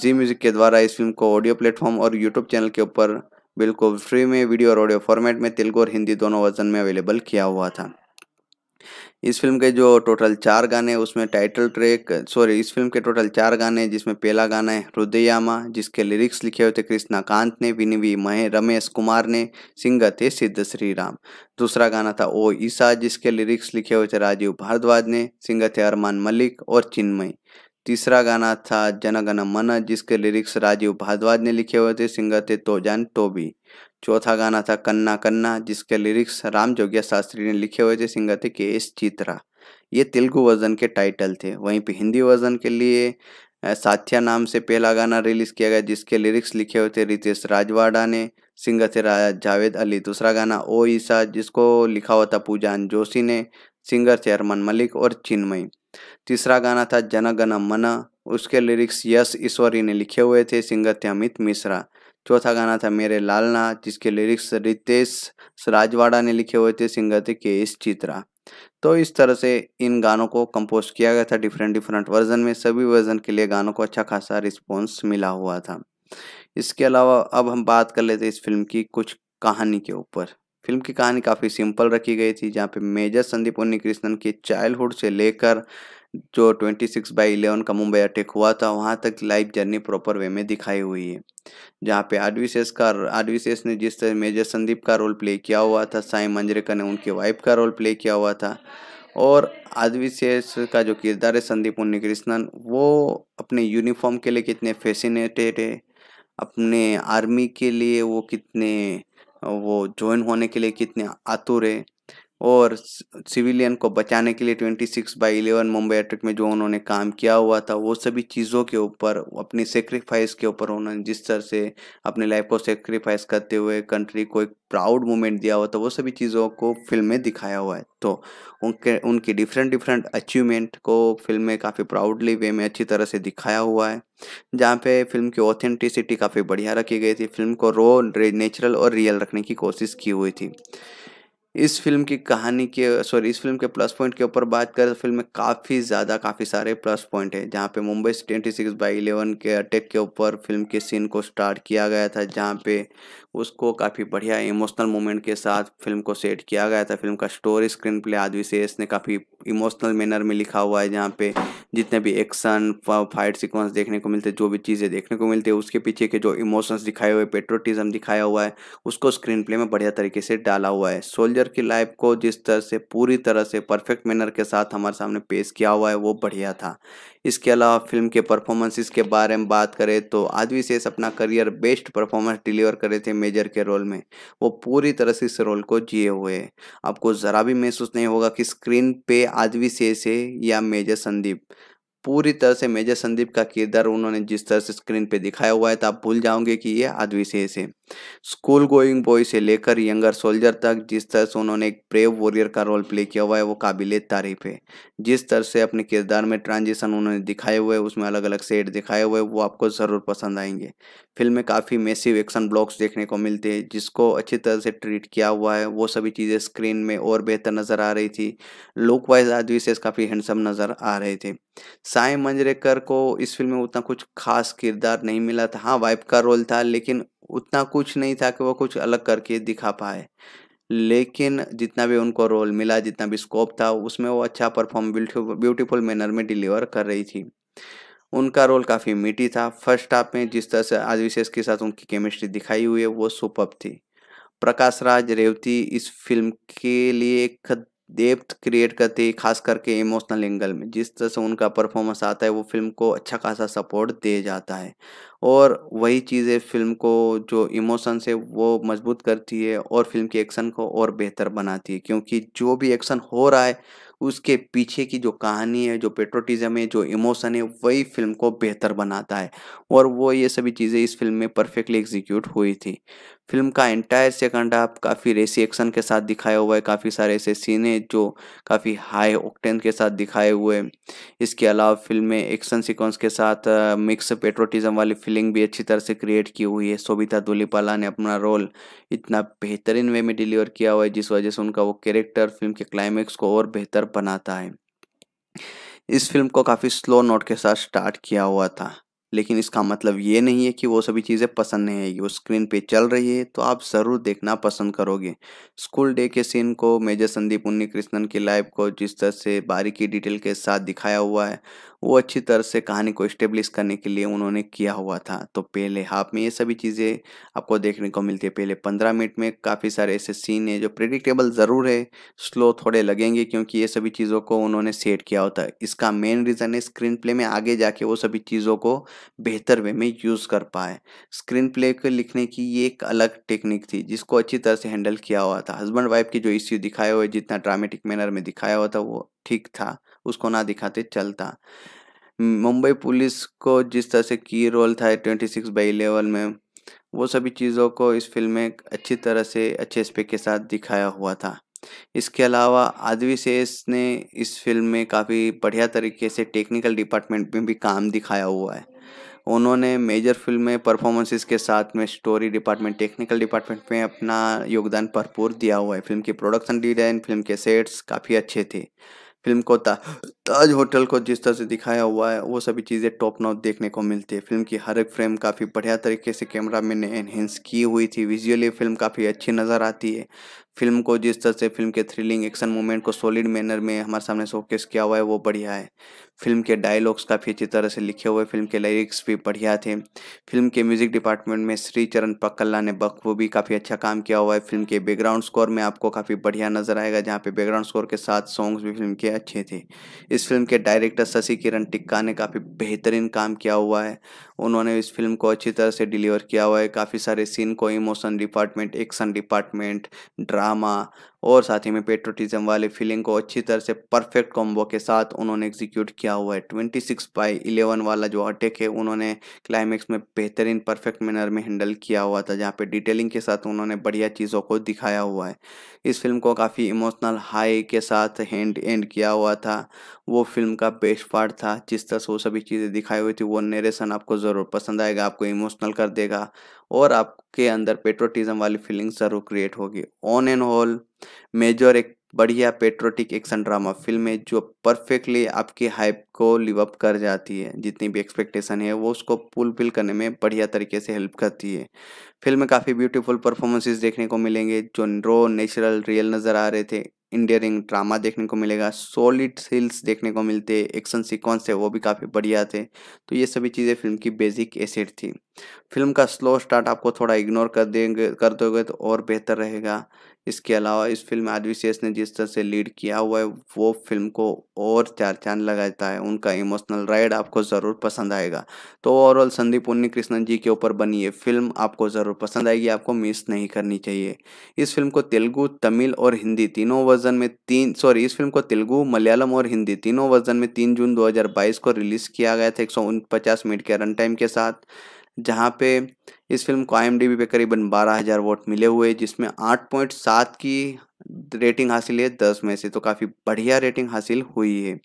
जी म्यूजिक के द्वारा इस फिल्म को ऑडियो प्लेटफॉर्म और यूट्यूब चैनल के ऊपर बिल्कुल फ्री में वीडियो और ऑडियो फॉर्मेट में तेलुगु और हिंदी दोनों वर्जन में अवेलेबल किया हुआ था इस फिल्म के जो टोटल चार गाने उसमें टाइटल ट्रैक सॉरी इस फिल्म के टोटल चार गाने जिसमें पहला गाना है हृदयामा जिसके लिरिक्स लिखे हुए थे कृष्णा कांत ने विनिवी महे रमेश कुमार ने सिंगर थे सिद्ध श्री राम दूसरा गाना था ओ ईसा जिसके लिरिक्स लिखे हुए थे राजीव भारद्वाज ने सिंगर थे अरमान मलिक और चिन्मयी तीसरा गाना था जनगण मन जिसके लिरिक्स राजीव भारद्वाज ने लिखे हुए थे सिंगर थे तोजान टोबी चौथा गाना था कन्ना कन्ना जिसके लिरिक्स राम जोगिया शास्त्री ने लिखे हुए थे सिंगर थे के एस चित्रा ये तेलुगु वर्जन के टाइटल थे वहीं पे हिंदी वर्जन के लिए साथिया नाम से पहला गाना रिलीज किया गया जिसके लिरिक्स लिखे हुए थे रितेश राजवाड़ा ने सिंगर थे राजा जावेद अली दूसरा गाना ओ ईसा जिसको लिखा हुआ था पूजान जोशी ने सिंगर थे अरमन मलिक और चिन्मयी तीसरा गाना था जन गण मन उसके लिरिक्स यश ईश्वरी ने लिखे हुए थे सिंगर थे अमित मिश्रा चौथा गाना था मेरे लालना जिसके लिरिक्स रितेश राजवाड़ा ने लिखे हुए थे सिंगर थे के एस चित्रा तो इस तरह से इन गानों को कंपोज किया गया था डिफरेंट डिफरेंट वर्जन में सभी वर्जन के लिए गानों को अच्छा खासा रिस्पॉन्स मिला हुआ था इसके अलावा अब हम बात कर लेते इस फिल्म की कुछ कहानी के ऊपर फिल्म की कहानी काफ़ी सिंपल रखी गई थी जहाँ पे मेजर संदीप उन्नी कृष्णन के चाइल्डहुड से लेकर जो 26 बाई इलेवन का मुंबई अटैक हुआ था वहाँ तक लाइव जर्नी प्रॉपर वे में दिखाई हुई है जहाँ पे आडविशेष का आडविशेष ने जिस तरह मेजर संदीप का रोल प्ले किया हुआ था साई मंजरेकर ने उनके वाइफ का रोल प्ले किया हुआ था और सेस का जो किरदार है संदीप उन्नी कृष्णन वो अपने यूनिफॉर्म के लिए कितने फैसिनेटेड है अपने आर्मी के लिए वो कितने वो ज्वाइन होने के लिए कितने आतुर है और सिविलियन को बचाने के लिए 26 बाई इलेवन मुंबई अटैक में जो उन्होंने काम किया हुआ था वो सभी चीज़ों के ऊपर अपनी सेक्रीफाइस के ऊपर उन्होंने जिस तरह से अपनी लाइफ को सेक्रीफाइस करते हुए कंट्री को एक प्राउड मोमेंट दिया हुआ था वो सभी चीज़ों को फिल्म में दिखाया हुआ है तो उनके उनकी डिफरेंट डिफरेंट अचीवमेंट को फिल्म में काफ़ी प्राउडली वे में अच्छी तरह से दिखाया हुआ है जहाँ पे फिल्म की ऑथेंटिसिटी काफ़ी बढ़िया रखी गई थी फिल्म को रो नेचुरल और रियल रखने की कोशिश की हुई थी इस फिल्म की कहानी के सॉरी इस फिल्म के प्लस पॉइंट के ऊपर बात करें तो फिल्म में काफ़ी ज़्यादा काफ़ी सारे प्लस पॉइंट हैं जहाँ पे Mumbai twenty six by eleven के अटैक के ऊपर फिल्म के सीन को स्टार्ट किया गया था जहाँ पे उसको काफ़ी बढ़िया इमोशनल मोमेंट के साथ फिल्म को सेट किया गया था फिल्म का स्टोरी स्क्रीन प्ले आदि से इसने काफ़ी इमोशनल मैनर में लिखा हुआ है जहाँ पे जितने भी एक्शन फाइट सीक्वेंस देखने को मिलते जो भी चीज़ें देखने को मिलती है उसके पीछे के जो इमोशंस दिखाए हुए पेट्रोटिज्म दिखाया हुआ है उसको स्क्रीन प्ले में बढ़िया तरीके से डाला हुआ है सोल्जर टीचर की लाइफ को जिस तरह से पूरी तरह से परफेक्ट मैनर के साथ हमारे सामने पेश किया हुआ है वो बढ़िया था इसके अलावा फिल्म के परफॉर्मेंसेस के बारे में बात करें तो आदवी शेष अपना करियर बेस्ट परफॉर्मेंस डिलीवर करे थे मेजर के रोल में वो पूरी तरह से इस रोल को जिए हुए आपको ज़रा भी महसूस नहीं होगा कि स्क्रीन पे आदवी शेष है या मेजर संदीप पूरी तरह से मेजर संदीप का किरदार उन्होंने जिस तरह से स्क्रीन पे दिखाया हुआ है तो आप भूल जाओगे कि ये आदिविशेष है स्कूल गोइंग बॉय से लेकर यंगर सोल्जर तक जिस तरह से उन्होंने एक प्रेव वॉरियर का रोल प्ले किया हुआ है वो काबिल तारीफ है जिस तरह से अपने किरदार में ट्रांजिशन उन्होंने दिखाए हुए उसमें अलग अलग सेट दिखाए हुए वो आपको ज़रूर पसंद आएंगे फिल्म में काफ़ी मेसिव एक्शन ब्लॉक्स देखने को मिलते हैं जिसको अच्छी तरह से ट्रीट किया हुआ है वो सभी चीज़ें स्क्रीन में और बेहतर नज़र आ रही थी लुक वाइज आदिविशेष काफ़ी हैंडसम नज़र आ रहे थे साय मंजरेकर को इस फिल्म में उतना कुछ खास किरदार नहीं मिला था हाँ वाइफ का रोल था लेकिन उतना कुछ नहीं था कि वो कुछ अलग करके दिखा पाए लेकिन जितना भी उनको रोल मिला जितना भी स्कोप था उसमें वो अच्छा परफॉर्म ब्यूटीफुल मैनर में डिलीवर कर रही थी उनका रोल काफ़ी मीठी था फर्स्ट हाफ में जिस तरह से आज विशेष के साथ उनकी केमिस्ट्री दिखाई हुई है वो सुपअप थी प्रकाश राज रेवती इस फिल्म के लिए एक डेप्थ क्रिएट करती है खास करके इमोशनल एंगल में जिस तरह से उनका परफॉर्मेंस आता है वो फिल्म को अच्छा खासा सपोर्ट दे जाता है और वही चीज़ें फिल्म को जो इमोशंस है वो मजबूत करती है और फिल्म के एक्शन को और बेहतर बनाती है क्योंकि जो भी एक्शन हो रहा है उसके पीछे की जो कहानी है जो पेट्रोटिज़म है जो इमोशन है वही फिल्म को बेहतर बनाता है और वो ये सभी चीज़ें इस फिल्म में परफेक्टली एग्जीक्यूट हुई थी फिल्म का एंटायर सेकंड हाफ काफ़ी रेसी एक्शन के साथ दिखाया हुआ है काफ़ी सारे ऐसे सीन हैं जो काफ़ी हाई ऑक्टेन के साथ दिखाए हुए इसके अलावा फिल्म में एक्शन सिक्वेंस के साथ मिक्स पेट्रोटिज्म वाली फीलिंग भी अच्छी तरह से क्रिएट की हुई है सोबिता दुलीपाला ने अपना रोल इतना बेहतरीन वे में डिलीवर किया हुआ है जिस वजह से उनका वो कैरेक्टर फिल्म के क्लाइमेक्स को और बेहतर बनाता है इस फिल्म को काफ़ी स्लो नोट के साथ स्टार्ट किया हुआ था लेकिन इसका मतलब ये नहीं है कि वो सभी चीज़ें पसंद नहीं आएगी वो स्क्रीन पे चल रही है तो आप ज़रूर देखना पसंद करोगे स्कूल डे के सीन को मेजर संदीप उन्नी कृष्णन की लाइफ को जिस तरह से बारीकी डिटेल के साथ दिखाया हुआ है वो अच्छी तरह से कहानी को इस्टेब्लिश करने के लिए उन्होंने किया हुआ था तो पहले हाफ में ये सभी चीज़ें आपको देखने को मिलती है पहले पंद्रह मिनट में काफ़ी सारे ऐसे सीन है जो प्रिडिक्टेबल ज़रूर है स्लो थोड़े लगेंगे क्योंकि ये सभी चीज़ों को उन्होंने सेट किया होता है इसका मेन रीज़न है स्क्रीन प्ले में आगे जाके वो सभी चीज़ों को बेहतर वे में यूज़ कर पाए स्क्रीन प्ले को लिखने की ये एक अलग टेक्निक थी जिसको अच्छी तरह से हैंडल किया हुआ था हस्बैंड वाइफ के जो इश्यू दिखाए हुए जितना ड्रामेटिक मैनर में दिखाया हुआ था वो ठीक था उसको ना दिखाते चलता मुंबई पुलिस को जिस तरह से की रोल था ट्वेंटी सिक्स बाई इलेवन में वो सभी चीज़ों को इस फिल्म में अच्छी तरह से अच्छे स्पेक के साथ दिखाया हुआ था इसके अलावा आदवी सेस ने इस फिल्म में काफ़ी बढ़िया तरीके से टेक्निकल डिपार्टमेंट में भी काम दिखाया हुआ है उन्होंने मेजर फिल्म में परफॉर्मेंसेस के साथ में स्टोरी डिपार्टमेंट टेक्निकल डिपार्टमेंट में अपना योगदान भरपूर दिया हुआ है फिल्म की प्रोडक्शन डिजाइन फिल्म के सेट्स काफ़ी अच्छे थे फिल्म को ता, ताज होटल को जिस तरह से दिखाया हुआ है वो सभी चीज़ें टॉप नॉट देखने को मिलती है फिल्म की हर एक फ्रेम काफ़ी बढ़िया तरीके से कैमरा मैन ने एनहेंस की हुई थी विजुअली फिल्म काफ़ी अच्छी नज़र आती है फिल्म को जिस तरह से फिल्म के थ्रिलिंग एक्शन मूवमेंट को सॉलिड मैनर में हमारे सामने शोकेस किया हुआ है वो बढ़िया है फिल्म के डायलॉग्स काफ़ी अच्छी तरह से लिखे हुए फिल्म के लिरिक्स भी बढ़िया थे फिल्म के म्यूज़िक डिपार्टमेंट में श्री चरण पक्कल्ला ने भी काफ़ी अच्छा काम किया हुआ है फिल्म के बैकग्राउंड स्कोर में आपको काफ़ी बढ़िया नजर आएगा जहाँ पे बैकग्राउंड स्कोर के साथ सॉन्ग्स भी फिल्म के अच्छे थे इस फिल्म के डायरेक्टर शशि किरण टिक्का ने काफ़ी बेहतरीन काम किया हुआ है उन्होंने इस फिल्म को अच्छी तरह से डिलीवर किया हुआ है काफ़ी सारे सीन को emotion department action department drama और साथ ही में पेट्रोटिज्म वाले फीलिंग को अच्छी तरह से परफेक्ट कॉम्बो के साथ उन्होंने एग्जीक्यूट किया हुआ है ट्वेंटी सिक्स बाई इलेवन वाला जो अटैक है उन्होंने क्लाइमैक्स में बेहतरीन परफेक्ट मैनर में हैंडल किया हुआ था जहाँ पे डिटेलिंग के साथ उन्होंने बढ़िया चीज़ों को दिखाया हुआ है इस फिल्म को काफ़ी इमोशनल हाई के साथ हैंड एंड किया हुआ था वो फिल्म का बेस्ट पार्ट था जिस तरह से वो सभी चीज़ें दिखाई हुई थी वो नरेशन आपको ज़रूर पसंद आएगा आपको इमोशनल कर देगा और आपके अंदर पेट्रोटिज्म वाली फीलिंग जरूर क्रिएट होगी ऑन एंड होल मेजर एक बढ़िया पेट्रोटिक एक्शन ड्रामा फिल्म है जो परफेक्टली आपकी हाइप को लिव अप कर जाती है जितनी भी एक्सपेक्टेशन है वो उसको फुलफिल करने में बढ़िया तरीके से हेल्प करती है फिल्म में काफ़ी ब्यूटीफुल परफॉर्मेंसेस देखने को मिलेंगे जो रो नेचुरल रियल नज़र आ रहे थे इंडियरिंग ड्रामा देखने को मिलेगा सॉलिड सील्स देखने को मिलते एक्शन सीक्वेंस है वो भी काफ़ी बढ़िया थे तो ये सभी चीज़ें फिल्म की बेसिक एसेट थी फिल्म का स्लो स्टार्ट आपको थोड़ा इग्नोर कर देंगे कर दोगे तो और बेहतर रहेगा इसके अलावा इस फिल्म आदिशेष ने जिस तरह से लीड किया हुआ है वो फिल्म को और चार चांद लगाता है उनका इमोशनल राइड आपको ज़रूर पसंद आएगा तो ओवरऑल संदीप उन्नी कृष्णन जी के ऊपर बनी ये फिल्म आपको ज़रूर पसंद आएगी आपको मिस नहीं करनी चाहिए इस फिल्म को तेलुगू तमिल और हिंदी तीनों वर्जन में तीन सॉरी इस फिल्म को तेलुगु मलयालम और हिंदी तीनों वर्जन में तीन जून दो को रिलीज़ किया गया था एक मिनट के रन टाइम के साथ जहाँ पे इस फिल्म को आई पे करीबन बारह हज़ार वोट मिले हुए जिसमें आठ पॉइंट सात की रेटिंग हासिल है दस में से तो काफ़ी बढ़िया रेटिंग हासिल हुई है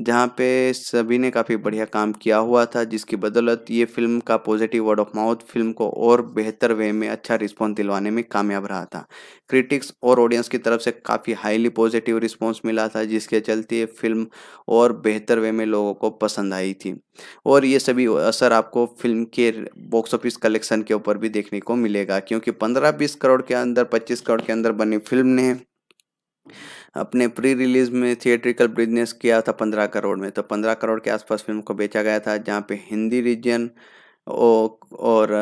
जहाँ पे सभी ने काफ़ी बढ़िया काम किया हुआ था जिसकी बदौलत ये फिल्म का positive word of mouth film को और बेहतर वे में अच्छा रिस्पॉन्स दिलवाने में कामयाब रहा था क्रिटिक्स और ऑडियंस की तरफ से काफ़ी हाईली पॉजिटिव रिस्पॉन्स मिला था जिसके चलते ये फिल्म और बेहतर वे में लोगों को पसंद आई थी और ये सभी असर आपको फिल्म के बॉक्स ऑफिस कलेक्शन के ऊपर भी देखने को मिलेगा क्योंकि पंद्रह बीस करोड़ के अंदर पच्चीस करोड़ के अंदर बनी फिल्म ने अपने प्री रिलीज में थिएट्रिकल बिजनेस किया था पंद्रह करोड़ में तो पंद्रह करोड़ के आसपास फिल्म को बेचा गया था जहाँ पे हिंदी रीजन और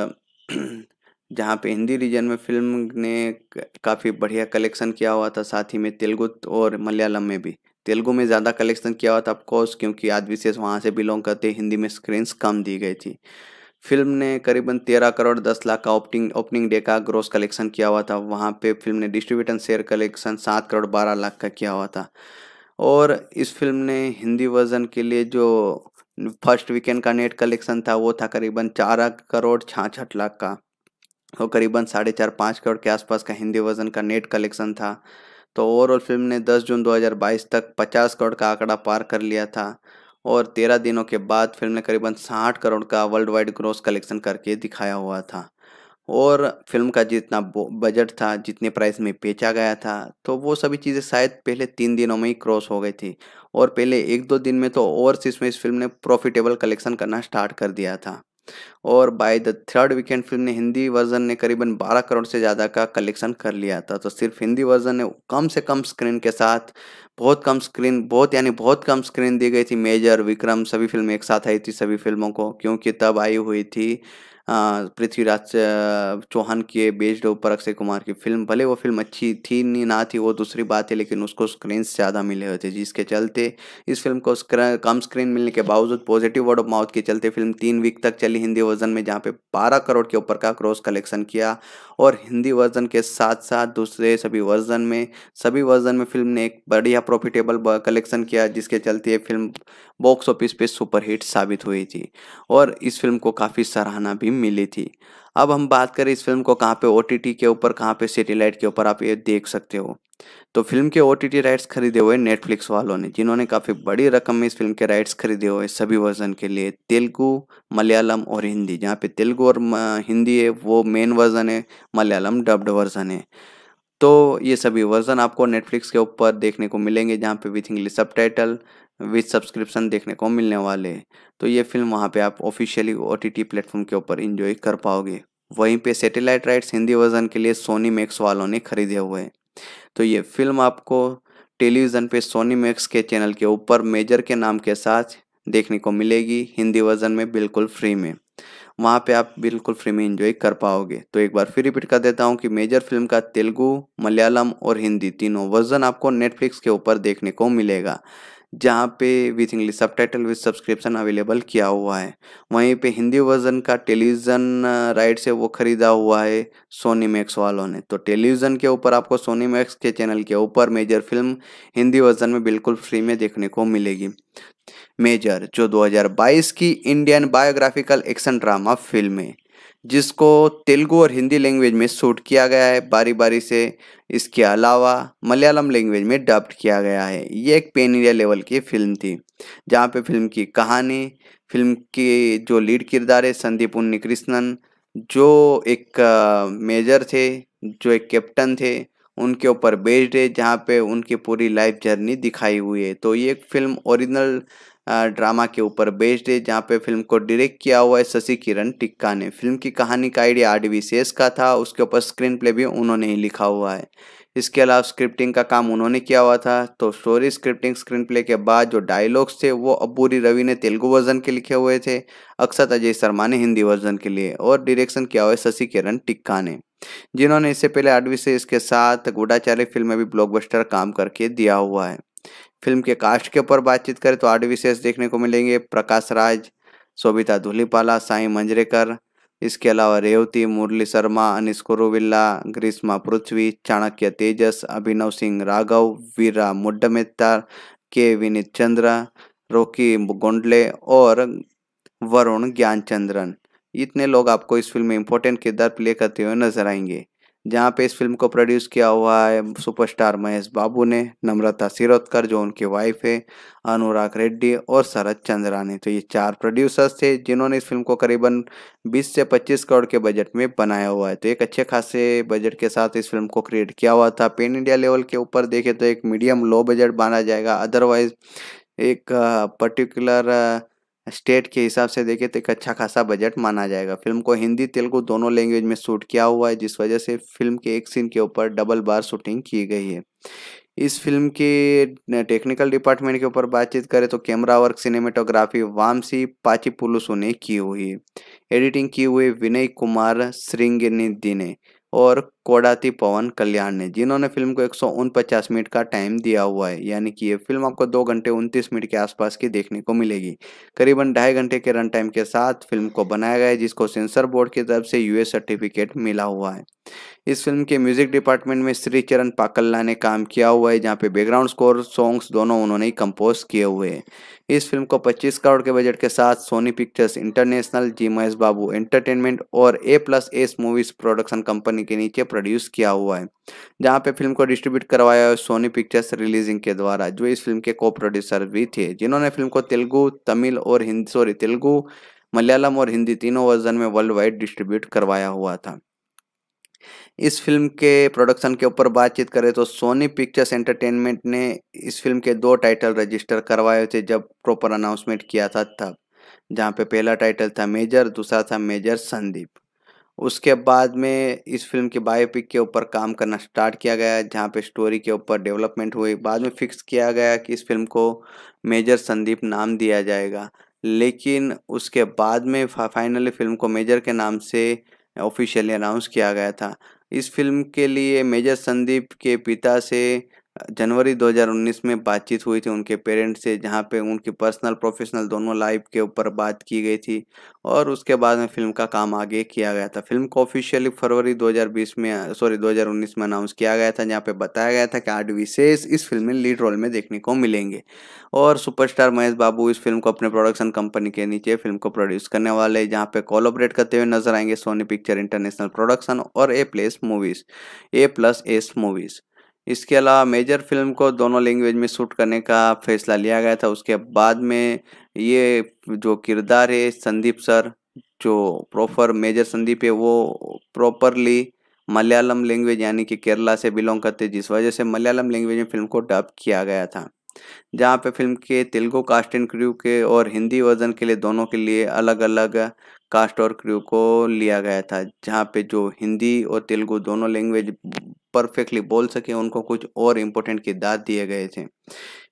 जहाँ पे हिंदी रीजन में फिल्म ने काफ़ी बढ़िया कलेक्शन किया हुआ था साथ ही में तेलुगु और मलयालम में भी तेलुगु में ज़्यादा कलेक्शन किया हुआ था ऑफकोर्स क्योंकि आदि विशेष वहाँ से बिलोंग करते हिंदी में स्क्रीन्स कम दी गई थी फिल्म ने करीबन तेरह करोड़ दस लाख का ओपनिंग ओपनिंग डे का ग्रोस कलेक्शन किया हुआ था वहाँ पे फिल्म ने डिस्ट्रीब्यूटर शेयर कलेक्शन सात करोड़ बारह लाख का किया हुआ था और इस फिल्म ने हिंदी वर्जन के लिए जो फर्स्ट वीकेंड का नेट कलेक्शन था वो था करीबन चार करोड़ छाछठ लाख का और करीबन साढ़े चार पाँच करोड़ के आसपास का हिंदी वर्जन का नेट कलेक्शन था तो ओवरऑल फिल्म ने 10 जून 2022 तक 50 करोड़ का आंकड़ा पार कर लिया था और तेरह दिनों के बाद फिल्म ने करीबन साठ करोड़ का वर्ल्ड वाइड ग्रॉस कलेक्शन करके दिखाया हुआ था और फिल्म का जितना बजट था जितने प्राइस में बेचा गया था तो वो सभी चीज़ें शायद पहले तीन दिनों में ही क्रॉस हो गई थी और पहले एक दो दिन में तो ओवरसीज में इस फिल्म ने प्रॉफिटेबल कलेक्शन करना स्टार्ट कर दिया था और by the third weekend film ने हिंदी वर्जन ने करीबन 12 करोड़ से ज़्यादा का कलेक्शन कर लिया था तो सिर्फ हिंदी वर्जन ने कम से कम स्क्रीन के साथ बहुत कम स्क्रीन बहुत यानी बहुत कम स्क्रीन दी गई थी मेजर विक्रम सभी फिल्म एक साथ आई थी सभी फिल्मों को क्योंकि तब आई हुई थी पृथ्वीराज चौहान के बेस्ड ऊपर अक्षय कुमार की फिल्म भले वो फिल्म अच्छी थी नहीं ना थी वो दूसरी बात है लेकिन उसको स्क्रीन ज़्यादा मिले हुए थे जिसके चलते इस फिल्म को कम स्क्रीन मिलने के बावजूद पॉजिटिव वर्ड ऑफ माउथ के चलते फिल्म तीन वीक तक चली हिंदी वर्जन में जहाँ पे बारह करोड़ के ऊपर का क्रॉस कलेक्शन किया और हिंदी वर्जन के साथ साथ दूसरे सभी वर्जन में सभी वर्जन में फिल्म ने एक बढ़िया प्रॉफिटेबल कलेक्शन किया जिसके चलते ये फिल्म बॉक्स ऑफिस पे सुपरहिट साबित हुई थी और इस फिल्म को काफ़ी सराहना भी फिल्म मिली थी अब हम बात करें इस फिल्म को कहाँ पे ओ के ऊपर कहाँ पे सेटेलाइट के ऊपर आप ये देख सकते हो तो फिल्म के ओ राइट्स खरीदे हुए नेटफ्लिक्स वालों ने जिन्होंने काफ़ी बड़ी रकम में इस फिल्म के राइट्स खरीदे हुए सभी वर्जन के लिए तेलुगु मलयालम और हिंदी जहाँ पे तेलुगु और हिंदी है वो मेन वर्जन है मलयालम डब्ड वर्जन है तो ये सभी वर्जन आपको नेटफ्लिक्स के ऊपर देखने को मिलेंगे जहाँ पे with English sub with subscription देखने को मिलने वाले हैं तो ये फिल्म वहाँ पे आप officially O T T platform के ऊपर इंजॉय कर पाओगे वहीं पे सैटेलाइट राइट्स हिंदी वर्जन के लिए सोनी मैक्स वालों ने खरीदे हुए हैं तो ये फिल्म आपको टेलीविज़न पे सोनी मैक्स के चैनल के ऊपर मेजर के नाम के साथ देखने को मिलेगी हिंदी वर्जन में बिल्कुल फ्री में वहाँ पे आप बिल्कुल फ्री में इंजॉय कर पाओगे तो एक बार फिर रिपीट कर देता हूँ कि मेजर फिल्म का तेलुगू मलयालम और हिंदी तीनों वर्जन आपको नेटफ्लिक्स के ऊपर देखने को मिलेगा जहाँ पे विथ इंग्लिश सब टाइटल विथ सब्सक्रिप्शन अवेलेबल किया हुआ है वहीं पे हिंदी वर्जन का टेलीविज़न राइट से वो ख़रीदा हुआ है सोनी मैक्स वालों ने तो टेलीविज़न के ऊपर आपको सोनी मैक्स के चैनल के ऊपर मेजर फिल्म हिंदी वर्जन में बिल्कुल फ्री में देखने को मिलेगी मेजर जो 2022 की Indian biographical action drama film है जिसको तेलुगु और हिंदी लैंग्वेज में शूट किया गया है बारी बारी से इसके अलावा मलयालम लैंग्वेज में डब्ड किया गया है ये एक पेन इंडिया लेवल की फिल्म थी जहाँ पे फिल्म की कहानी फिल्म के जो लीड किरदार है संदीप उन्नी कृष्णन जो एक मेजर थे जो एक कैप्टन थे उनके ऊपर बेस्ड है जहाँ पे उनकी पूरी लाइफ जर्नी दिखाई हुई है तो ये एक फिल्म ओरिजिनल ड्रामा के ऊपर बेस्ड है जहाँ पे फिल्म को डायरेक्ट किया हुआ है शशि किरण टिक्का ने फिल्म की कहानी का आइडिया आर डी का था उसके ऊपर स्क्रीन प्ले भी उन्होंने ही लिखा हुआ है इसके अलावा स्क्रिप्टिंग का काम उन्होंने किया हुआ था तो स्टोरी स्क्रिप्टिंग स्क्रीन प्ले के बाद जो डायलॉग्स थे वो अबूरी रवि ने तेलुगु वर्जन के लिखे हुए थे अक्षत अजय शर्मा ने हिंदी वर्जन के लिए और डायरेक्शन किया हुआ है शशि किरण टिक्का ने जिन्होंने इससे पहले आडवी से इसके साथ गुडाचार्य फिल्म में भी ब्लॉकबस्टर काम करके दिया हुआ है फिल्म के कास्ट के ऊपर बातचीत करें तो आठ विशेष देखने को मिलेंगे प्रकाश राज शोभिता धुलीपाला साई मंजरेकर इसके अलावा रेवती मुरली शर्मा अनिश कुरुविल्ला ग्रीष्मा पृथ्वी चाणक्य तेजस अभिनव सिंह राघव वीरा मुड्डमेत्ता के विनीत चंद्र रोकी गोंडले और वरुण ज्ञानचंद्रन इतने लोग आपको इस फिल्म में इंपॉर्टेंट किरदार प्ले करते हुए नजर आएंगे जहाँ पे इस फिल्म को प्रोड्यूस किया हुआ है सुपरस्टार महेश बाबू ने नम्रता सिरोदकर जो उनकी वाइफ है अनुराग रेड्डी और शरद चंद्रानी तो ये चार प्रोड्यूसर्स थे जिन्होंने इस फिल्म को करीबन 20 से 25 करोड़ के बजट में बनाया हुआ है तो एक अच्छे खासे बजट के साथ इस फिल्म को क्रिएट किया हुआ था पेन इंडिया लेवल के ऊपर देखे तो एक मीडियम लो बजट माना जाएगा अदरवाइज एक पर्टिकुलर स्टेट के हिसाब से देखें तो एक अच्छा खासा बजट माना जाएगा फिल्म को हिंदी तेलुगु दोनों लैंग्वेज में शूट किया हुआ है जिस वजह से फिल्म के एक सीन के ऊपर डबल बार शूटिंग की गई है इस फिल्म के टेक्निकल डिपार्टमेंट के ऊपर बातचीत करें तो कैमरा वर्क सिनेमेटोग्राफी वामसी पाची पुलुसू ने की हुई एडिटिंग की हुई विनय कुमार श्रृंगनिधि ने और कोडाती पवन कल्याण ने जिन्होंने फिल्म को एक मिनट का टाइम दिया हुआ है यानी कि ये फिल्म आपको दो घंटे उनतीस मिनट के आसपास की देखने को मिलेगी करीबन ढाई घंटे के रन टाइम के साथ फिल्म को बनाया गया है जिसको सेंसर बोर्ड की तरफ से यूएस सर्टिफिकेट मिला हुआ है इस फिल्म के म्यूजिक डिपार्टमेंट में श्री चरण पाकल्ला ने काम किया हुआ है जहाँ पे बैकग्राउंड स्कोर सॉन्ग्स दोनों उन्होंने ही कंपोज किए हुए हैं इस फिल्म को 25 करोड़ के बजट के साथ Sony Pictures International G Mahesh Babu entertainment और A plus S movies production company के नीचे प्रोड्यूस किया हुआ है जहां पे फिल्म को डिस्ट्रीब्यूट करवाया है सोनी पिक्चर्स रिलीजिंग के द्वारा जो इस फिल्म के को प्रोड्यूसर भी थे जिन्होंने फिल्म को तेलुगु तमिल और हिंदी सॉरी तेलुगु मलयालम और हिंदी तीनों वर्जन में वर्ल्ड वाइड डिस्ट्रीब्यूट करवाया हुआ था इस फिल्म के प्रोडक्शन के ऊपर बातचीत करें तो सोनी पिक्चर्स एंटरटेनमेंट ने इस फिल्म के दो टाइटल रजिस्टर करवाए थे जब प्रॉपर अनाउंसमेंट किया था तब जहाँ पे पहला टाइटल था मेजर दूसरा था मेजर संदीप उसके बाद में इस फिल्म के बायोपिक के ऊपर काम करना स्टार्ट किया गया जहाँ पे स्टोरी के ऊपर डेवलपमेंट हुई बाद में फिक्स किया गया कि इस फिल्म को मेजर संदीप नाम दिया जाएगा लेकिन उसके बाद में फाइनली फिल्म को मेजर के नाम से ऑफिशियली अनाउंस किया गया था इस फिल्म के लिए मेजर संदीप के पिता से जनवरी 2019 में बातचीत हुई थी उनके पेरेंट्स से जहाँ पे उनकी पर्सनल प्रोफेशनल दोनों लाइफ के ऊपर बात की गई थी और उसके बाद में फिल्म का काम आगे किया गया था फिल्म को ऑफिशियली फरवरी 2020 में सॉरी 2019 में अनाउंस किया गया था जहाँ पे बताया गया था कि आठ विशेष इस फिल्म में लीड रोल में देखने को मिलेंगे और सुपरस्टार महेश बाबू इस फिल्म को अपने प्रोडक्शन कंपनी के नीचे फिल्म को प्रोड्यूस करने वाले जहाँ पे कोलोबरेट करते हुए नजर आएंगे सोनी पिक्चर इंटरनेशनल प्रोडक्शन और A place movies A plus S movies इसके अलावा मेजर फिल्म को दोनों लैंग्वेज में शूट करने का फैसला लिया गया था उसके बाद में ये जो किरदार है संदीप सर जो प्रॉपर मेजर संदीप है वो प्रॉपरली मलयालम लैंग्वेज यानी कि केरला से बिलोंग करते जिस वजह से मलयालम लैंग्वेज में फिल्म को डब किया गया था जहाँ पे फिल्म के तेलुगु कास्ट एंड क्रू के और हिंदी वर्जन के लिए दोनों के लिए अलग अलग कास्ट और क्रू को लिया गया था जहाँ पे जो हिंदी और तेलुगु दोनों लैंग्वेज परफेक्टली बोल सके उनको कुछ और इम्पोर्टेंट किरदार दिए गए थे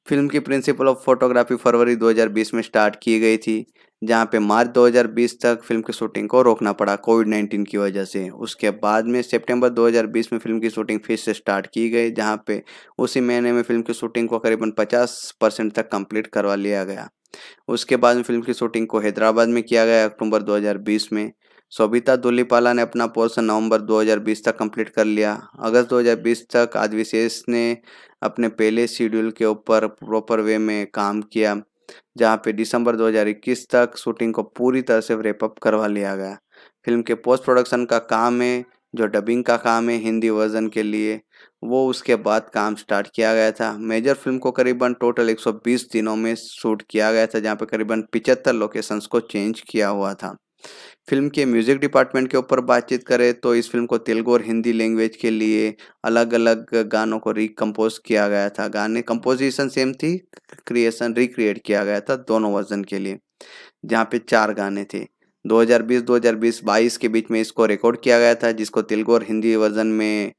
फिल्म की प्रिंसिपल ऑफ फोटोग्राफी फरवरी 2020 में स्टार्ट की गई थी जहाँ पे मार्च 2020 तक फिल्म की शूटिंग को रोकना पड़ा कोविड 19 की वजह से उसके बाद में सितंबर 2020 में फिल्म की शूटिंग फिर से स्टार्ट की गई जहाँ पे उसी महीने में फिल्म की शूटिंग को करीबन 50 परसेंट तक कंप्लीट करवा लिया गया उसके बाद में फिल्म की शूटिंग को हैदराबाद में किया गया अक्टूबर 2020 में सोबिता दुल्लीपाला ने अपना पोर्शन नवंबर 2020 तक कंप्लीट कर लिया अगस्त 2020 तक आदिविशेष ने अपने पहले शेड्यूल के ऊपर प्रॉपर वे में काम किया जहां पे दिसंबर 2021 तक शूटिंग को पूरी तरह से रेपअप करवा लिया गया फिल्म के पोस्ट प्रोडक्शन का काम है जो डबिंग का काम है हिंदी वर्जन के लिए वो उसके बाद काम स्टार्ट किया गया था मेजर फिल्म को करीबन टोटल 120 दिनों में शूट किया गया था जहाँ पे करीबन पिचहत्तर लोकेशंस को चेंज किया हुआ था फिल्म के म्यूजिक डिपार्टमेंट के ऊपर बातचीत करें तो इस फिल्म को तेलुगु और हिंदी लैंग्वेज के लिए अलग अलग गानों को रिकम्पोज किया गया था गाने कंपोजिशन सेम थी क्रिएशन रिक्रिएट किया गया था दोनों वर्जन के लिए जहाँ पे चार गाने थे 2020 2022 22 के बीच में इसको रिकॉर्ड किया गया था जिसको तेलुगु और हिंदी वर्जन में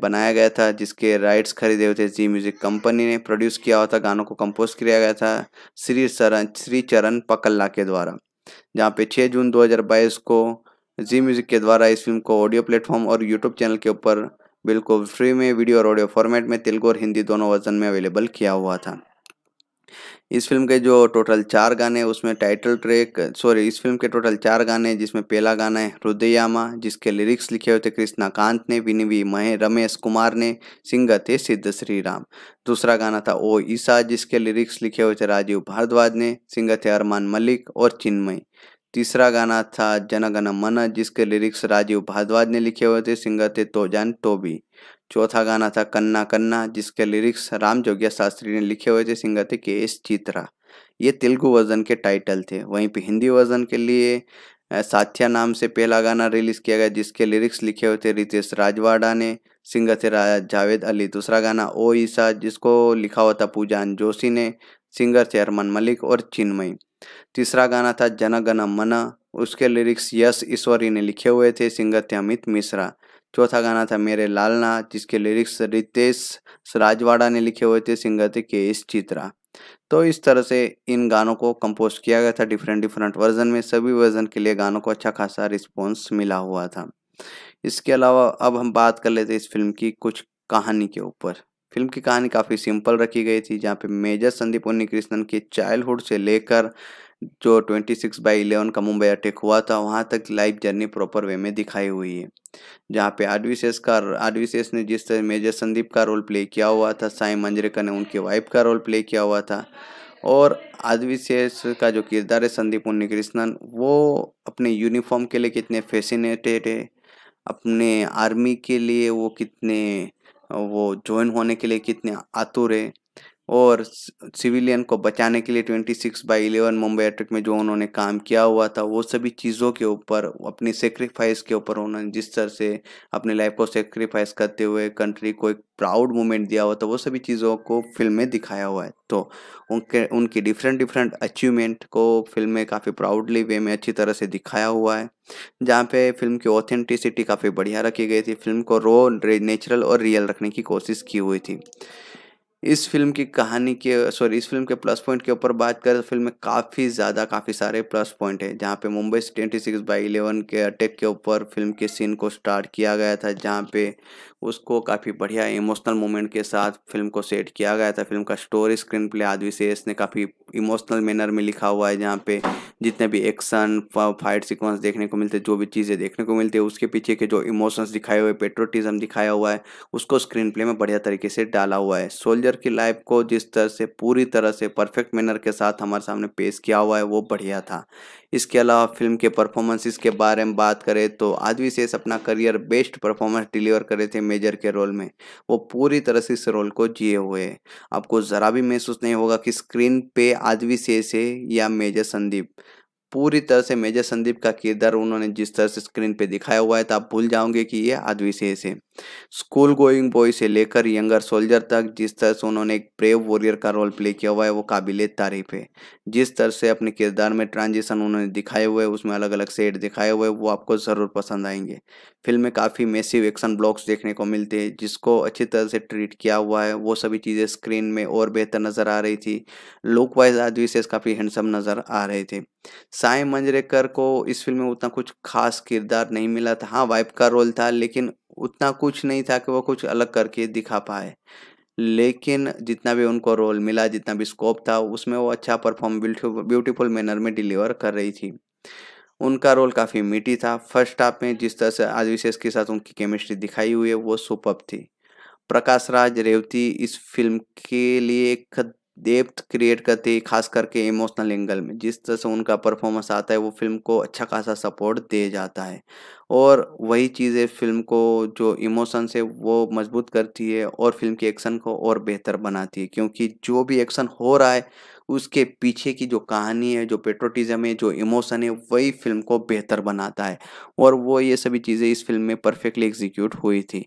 बनाया गया था जिसके राइट्स खरीदे हुए थे जी म्यूजिक कंपनी ने प्रोड्यूस किया हुआ था गानों को कंपोज किया गया था श्री सरन श्री चरण पकल्ला के द्वारा जहाँ पे 6 जून 2022 को जी म्यूजिक के द्वारा इस फिल्म को ऑडियो प्लेटफॉर्म और यूट्यूब चैनल के ऊपर बिल्कुल फ्री में वीडियो और ऑडियो फॉर्मेट में तेलुगु और हिंदी दोनों वर्जन में अवेलेबल किया हुआ था इस फिल्म के जो टोटल चार गाने उसमें टाइटल ट्रैक सॉरी इस फिल्म के टोटल चार गाने जिसमें पहला गाना है रुद्रयामा जिसके लिरिक्स लिखे हुए थे कांत ने विनवी महे रमेश कुमार ने सिंगर थे सिद्ध श्री राम दूसरा गाना था ओ ईसा जिसके लिरिक्स लिखे हुए थे राजीव भारद्वाज ने सिंगर थे अरमान मलिक और चिन्मय तीसरा गाना था जनगण मन जिसके लिरिक्स राजीव भारद्वाज ने लिखे हुए थे सिंगर थे तोजान टोबी तो चौथा गाना था कन्ना कन्ना जिसके लिरिक्स राम जोगिया शास्त्री ने लिखे हुए थे सिंगर थे के एस चित्रा ये तेलुगु वर्जन के टाइटल थे वहीं पे हिंदी वर्जन के लिए साथिया नाम से पहला गाना रिलीज किया गया जिसके लिरिक्स लिखे हुए थे रितेश राजवाड़ा ने सिंगर थे राजा जावेद अली दूसरा गाना ओ ईसा जिसको लिखा हुआ था पूजान जोशी ने सिंगर थे अरमन मलिक और चिन्मयी तीसरा गाना था जन मना उसके लिरिक्स यश ईश्वरी ने लिखे हुए थे सिंगर थे अमित मिश्रा चौथा गाना था मेरे लालना जिसके लिरिक्स रितेश राजवाड़ा ने लिखे हुए थे सिंगर थे के एस चित्रा तो इस तरह से इन गानों को कंपोज किया गया था डिफरेंट डिफरेंट वर्जन में सभी वर्जन के लिए गानों को अच्छा खासा रिस्पॉन्स मिला हुआ था इसके अलावा अब हम बात कर लेते इस फिल्म की कुछ कहानी के ऊपर फिल्म की कहानी काफ़ी सिंपल रखी गई थी जहाँ पे मेजर संदीप उन्नी कृष्णन के चाइल्डहुड से लेकर जो 26 बाई इलेवन का मुंबई अटैक हुआ था वहाँ तक लाइव जर्नी प्रॉपर वे में दिखाई हुई है जहाँ पे आरवीसीएस का आरवीसीएस ने जिस तरह मेजर संदीप का रोल प्ले किया हुआ था साई मंजरेकर ने उनके वाइफ का रोल प्ले किया हुआ था और आरवीसीएस का जो किरदार है संदीप उन्नी कृष्णन वो अपने यूनिफॉर्म के लिए कितने फैसिनेटेड है अपने आर्मी के लिए वो कितने वो ज्वाइन होने के लिए कितने आतुर है और सिविलियन को बचाने के लिए 26 बाई इलेवन मुंबई अटैक में जो उन्होंने काम किया हुआ था वो सभी चीज़ों के ऊपर अपनी सेक्रीफाइस के ऊपर उन्होंने जिस तरह से अपनी लाइफ को सेक्रीफाइस करते हुए कंट्री को एक प्राउड मोमेंट दिया हुआ था वो सभी चीज़ों को फिल्म में दिखाया हुआ है तो उनके उनकी डिफरेंट डिफरेंट अचीवमेंट को फिल्म में काफ़ी प्राउडली वे में अच्छी तरह से दिखाया हुआ है जहाँ पे फिल्म की ऑथेंटिसिटी काफ़ी बढ़िया रखी गई थी फिल्म को रो नेचुरल और रियल रखने की कोशिश की हुई थी इस फिल्म की कहानी के सॉरी इस फिल्म के प्लस पॉइंट के ऊपर बात करें तो फिल्म में काफ़ी ज़्यादा काफ़ी सारे प्लस पॉइंट हैं जहाँ पे Mumbai twenty six by eleven के अटैक के ऊपर फिल्म के सीन को स्टार्ट किया गया था जहाँ पे उसको काफ़ी बढ़िया इमोशनल मोमेंट के साथ फिल्म को सेट किया गया था फिल्म का स्टोरी स्क्रीन प्ले आदि विशेष ने काफ़ी इमोशनल मैनर में लिखा हुआ है जहाँ पे जितने भी एक्शन फाइट सीक्वेंस देखने को मिलते जो भी चीज़ें देखने को मिलती है उसके पीछे के जो इमोशंस दिखाए हुए पेट्रोटिज्म दिखाया हुआ है उसको स्क्रीन प्ले में बढ़िया तरीके से डाला हुआ है सोल्जर की लाइफ को जिस तरह से पूरी तरह से परफेक्ट मैनर के साथ हमारे सामने पेश किया हुआ है वो बढ़िया था इसके अलावा फिल्म के परफॉर्मेंसेस के बारे में बात करें तो आदवी सेस अपना करियर बेस्ट परफॉर्मेंस डिलीवर करे थे मेजर के रोल में वो पूरी तरह से इस रोल को जिए हुए आपको ज़रा भी महसूस नहीं होगा कि स्क्रीन पे आदवी सेस है या मेजर संदीप पूरी तरह से मेजर संदीप का किरदार उन्होंने जिस तरह से स्क्रीन पे दिखाया हुआ है तो आप भूल जाओगे कि ये आदविशेष है स्कूल गोइंग बॉय से लेकर यंगर सोल्जर तक जिस तरह से उन्होंने एक प्रेव वॉरियर का रोल प्ले किया हुआ है वो काबिल तारीफ है जिस तरह से अपने किरदार में ट्रांजिशन उन्होंने दिखाए हुए उसमें अलग अलग सेट दिखाए हुए वो आपको ज़रूर पसंद आएंगे फिल्म में काफ़ी मेसिव एक्शन ब्लॉक्स देखने को मिलते हैं जिसको अच्छी तरह से ट्रीट किया हुआ है वो सभी चीज़ें स्क्रीन में और बेहतर नज़र आ रही थी लुक वाइज आदविशेष काफ़ी हैंडसम नज़र आ रहे थे साय मंजरेकर को इस फिल्म में उतना कुछ खास किरदार नहीं मिला था हाँ वाइफ का रोल था लेकिन उतना कुछ नहीं था कि वो कुछ अलग करके दिखा पाए लेकिन जितना भी उनको रोल मिला जितना भी स्कोप था उसमें वो अच्छा परफॉर्म ब्यूटीफुल मैनर में डिलीवर कर रही थी उनका रोल काफ़ी मीठी था फर्स्ट हाफ में जिस तरह से आज विशेष के साथ उनकी केमिस्ट्री दिखाई हुई है वो सुपअप थी प्रकाश राज रेवती इस फिल्म के लिए एक डेप्थ क्रिएट करती है खास करके इमोशनल एंगल में जिस तरह से उनका परफॉर्मेंस आता है वो फिल्म को अच्छा खासा सपोर्ट दे जाता है और वही चीज़ें फिल्म को जो इमोशंस है वो मजबूत करती है और फिल्म के एक्शन को और बेहतर बनाती है क्योंकि जो भी एक्शन हो रहा है उसके पीछे की जो कहानी है जो पेट्रोटिज़म है जो इमोशन है वही फिल्म को बेहतर बनाता है और वो ये सभी चीज़ें इस फिल्म में परफेक्टली एग्जीक्यूट हुई थी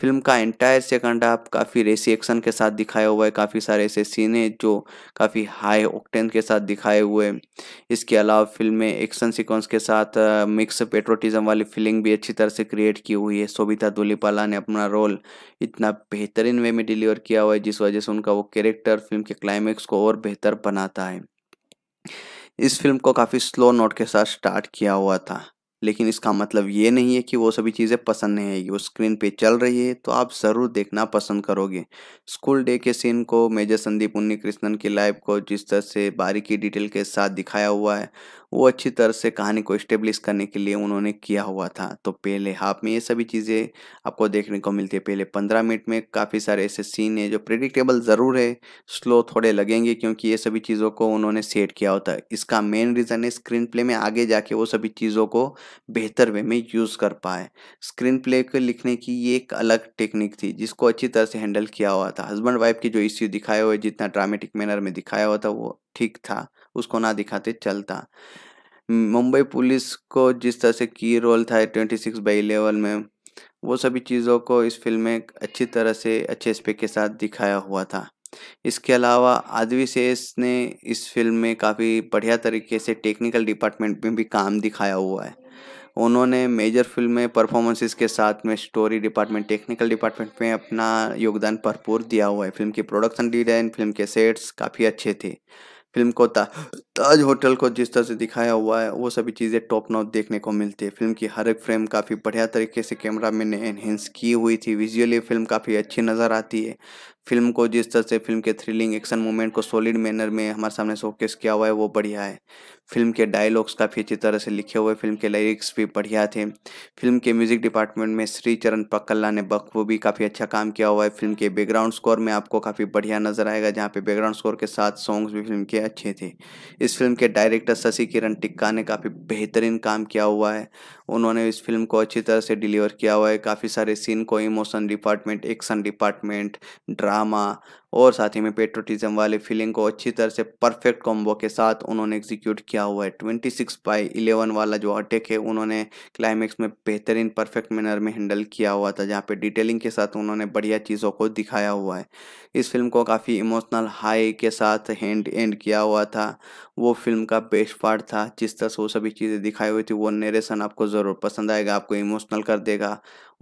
फिल्म का एंटायर सेकंड हाफ काफ़ी रेसी एक्शन के साथ दिखाया हुआ है काफ़ी सारे ऐसे सीन है जो काफ़ी हाई ऑक्टेन के साथ दिखाए हुए इसके अलावा फिल्म में एक्शन सीक्वेंस के साथ मिक्स पेट्रोटिज्म वाली फीलिंग भी अच्छी तरह से क्रिएट की हुई है सोबिता दुलीपाला ने अपना रोल इतना बेहतरीन वे में डिलीवर किया हुआ है जिस वजह से उनका वो कैरेक्टर फिल्म के क्लाइमैक्स को और बेहतर बनाता है इस फिल्म को काफ़ी स्लो नोट के साथ स्टार्ट किया हुआ था लेकिन इसका मतलब ये नहीं है कि वो सभी चीज़ें पसंद नहीं आएगी वो स्क्रीन पे चल रही है तो आप ज़रूर देखना पसंद करोगे स्कूल डे के सीन को मेजर संदीप उन्नी कृष्णन की लाइफ को जिस तरह से बारीकी डिटेल के साथ दिखाया हुआ है वो अच्छी तरह से कहानी को इस्टेब्लिश करने के लिए उन्होंने किया हुआ था तो पहले हाफ में ये सभी चीज़ें आपको देखने को मिलती है पहले पंद्रह मिनट में काफ़ी सारे ऐसे सीन है जो प्रिडिक्टेबल ज़रूर है स्लो थोड़े लगेंगे क्योंकि ये सभी चीज़ों को उन्होंने सेट किया होता है इसका मेन रीज़न है स्क्रीन प्ले में आगे जाके वो सभी चीज़ों को बेहतर वे में यूज़ कर पाए स्क्रीन प्ले को लिखने की ये एक अलग टेक्निक थी जिसको अच्छी तरह से हैंडल किया हुआ था हस्बैंड वाइफ के जो इश्यू दिखाए हुए जितना ड्रामेटिक मैनर में दिखाया हुआ था वो ठीक था उसको ना दिखाते चलता मुंबई पुलिस को जिस तरह से की रोल था ट्वेंटी सिक्स बाई इलेवन में वो सभी चीज़ों को इस फिल्म में अच्छी तरह से अच्छे स्पेक के साथ दिखाया हुआ था इसके अलावा आदवी सेस ने इस फिल्म में काफ़ी बढ़िया तरीके से टेक्निकल डिपार्टमेंट में भी काम दिखाया हुआ है उन्होंने मेजर फिल्म में परफॉर्मेंसेस के साथ में स्टोरी डिपार्टमेंट टेक्निकल डिपार्टमेंट में अपना योगदान भरपूर दिया हुआ है फिल्म की प्रोडक्शन डिजाइन फिल्म के सेट्स काफ़ी अच्छे थे फिल्म को ता, ताज होटल को जिस तरह से दिखाया हुआ है वो सभी चीज़ें टॉप नॉट देखने को मिलती है फिल्म की हर एक फ्रेम काफ़ी बढ़िया तरीके से कैमरा मैन ने एनहेंस की हुई थी विजुअली फिल्म काफ़ी अच्छी नज़र आती है फिल्म को जिस तरह से फिल्म के थ्रिलिंग एक्शन मूवमेंट को सॉलिड मैनर में हमारे सामने शोकेस किया हुआ है वो बढ़िया है फिल्म के डायलॉग्स काफ़ी अच्छी तरह से लिखे हुए फिल्म के लिरिक्स भी बढ़िया थे फिल्म के म्यूजिक डिपार्टमेंट में श्री चरण पक्कल्ला ने बखूबी काफ़ी अच्छा काम किया हुआ है फिल्म के बैकग्राउंड स्कोर में आपको काफ़ी बढ़िया नजर आएगा जहाँ पे बैकग्राउंड स्कोर के साथ सॉन्ग्स भी फिल्म के अच्छे थे इस फिल्म के डायरेक्टर शशि किरण टिक्का ने काफ़ी बेहतरीन काम किया हुआ है उन्होंने इस फिल्म को अच्छी तरह से डिलीवर किया हुआ है काफ़ी सारे सीन को emotion department action department drama amaa. और साथ ही में पेट्रोटिज्म वाले फीलिंग को अच्छी तरह से परफेक्ट कॉम्बो के साथ उन्होंने एग्जीक्यूट किया हुआ है ट्वेंटी सिक्स बाई इलेवन वाला जो अटैक है उन्होंने क्लाइमैक्स में बेहतरीन परफेक्ट मैनर में हैंडल किया हुआ था जहाँ पे डिटेलिंग के साथ उन्होंने बढ़िया चीज़ों को दिखाया हुआ है इस फिल्म को काफ़ी इमोशनल हाई के साथ हैंड एंड किया हुआ था वो फिल्म का बेस्ट पार्ट था जिस तरह से वो सभी चीज़ें दिखाई हुई थी वो नरेशन आपको ज़रूर पसंद आएगा आपको इमोशनल कर देगा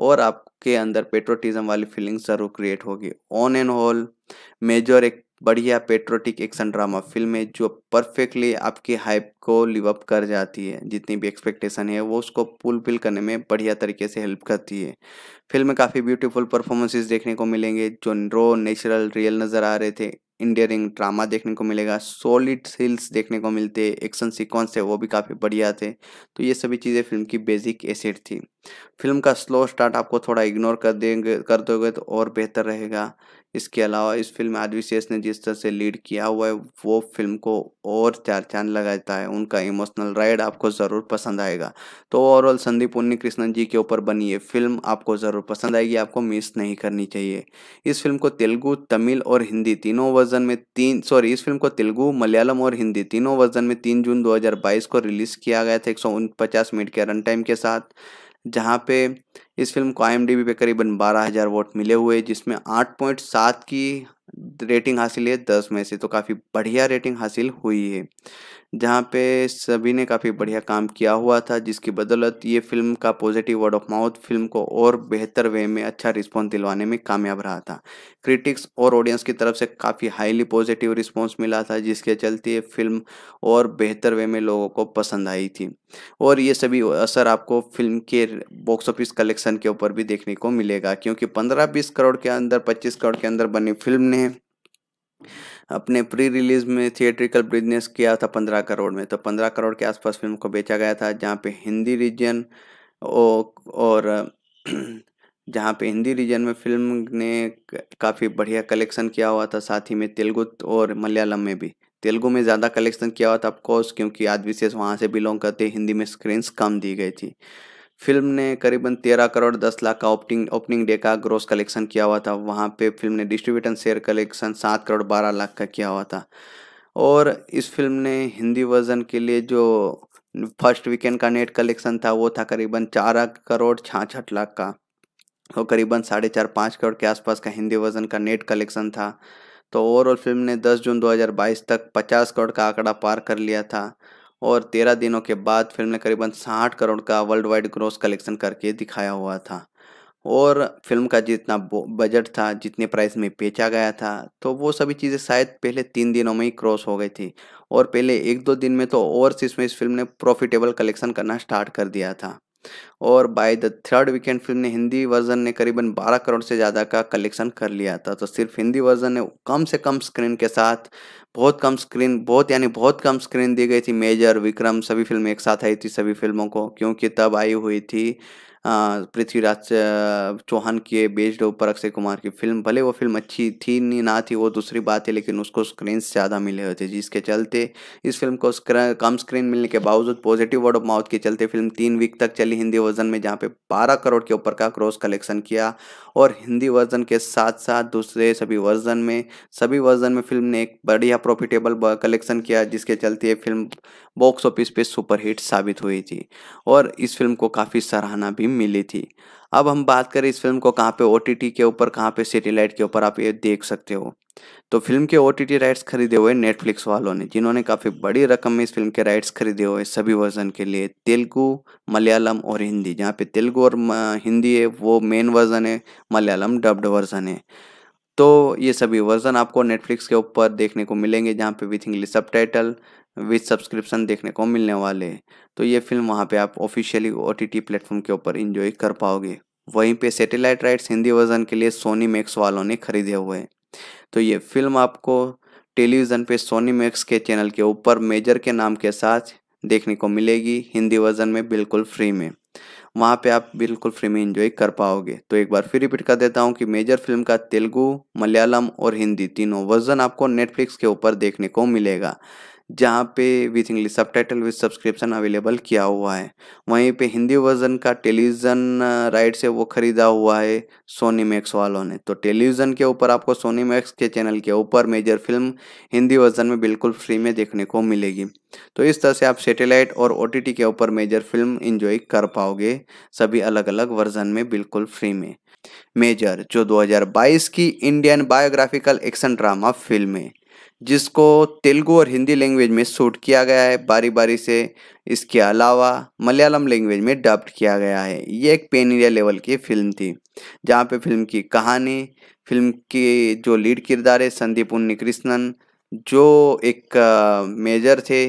और आपके अंदर पेट्रोटिज्म वाली फीलिंग ज़रूर क्रिएट होगी ऑन एंड होल मेजर एक बढ़िया पेट्रोटिक एक्शन ड्रामा फिल्म है जो परफेक्टली आपके हाइप को लिव अप कर जाती है जितनी भी एक्सपेक्टेशन है वो उसको फुलफिल करने में बढ़िया तरीके से हेल्प करती है फिल्म में काफ़ी ब्यूटीफुल परफॉर्मेंसेस देखने को मिलेंगे जो रो नेचुरल रियल नज़र आ रहे थे इंडियरिंग ड्रामा देखने को मिलेगा सॉलिड सील्स देखने को मिलते एक्शन सिक्वेंस है वो भी काफ़ी बढ़िया थे तो ये सभी चीज़ें फिल्म की बेसिक एसेट थी फिल्म का स्लो स्टार्ट आपको थोड़ा इग्नोर कर देंगे कर दोगे तो और बेहतर रहेगा इसके अलावा इस फिल्म में ने जिस तरह से लीड किया हुआ है वो फिल्म को और चार चांद लगाता है उनका इमोशनल राइड आपको ज़रूर पसंद आएगा तो ओवरऑल संदीप उन्नी कृष्णन जी के ऊपर बनी ये फिल्म आपको ज़रूर पसंद आएगी आपको मिस नहीं करनी चाहिए इस फिल्म को तेलुगु तमिल और हिंदी तीनों वर्जन में तीन सॉरी इस फिल्म को तेलुगु मलयालम और हिंदी तीनों वर्जन में तीन जून दो को रिलीज़ किया गया था एक मिनट के रन टाइम के साथ जहाँ पे इस फिल्म को आई पे करीबन बारह हज़ार वोट मिले हुए जिसमें आठ पॉइंट सात की रेटिंग हासिल है दस में से तो काफ़ी बढ़िया रेटिंग हासिल हुई है जहाँ पे सभी ने काफ़ी बढ़िया काम किया हुआ था जिसकी बदौलत ये फिल्म का positive word of mouth film को और बेहतर वे में अच्छा रिस्पॉन्स दिलवाने में कामयाब रहा था क्रिटिक्स और ऑडियंस की तरफ से काफ़ी हाईली पॉजिटिव रिस्पॉन्स मिला था जिसके चलते ये फिल्म और बेहतर वे में लोगों को पसंद आई थी और ये सभी असर आपको फिल्म के बॉक्स ऑफिस कलेक्शन के ऊपर भी देखने को मिलेगा क्योंकि पंद्रह बीस करोड़ के अंदर पच्चीस करोड़ के अंदर बनी फिल्म ने अपने प्री रिलीज में थिएट्रिकल बिजनेस किया था पंद्रह करोड़ में तो पंद्रह करोड़ के आसपास फिल्म को बेचा गया था जहाँ पे हिंदी रीजन और जहाँ पे हिंदी रीजन में फिल्म ने काफ़ी बढ़िया कलेक्शन किया हुआ था साथ ही में तेलुगु और मलयालम में भी तेलुगु में ज़्यादा कलेक्शन किया हुआ था ऑफकोर्स क्योंकि आदि विशेष वहाँ से बिलोंग करते हिंदी में स्क्रीन्स कम दी गई थी फिल्म ने करीबन तेरह करोड़ दस लाख का ओपनिंग ओपनिंग डे का ग्रोस कलेक्शन किया हुआ था वहाँ पे फिल्म ने डिस्ट्रीब्यूटर शेयर कलेक्शन सात करोड़ बारह लाख का किया हुआ था और इस फिल्म ने हिंदी वर्जन के लिए जो फर्स्ट वीकेंड का नेट कलेक्शन था वो था करीबन चार करोड़ छाछठ लाख का और करीबन साढ़े चार पाँच करोड़ के आसपास का हिंदी वर्जन का नेट कलेक्शन था तो ओवरऑल फिल्म ने 10 जून 2022 तक 50 करोड़ का आंकड़ा पार कर लिया था और तेरह दिनों के बाद फिल्म ने करीबन साठ करोड़ का वर्ल्ड वाइड ग्रॉस कलेक्शन करके दिखाया हुआ था और फिल्म का जितना बजट था जितने प्राइस में बेचा गया था तो वो सभी चीज़ें शायद पहले तीन दिनों में ही क्रॉस हो गई थी और पहले एक दो दिन में तो ओवरसीज में इस फिल्म ने प्रॉफिटेबल कलेक्शन करना स्टार्ट कर दिया था और by the third weekend film ने हिंदी वर्जन ने करीबन 12 करोड़ से ज़्यादा का कलेक्शन कर लिया था तो सिर्फ हिंदी वर्जन ने कम से कम स्क्रीन के साथ बहुत कम स्क्रीन बहुत यानी बहुत कम स्क्रीन दी गई थी मेजर विक्रम सभी फिल्म एक साथ आई थी सभी फिल्मों को क्योंकि तब आई हुई थी पृथ्वीराज चौहान के बेस्ड ऊपर अक्षय कुमार की फिल्म भले वो फिल्म अच्छी थी नहीं ना थी वो दूसरी बात है लेकिन उसको स्क्रीन ज़्यादा मिले हुए थे जिसके चलते इस फिल्म को कम स्क्रीन मिलने के बावजूद पॉजिटिव वर्ड ऑफ माउथ के चलते फिल्म तीन वीक तक चली हिंदी वर्जन में जहाँ पे बारह करोड़ के ऊपर का क्रॉस कलेक्शन किया और हिंदी वर्जन के साथ साथ दूसरे सभी वर्जन में सभी वर्जन में फिल्म ने एक बढ़िया प्रॉफिटेबल कलेक्शन किया जिसके चलते ये फिल्म बॉक्स ऑफिस पे सुपरहिट साबित हुई थी और इस फिल्म को काफ़ी सराहना भी मिली थी अब हम बात करें इस फिल्म को कहाँ पे ओ के ऊपर कहाँ पे सेटेलाइट के ऊपर आप ये देख सकते हो तो फिल्म के ओ राइट्स खरीदे हुए नेटफ्लिक्स वालों ने जिन्होंने काफ़ी बड़ी रकम में इस फिल्म के राइट्स खरीदे हुए सभी वर्जन के लिए तेलुगु मलयालम और हिंदी जहाँ पे तेलुगु और हिंदी है वो मेन वर्जन है मलयालम डब्ड वर्जन है तो ये सभी वर्जन आपको नेटफ्लिक्स के ऊपर देखने को मिलेंगे जहाँ पे विथ इंग्लिश सब टाइटल विथ सब्सक्रिप्शन देखने को मिलने वाले हैं तो ये फिल्म वहाँ पे आप officially O T T platform के ऊपर इंजॉय कर पाओगे वहीं पे सैटेलाइट राइट्स हिंदी वर्जन के लिए सोनी मैक्स वालों ने खरीदे हुए हैं तो ये फिल्म आपको टेलीविज़न पे सोनी मैक्स के चैनल के ऊपर मेजर के नाम के साथ देखने को मिलेगी हिंदी वर्जन में बिल्कुल फ्री में वहाँ पे आप बिल्कुल फ्री में इंजॉय कर पाओगे तो एक बार फिर रिपीट कर देता हूँ कि मेजर फिल्म का तेलुगू मलयालम और हिंदी तीनों वर्जन आपको नेटफ्लिक्स के ऊपर देखने को मिलेगा जहाँ पे विथ इंग्लिश सब टाइटल विथ सब्सक्रिप्शन अवेलेबल किया हुआ है वहीं पे हिंदी वर्जन का टेलीविज़न राइट से वो ख़रीदा हुआ है सोनी मैक्स वालों ने तो टेलीविज़न के ऊपर आपको सोनी मैक्स के चैनल के ऊपर मेजर फिल्म हिंदी वर्जन में बिल्कुल फ्री में देखने को मिलेगी तो इस तरह से आप सेटेलाइट और ओ के ऊपर मेजर फिल्म इंजॉय कर पाओगे सभी अलग अलग वर्जन में बिल्कुल फ्री में मेजर जो 2022 की Indian biographical action drama film है जिसको तेलुगु और हिंदी लैंग्वेज में शूट किया गया है बारी बारी से इसके अलावा मलयालम लैंग्वेज में डब्ड किया गया है ये एक पेन इंडिया लेवल की फिल्म थी जहाँ पे फिल्म की कहानी फिल्म के जो लीड किरदार है संदीप कृष्णन जो एक मेजर थे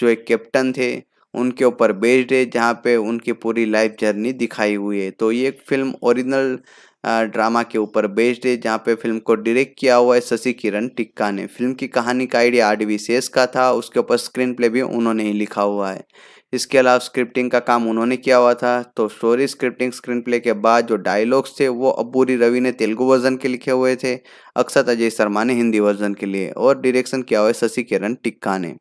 जो एक कैप्टन थे उनके ऊपर बेस्ड है जहाँ पे उनकी पूरी लाइफ जर्नी दिखाई हुई है तो ये फिल्म ओरिजिनल ड्रामा के ऊपर बेस्ड है जहाँ पे फिल्म को डायरेक्ट किया हुआ है शशि किरण टिक्का ने फिल्म की कहानी का आइडिया आर डी विशेष का था उसके ऊपर स्क्रीन प्ले भी उन्होंने ही लिखा हुआ है इसके अलावा स्क्रिप्टिंग का काम उन्होंने किया हुआ था तो स्टोरी स्क्रिप्टिंग स्क्रीन प्ले के बाद जो डायलॉग्स थे वो अबूरी रवि ने तेलुगु वर्जन के लिखे हुए थे अक्सर अजय शर्मा ने हिंदी वर्जन के लिए और डायरेक्शन किया हुआ है शशि किरण टिक्का ने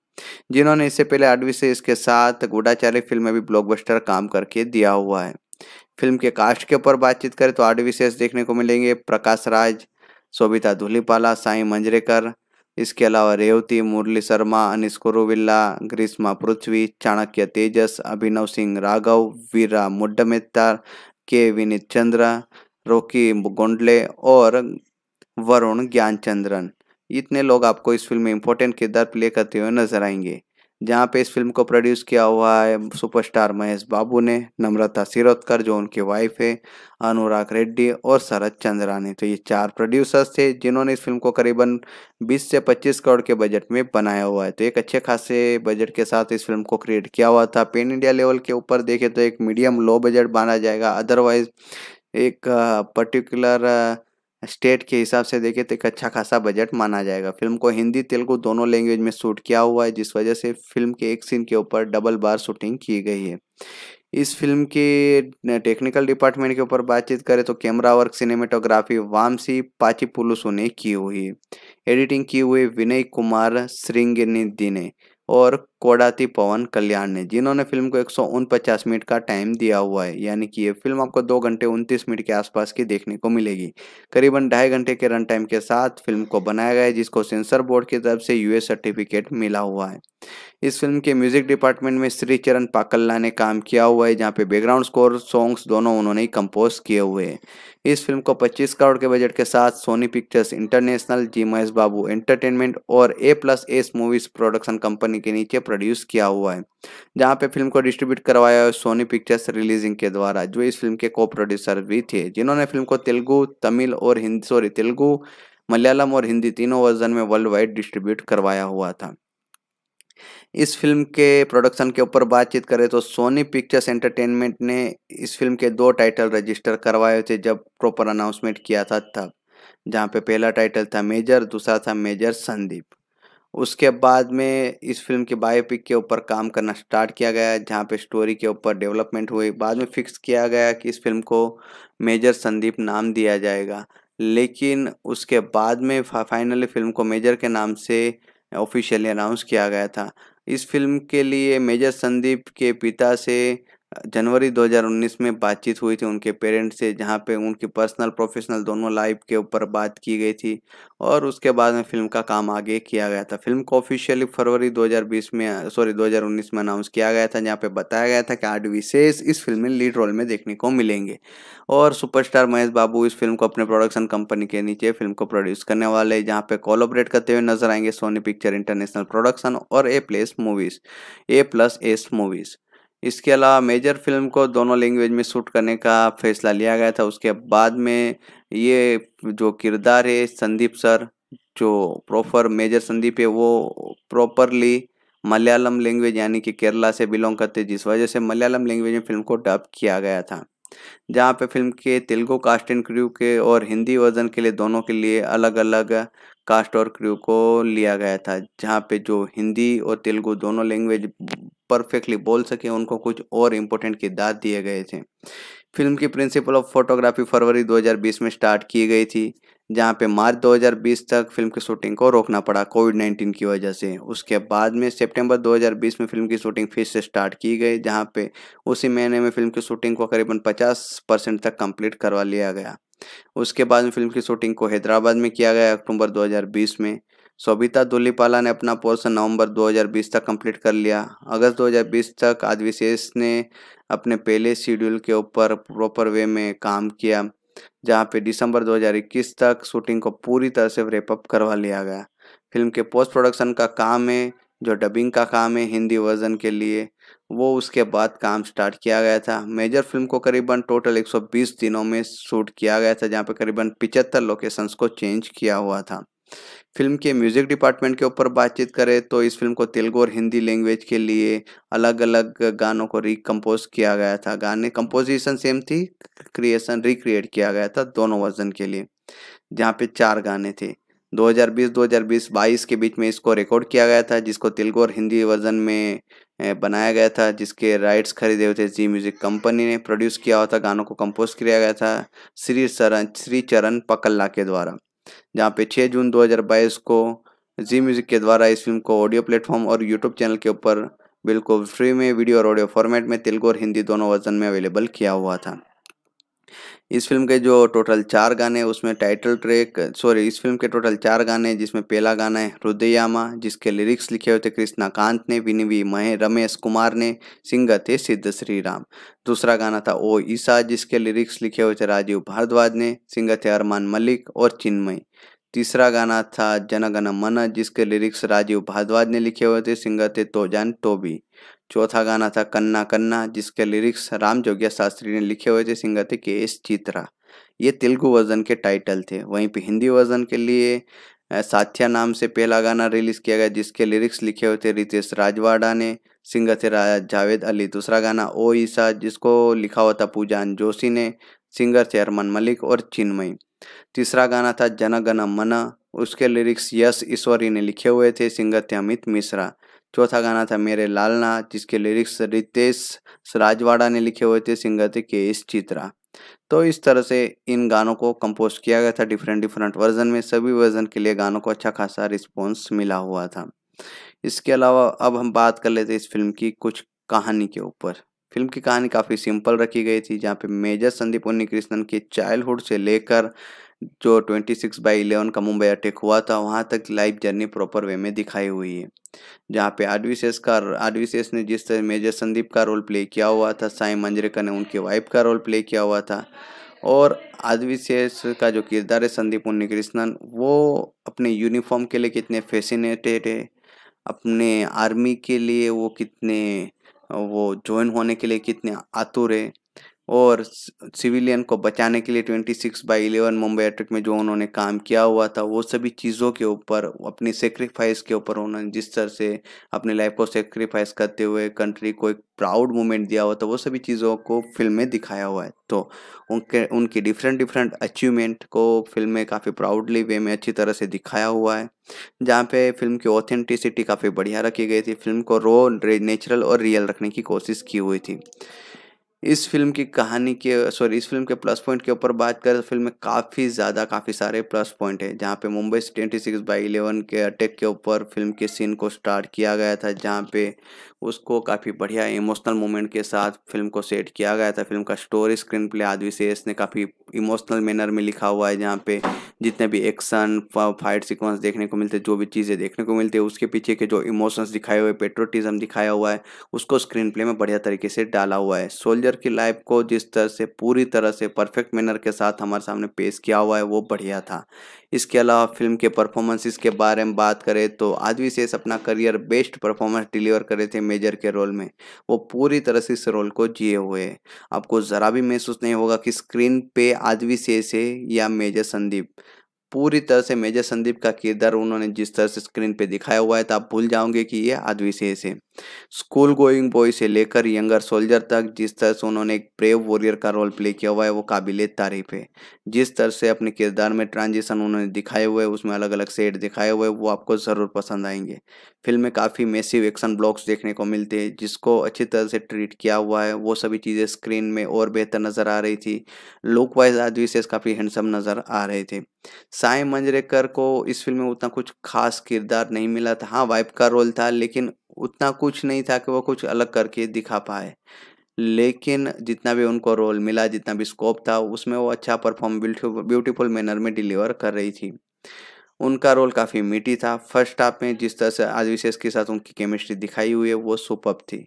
जिन्होंने इससे पहले आठवीं से इसके साथ गुडाचार्य फिल्म में भी ब्लॉकबस्टर काम करके दिया हुआ है फिल्म के कास्ट के ऊपर बातचीत करें तो आठवीं विशेष देखने को मिलेंगे प्रकाश राज शोभिता धुलीपाला साई मंजरेकर इसके अलावा रेवती मुरली शर्मा अनिश कुरुविल्ला ग्रीष्मा पृथ्वी चाणक्य तेजस अभिनव सिंह राघव वीरा मुड्डमित्ता के विनीत चंद्र रोकी गोंडले और वरुण ज्ञानचंद्रन इतने लोग आपको इस फिल्म में इम्पोर्टेंट किरदार प्ले करते हुए नजर आएंगे जहाँ पे इस फिल्म को प्रोड्यूस किया हुआ है सुपरस्टार महेश बाबू ने नम्रता सिरोदकर जो उनकी वाइफ है अनुराग रेड्डी और शरद चंद्रानी तो ये चार प्रोड्यूसर्स थे जिन्होंने इस फिल्म को करीबन 20 से 25 करोड़ के बजट में बनाया हुआ है तो एक अच्छे खासे बजट के साथ इस फिल्म को क्रिएट किया हुआ था पेन इंडिया लेवल के ऊपर देखे तो एक मीडियम लो बजट माना जाएगा अदरवाइज एक पर्टिकुलर स्टेट के हिसाब से देखें तो एक अच्छा खासा बजट माना जाएगा फिल्म को हिंदी तेलुगु दोनों लैंग्वेज में शूट किया हुआ है जिस वजह से फिल्म के एक सीन के ऊपर डबल बार शूटिंग की गई है इस फिल्म के टेक्निकल डिपार्टमेंट के ऊपर बातचीत करें तो कैमरा वर्क सिनेमेटोग्राफी वामसी पाची पुलुसू ने की हुई एडिटिंग की हुई विनय कुमार श्रृंगनिधि ने और कोडाती पवन कल्याण ने जिन्होंने फिल्म को एक मिनट का टाइम दिया हुआ है यानी कि ये फिल्म आपको दो घंटे उनतीस मिनट के आसपास की देखने को मिलेगी करीबन ढाई घंटे के रन टाइम के साथ फिल्म को बनाया गया है जिसको सेंसर बोर्ड की तरफ से यूएस सर्टिफिकेट मिला हुआ है इस फिल्म के म्यूजिक डिपार्टमेंट में श्री चरण पाकल्ला ने काम किया हुआ है जहाँ पे बैकग्राउंड स्कोर सॉन्ग्स दोनों उन्होंने ही कंपोज किए हुए हैं इस फिल्म को 25 करोड़ के बजट के साथ Sony Pictures International G Mahesh Babu entertainment और A plus S movies production company के नीचे प्रोड्यूस किया हुआ है जहां पे फिल्म को डिस्ट्रीब्यूट करवाया है सोनी पिक्चर्स रिलीजिंग के द्वारा जो इस फिल्म के को प्रोड्यूसर भी थे जिन्होंने फिल्म को तेलुगु तमिल और हिंदी सॉरी तेलुगु मलयालम और हिंदी तीनों वर्जन में वर्ल्ड वाइड डिस्ट्रीब्यूट करवाया हुआ था इस फिल्म के प्रोडक्शन के ऊपर बातचीत करें तो सोनी पिक्चर्स एंटरटेनमेंट ने इस फिल्म के दो टाइटल रजिस्टर करवाए थे जब प्रॉपर अनाउंसमेंट किया था तब जहाँ पे पहला टाइटल था मेजर दूसरा था मेजर संदीप उसके बाद में इस फिल्म के बायोपिक के ऊपर काम करना स्टार्ट किया गया जहाँ पे स्टोरी के ऊपर डेवलपमेंट हुई बाद में फिक्स किया गया कि इस फिल्म को मेजर संदीप नाम दिया जाएगा लेकिन उसके बाद में फाइनली फिल्म को मेजर के नाम से ऑफिशियली अनाउंस किया गया था इस फिल्म के लिए मेजर संदीप के पिता से जनवरी 2019 में बातचीत हुई थी उनके पेरेंट्स से जहां पे उनकी पर्सनल प्रोफेशनल दोनों लाइफ के ऊपर बात की गई थी और उसके बाद में फिल्म का काम आगे किया गया था फिल्म को ऑफिशियली फरवरी 2020 में सॉरी 2019 में अनाउंस किया गया था जहाँ पे बताया गया था कि आठ विशेष इस फिल्म में लीड रोल में देखने को मिलेंगे और सुपरस्टार महेश बाबू इस फिल्म को अपने प्रोडक्शन कंपनी के नीचे फिल्म को प्रोड्यूस करने वाले जहाँ पे कोलोबरेट करते हुए नजर आएंगे सोनी पिक्चर इंटरनेशनल प्रोडक्शन और A place movies A plus S movies इसके अलावा मेजर फिल्म को दोनों लैंग्वेज में शूट करने का फैसला लिया गया था उसके बाद में ये जो किरदार है संदीप सर जो प्रॉपर मेजर संदीप है वो प्रॉपरली मलयालम लैंग्वेज यानी कि केरला से बिलोंग करते जिस वजह से मलयालम लैंग्वेज में फिल्म को डब किया गया था जहाँ पे फिल्म के तेलुगु कास्ट एंड क्रू के और हिंदी वर्जन के लिए दोनों के लिए अलग अलग कास्ट और क्रू को लिया गया था जहाँ पे जो हिंदी और तेलुगु दोनों लैंग्वेज परफेक्टली बोल सके उनको कुछ और इम्पोर्टेंट किरदार दिए गए थे फिल्म की प्रिंसिपल ऑफ फोटोग्राफी फरवरी 2020 में स्टार्ट की गई थी जहाँ पे मार्च 2020 तक फिल्म की शूटिंग को रोकना पड़ा कोविड 19 की वजह से उसके बाद में सितंबर 2020 में फिल्म की शूटिंग फिर से स्टार्ट की गई जहाँ पे उसी महीने में फिल्म की शूटिंग को करीबन 50 परसेंट तक कंप्लीट करवा लिया गया उसके बाद में फिल्म की शूटिंग को हैदराबाद में किया गया अक्टूबर 2020 में सोबिता दुल्लीपाला ने अपना पोर्सन नवंबर 2020 तक कंप्लीट कर लिया अगस्त 2020 तक आदिविशेष ने अपने पहले शेड्यूल के ऊपर प्रॉपर वे में काम किया जहां पे दिसंबर 2021 तक शूटिंग को पूरी तरह से रेपअप करवा लिया गया फिल्म के पोस्ट प्रोडक्शन का काम है जो डबिंग का काम है हिंदी वर्जन के लिए वो उसके बाद काम स्टार्ट किया गया था मेजर फिल्म को करीबन टोटल 120 दिनों में शूट किया गया था जहाँ पे करीबन पिचहत्तर लोकेशंस को चेंज किया हुआ था फिल्म के म्यूज़िक डिपार्टमेंट के ऊपर बातचीत करें तो इस फिल्म को तेलुगु और हिंदी लैंग्वेज के लिए अलग अलग गानों को रिकम्पोज किया गया था गाने कंपोजिशन सेम थी क्रिएशन रिक्रिएट किया गया था दोनों वर्जन के लिए जहाँ पे चार गाने थे 2020 2022 22 के बीच में इसको रिकॉर्ड किया गया था जिसको तेलुगु और हिंदी वर्जन में बनाया गया था जिसके राइट्स खरीदे हुए थे जी म्यूजिक कंपनी ने प्रोड्यूस किया हुआ था गानों को कंपोज किया गया था श्री चरण श्री चरण पकल्ला के द्वारा जहाँ पे 6 जून 2022 को जी म्यूजिक के द्वारा इस फिल्म को ऑडियो प्लेटफॉर्म और यूट्यूब चैनल के ऊपर बिल्कुल फ्री में वीडियो और ऑडियो फॉर्मेट में तेलुगु और हिंदी दोनों वर्जन में अवेलेबल किया हुआ था इस फिल्म के जो टोटल चार गाने उसमें टाइटल ट्रैक सॉरी इस फिल्म के टोटल चार गाने जिसमें पहला गाना है हृदयामा जिसके लिरिक्स लिखे हुए थे कृष्णा कांत ने विनवी महे रमेश कुमार ने सिंगर थे सिद्ध श्री राम दूसरा गाना था ओ ईसा जिसके लिरिक्स लिखे हुए थे राजीव भारद्वाज ने सिंगर थे अरमान मलिक और चिन्मय तीसरा गाना था जनगण मन जिसके लिरिक्स राजीव भारद्वाज ने लिखे हुए थे सिंगर थे तो जान टोबी चौथा गाना था कन्ना कन्ना जिसके लिरिक्स राम जोगिया शास्त्री ने लिखे हुए थे सिंगर थे के एस चित्रा ये तेलुगु वर्जन के टाइटल थे वहीं पे हिंदी वर्जन के लिए साथिया नाम से पहला गाना रिलीज किया गया जिसके लिरिक्स लिखे हुए थे रितेश राजवाड़ा ने सिंगर थे राजा जावेद अली दूसरा गाना ओ ईसा जिसको लिखा हुआ था पूजान जोशी ने सिंगर थे अरमन मलिक और चिन्मयी तीसरा गाना था जन गण मन उसके लिरिक्स यश ईश्वरी ने लिखे हुए थे सिंगर थे अमित मिश्रा चौथा गाना था मेरे लालना जिसके लिरिक्स रितेश राजवाड़ा ने लिखे हुए थे सिंगर थे के एस चित्रा तो इस तरह से इन गानों को कंपोज किया गया था डिफरेंट डिफरेंट वर्जन में सभी वर्जन के लिए गानों को अच्छा खासा रिस्पॉन्स मिला हुआ था इसके अलावा अब हम बात कर लेते इस फिल्म की कुछ कहानी के ऊपर फिल्म की कहानी काफ़ी सिंपल रखी गई थी जहाँ पे मेजर संदीप उन्नी कृष्णन के चाइल्डहुड से लेकर जो 26 बाई इलेवन का मुंबई अटैक हुआ था वहाँ तक लाइव जर्नी प्रॉपर वे में दिखाई हुई है जहाँ पे आडविशेष का आडविशेष ने जिस तरह मेजर संदीप का रोल प्ले किया हुआ था साई मंजरेकर ने उनके वाइफ का रोल प्ले किया हुआ था और आदविशेष का जो किरदार है संदीप उन्नी कृष्णन वो अपने यूनिफॉर्म के लिए कितने फैसिनेटेड है अपने आर्मी के लिए वो कितने वो ज्वाइन होने के लिए कितने आतुर है और सिविलियन को बचाने के लिए 26 बाई इलेवन मुंबई अटैक में जो उन्होंने काम किया हुआ था वो सभी चीज़ों के ऊपर अपनी सेक्रीफाइस के ऊपर उन्होंने जिस तरह से अपनी लाइफ को सेक्रीफाइस करते हुए कंट्री को एक प्राउड मोमेंट दिया हुआ था वो सभी चीज़ों को फिल्म में दिखाया हुआ है तो उनके उनकी डिफरेंट डिफरेंट अचीवमेंट को फिल्म में काफ़ी प्राउडली वे में अच्छी तरह से दिखाया हुआ है जहाँ पे फिल्म की ऑथेंटिसिटी काफ़ी बढ़िया रखी गई थी फिल्म को रो नेचुरल और रियल रखने की कोशिश की हुई थी इस फिल्म की कहानी के सॉरी इस फिल्म के प्लस पॉइंट के ऊपर बात करें तो फिल्म में काफ़ी ज़्यादा काफ़ी सारे प्लस पॉइंट हैं जहाँ पे मुंबई से ट्वेंटी सिक्स बाई इलेवन के अटैक के ऊपर फिल्म के सीन को स्टार्ट किया गया था जहाँ पे उसको काफ़ी बढ़िया इमोशनल मोमेंट के साथ फिल्म को सेट किया गया था फिल्म का स्टोरी स्क्रीन प्ले आदि से इसने काफ़ी इमोशनल मैनर में लिखा हुआ है जहाँ पे जितने भी एक्शन फाइट सीक्वेंस देखने को मिलते जो भी चीज़ें देखने को मिलती है उसके पीछे के जो इमोशंस दिखाए हुए पेट्रोटिज्म दिखाया हुआ है उसको स्क्रीन प्ले में बढ़िया तरीके से डाला हुआ है सोल्जर टीचर की लाइफ को जिस तरह से पूरी तरह से परफेक्ट मैनर के साथ हमारे सामने पेश किया हुआ है वो बढ़िया था इसके अलावा फिल्म के परफॉर्मेंसेस के बारे में बात करें तो आज भी शेष अपना करियर बेस्ट परफॉर्मेंस डिलीवर करे थे मेजर के रोल में वो पूरी तरह से इस रोल को जिए हुए आपको ज़रा भी महसूस नहीं होगा कि स्क्रीन पे आज भी शेष है या मेजर संदीप पूरी तरह से मेजर संदीप का किरदार उन्होंने जिस तरह से स्क्रीन पे दिखाया हुआ है तो आप भूल जाओगे कि ये आदविशेष है स्कूल गोइंग बॉय से लेकर यंगर सोल्जर तक जिस तरह से उन्होंने एक प्रेव वॉरियर का रोल प्ले किया हुआ है वो काबिल तारीफ है जिस तरह से अपने किरदार में ट्रांजिशन उन्होंने दिखाए हुए उसमें अलग अलग सेट दिखाए हुए वो आपको ज़रूर पसंद आएंगे फिल्म में काफ़ी मेसिव एक्शन ब्लॉक्स देखने को मिलते हैं जिसको अच्छी तरह से ट्रीट किया हुआ है वो सभी चीज़ें स्क्रीन में और बेहतर नज़र आ रही थी लुक वाइज आदिविशेष काफ़ी हैंडसम नज़र आ रहे थे साय मंजरेकर को इस फिल्म में उतना कुछ खास किरदार नहीं मिला था हाँ वाइफ का रोल था लेकिन उतना कुछ नहीं था कि वो कुछ अलग करके दिखा पाए लेकिन जितना भी उनको रोल मिला जितना भी स्कोप था उसमें वो अच्छा परफॉर्म ब्यूटीफुल मैनर में डिलीवर कर रही थी उनका रोल काफ़ी मीठी था फर्स्ट हाफ में जिस तरह से आज विशेष के साथ उनकी केमिस्ट्री दिखाई हुई है वो सुपअप थी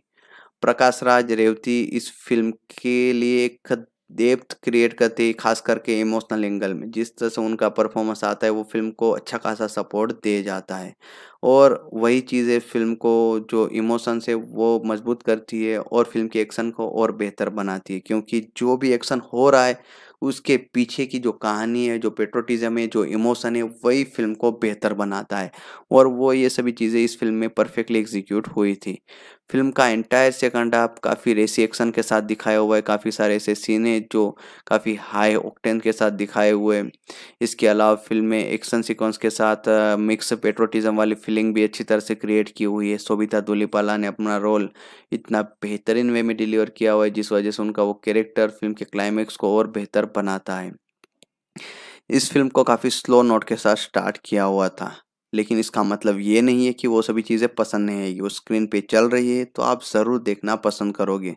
प्रकाश राज रेवती इस फिल्म के लिए एक डेप्थ क्रिएट करते है खास करके इमोशनल एंगल में जिस तरह से उनका परफॉर्मेंस आता है वो फिल्म को अच्छा खासा सपोर्ट दे जाता है और वही चीज़ें फ़िल्म को जो इमोशंस है वो मजबूत करती है और फिल्म के एक्शन को और बेहतर बनाती है क्योंकि जो भी एक्शन हो रहा है उसके पीछे की जो कहानी है जो पेट्रोटिज़म है जो इमोशन है वही फिल्म को बेहतर बनाता है और वो ये सभी चीज़ें इस फिल्म में परफेक्टली एग्जीक्यूट हुई थी फिल्म का एंटायर सेकंड हाफ काफ़ी रेसी एक्शन के साथ दिखाया हुआ है काफ़ी सारे ऐसे सीन है जो काफ़ी हाई ऑक्टेन के साथ दिखाए हुए इसके अलावा फिल्म में एक्शन सिक्वेंस के साथ मिक्स पेट्रोटिज़म वाली फीलिंग भी अच्छी तरह से क्रिएट की हुई है सोबिता दुलीपाला ने अपना रोल इतना बेहतरीन वे में डिलीवर किया हुआ है जिस वजह से उनका वो कैरेक्टर फिल्म के क्लाइमेक्स को और बेहतर बनाता है इस फिल्म को काफ़ी स्लो नोट के साथ स्टार्ट किया हुआ था लेकिन इसका मतलब ये नहीं है कि वो सभी चीज़ें पसंद नहीं आएगी वो स्क्रीन पे चल रही है तो आप ज़रूर देखना पसंद करोगे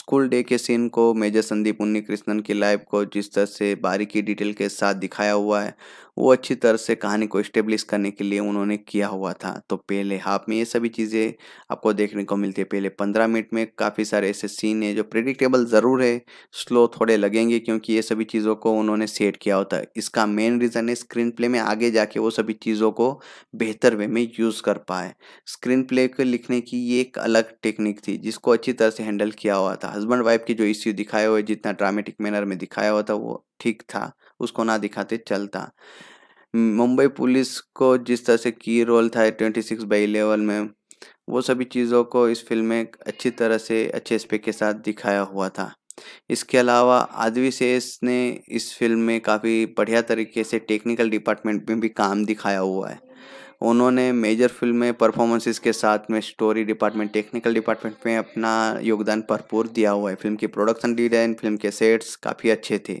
स्कूल डे के सीन को मेजर संदीप उन्नी कृष्णन की लाइफ को जिस तरह से बारीकी डिटेल के साथ दिखाया हुआ है वो अच्छी तरह से कहानी को इस्टेब्लिश करने के लिए उन्होंने किया हुआ था तो पहले हाफ में ये सभी चीज़ें आपको देखने को मिलती है पहले पंद्रह मिनट में काफ़ी सारे ऐसे सीन है जो प्रिडिक्टेबल ज़रूर है स्लो थोड़े लगेंगे क्योंकि ये सभी चीज़ों को उन्होंने सेट किया होता है इसका मेन रीज़न है स्क्रीन प्ले में आगे जाके वो सभी चीज़ों को बेहतर वे में यूज़ कर पाए स्क्रीन प्ले को लिखने की ये एक अलग टेक्निक थी जिसको अच्छी तरह से हैंडल किया हुआ था हस्बैंड वाइफ के जो इश्यू दिखाए हुए जितना ड्रामेटिक मैनर में दिखाया हुआ था वो ठीक था उसको ना दिखाते चलता मुंबई पुलिस को जिस तरह से की रोल था ट्वेंटी सिक्स बाई इलेवन में वो सभी चीज़ों को इस फिल्म में अच्छी तरह से अच्छे स्पे के साथ दिखाया हुआ था इसके अलावा आदवी सेस ने इस फिल्म में काफ़ी बढ़िया तरीके से टेक्निकल डिपार्टमेंट में भी काम दिखाया हुआ है उन्होंने मेजर फिल्म में परफॉर्मेंसेस के साथ में स्टोरी डिपार्टमेंट टेक्निकल डिपार्टमेंट में अपना योगदान भरपूर दिया हुआ है फिल्म की प्रोडक्शन डिजाइन फिल्म के सेट्स काफ़ी अच्छे थे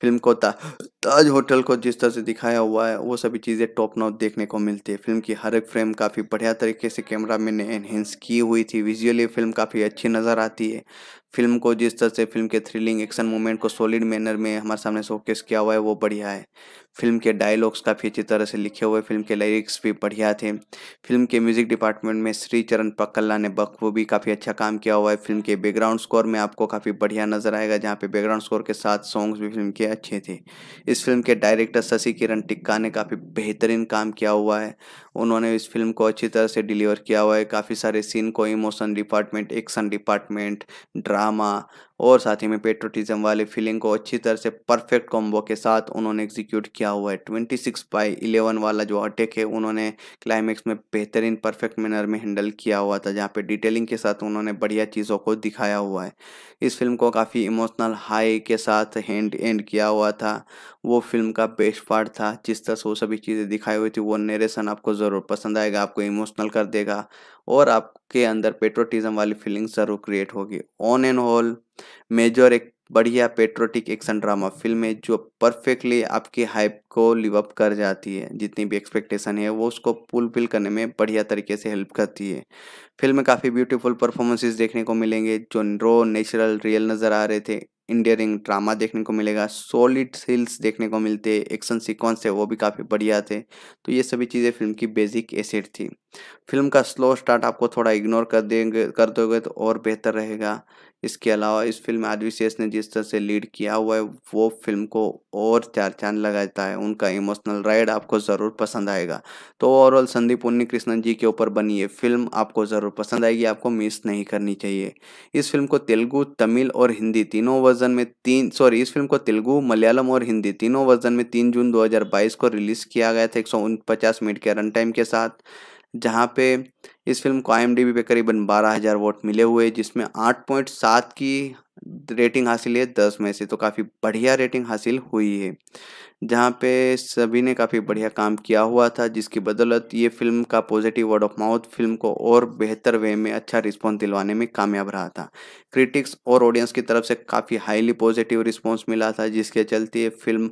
फिल्म को ता, ताज होटल को जिस तरह से दिखाया हुआ है वो सभी चीज़ें टॉप नॉट देखने को मिलती है फिल्म की हर एक फ्रेम काफ़ी बढ़िया तरीके से कैमरा मैन ने एनहेंस की हुई थी विजुअली फिल्म काफ़ी अच्छी नज़र आती है फिल्म को जिस तरह से फिल्म के थ्रिलिंग एक्शन मूवमेंट को सॉलिड मैनर में हमारे सामने शोकेस किया हुआ है वो बढ़िया है फिल्म के डायलॉग्स काफ़ी अच्छी तरह से लिखे हुए फिल्म के लिरिक्स भी बढ़िया थे फिल्म के म्यूज़िक डिपार्टमेंट में श्री चरण पक्कल्ला ने बखूबी काफ़ी अच्छा काम किया हुआ है फिल्म के बैकग्राउंड स्कोर में आपको काफ़ी बढ़िया नजर आएगा जहाँ पे बैकग्राउंड स्कोर के साथ सॉन्ग्स भी फिल्म के अच्छे थे इस फिल्म के डायरेक्टर शशि किरण टिक्का ने काफ़ी बेहतरीन काम किया हुआ है उन्होंने इस फिल्म को अच्छी तरह से डिलीवर किया हुआ है काफ़ी सारे सीन को emotion department action department drama और साथ ही में पेट्रोटिज्म वाली फीलिंग को अच्छी तरह से परफेक्ट कॉम्बो के साथ उन्होंने एग्जीक्यूट किया हुआ है ट्वेंटी सिक्स बाई इलेवन वाला जो अटैक है उन्होंने क्लाइमैक्स में बेहतरीन परफेक्ट मैनर में हैंडल किया हुआ था जहाँ पे डिटेलिंग के साथ उन्होंने बढ़िया चीज़ों को दिखाया हुआ है इस फिल्म को काफ़ी इमोशनल हाई के साथ हैंड एंड किया हुआ था वो फिल्म का बेस्ट पार्ट था जिस तरह से वो सभी चीज़ें दिखाई हुई थी वो नरेशन आपको ज़रूर पसंद आएगा आपको इमोशनल कर देगा और आपके अंदर पेट्रोटिज्म वाली फीलिंग जरूर क्रिएट होगी ऑन एंड होल मेजर एक बढ़िया पेट्रोटिक एक्शन ड्रामा फिल्म है जो परफेक्टली आपकी हाइप को लिव अप कर जाती है जितनी भी एक्सपेक्टेशन है वो उसको फुलफिल करने में बढ़िया तरीके से हेल्प करती है फिल्म में काफ़ी ब्यूटीफुल परफॉर्मेंसेस देखने को मिलेंगे जो रो नेचुरल रियल नज़र आ रहे थे इंडियरिंग ड्रामा देखने को मिलेगा सॉलिड सील्स देखने को मिलते एक्शन सीक्वेंस है वो भी काफ़ी बढ़िया थे तो ये सभी चीज़ें फिल्म की बेसिक एसेट थी फिल्म का स्लो स्टार्ट आपको थोड़ा इग्नोर कर देंगे कर दोगे तो और बेहतर रहेगा इसके अलावा इस फिल्म आदि ने जिस तरह से लीड किया हुआ है वो फिल्म को और चार चांद लगाता है उनका इमोशनल राइड आपको ज़रूर पसंद आएगा तो ओवरऑल संदीप उन्नी कृष्णन जी के ऊपर बनी ये फिल्म आपको ज़रूर पसंद आएगी आपको मिस नहीं करनी चाहिए इस फिल्म को तेलुगू तमिल और हिंदी तीनों वर्जन में तीन सॉरी इस फिल्म को तेलुगु मलयालम और हिंदी तीनों वर्जन में तीन जून दो को रिलीज़ किया गया था एक मिनट के रन टाइम के साथ जहाँ पे इस फिल्म को आई पे करीबन बारह हज़ार वोट मिले हुए जिसमें आठ पॉइंट सात की रेटिंग हासिल है दस में से तो काफ़ी बढ़िया रेटिंग हासिल हुई है जहाँ पे सभी ने काफ़ी बढ़िया काम किया हुआ था जिसकी बदौलत ये फिल्म का positive word of mouth film को और बेहतर वे में अच्छा रिस्पॉन्स दिलवाने में कामयाब रहा था क्रिटिक्स और ऑडियंस की तरफ से काफ़ी हाईली पॉजिटिव रिस्पॉन्स मिला था जिसके चलते ये फिल्म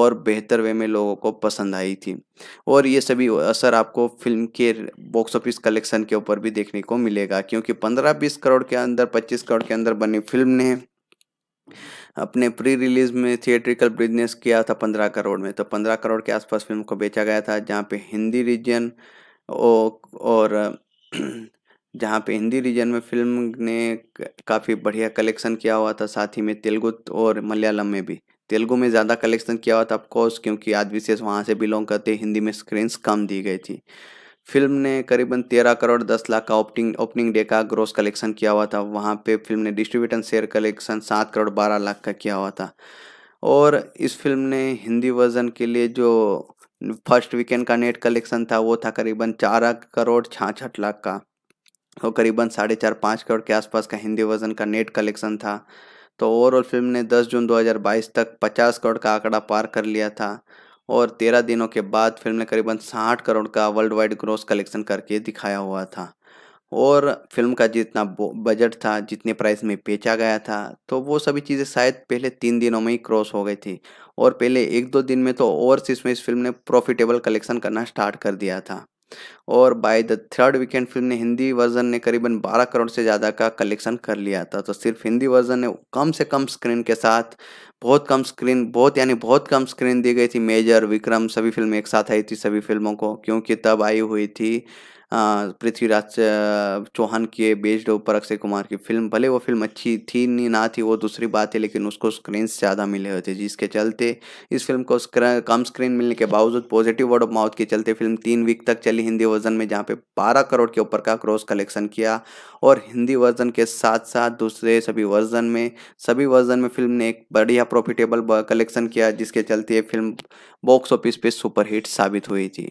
और बेहतर वे में लोगों को पसंद आई थी और ये सभी असर आपको फिल्म के बॉक्स ऑफिस कलेक्शन के ऊपर भी देखने को मिलेगा क्योंकि पंद्रह बीस करोड़ के अंदर पच्चीस करोड़ के अंदर बनी फिल्म ने अपने प्री रिलीज में थिएट्रिकल बिजनेस किया था पंद्रह करोड़ में तो पंद्रह करोड़ के आसपास फिल्म को बेचा गया था जहाँ पे हिंदी रीजन और जहाँ पे हिंदी रीजन में फिल्म ने काफ़ी बढ़िया कलेक्शन किया हुआ था साथ ही में तेलुगु और मलयालम में भी तेलुगु में ज़्यादा कलेक्शन किया हुआ था ऑफकोर्स क्योंकि आदि विशेष वहाँ से बिलोंग करते हिंदी में स्क्रीन्स कम दी गई थी फिल्म ने करीबन तेरह करोड़ दस लाख का ओपनिंग ओपनिंग डे का ग्रोस कलेक्शन किया हुआ था वहाँ पे फिल्म ने डिस्ट्रीब्यूटर शेयर कलेक्शन सात करोड़ बारह लाख का किया हुआ था और इस फिल्म ने हिंदी वर्जन के लिए जो फर्स्ट वीकेंड का नेट कलेक्शन था वो था करीबन चार करोड़ छाछठ लाख का और करीबन साढ़े चार पाँच करोड़ के आसपास का हिंदी वर्जन का नेट कलेक्शन था तो ओवरऑल फिल्म ने 10 जून 2022 तक 50 करोड़ का आंकड़ा पार कर लिया था और तेरह दिनों के बाद फिल्म ने करीबन साठ करोड़ का वर्ल्ड वाइड ग्रॉस कलेक्शन करके दिखाया हुआ था और फिल्म का जितना बजट था जितने प्राइस में बेचा गया था तो वो सभी चीज़ें शायद पहले तीन दिनों में ही क्रॉस हो गई थी और पहले एक दो दिन में तो ओवरसीज में इस फिल्म ने प्रॉफिटेबल कलेक्शन करना स्टार्ट कर दिया था और by the third weekend film ने हिंदी वर्जन ने करीबन 12 करोड़ से ज़्यादा का कलेक्शन कर लिया था तो सिर्फ हिंदी वर्जन ने कम से कम स्क्रीन के साथ बहुत कम स्क्रीन बहुत यानी बहुत कम स्क्रीन दी गई थी मेजर विक्रम सभी फिल्म एक साथ आई थी सभी फिल्मों को क्योंकि तब आई हुई थी पृथ्वीराज चौहान के बेस्ड ऊपर अक्षय कुमार की फिल्म भले वो फिल्म अच्छी थी नहीं ना थी वो दूसरी बात है लेकिन उसको स्क्रीन ज़्यादा मिले हुए थे जिसके चलते इस फिल्म को कम स्क्रीन मिलने के बावजूद पॉजिटिव वर्ड ऑफ माउथ के चलते फिल्म तीन वीक तक चली हिंदी वर्जन में जहाँ पे बारह करोड़ के ऊपर का क्रॉस कलेक्शन किया और हिंदी वर्जन के साथ साथ दूसरे सभी वर्जन में सभी वर्जन में फिल्म ने एक बढ़िया प्रॉफिटेबल कलेक्शन किया जिसके चलते ये फिल्म बॉक्स ऑफिस पे सुपरहिट साबित हुई थी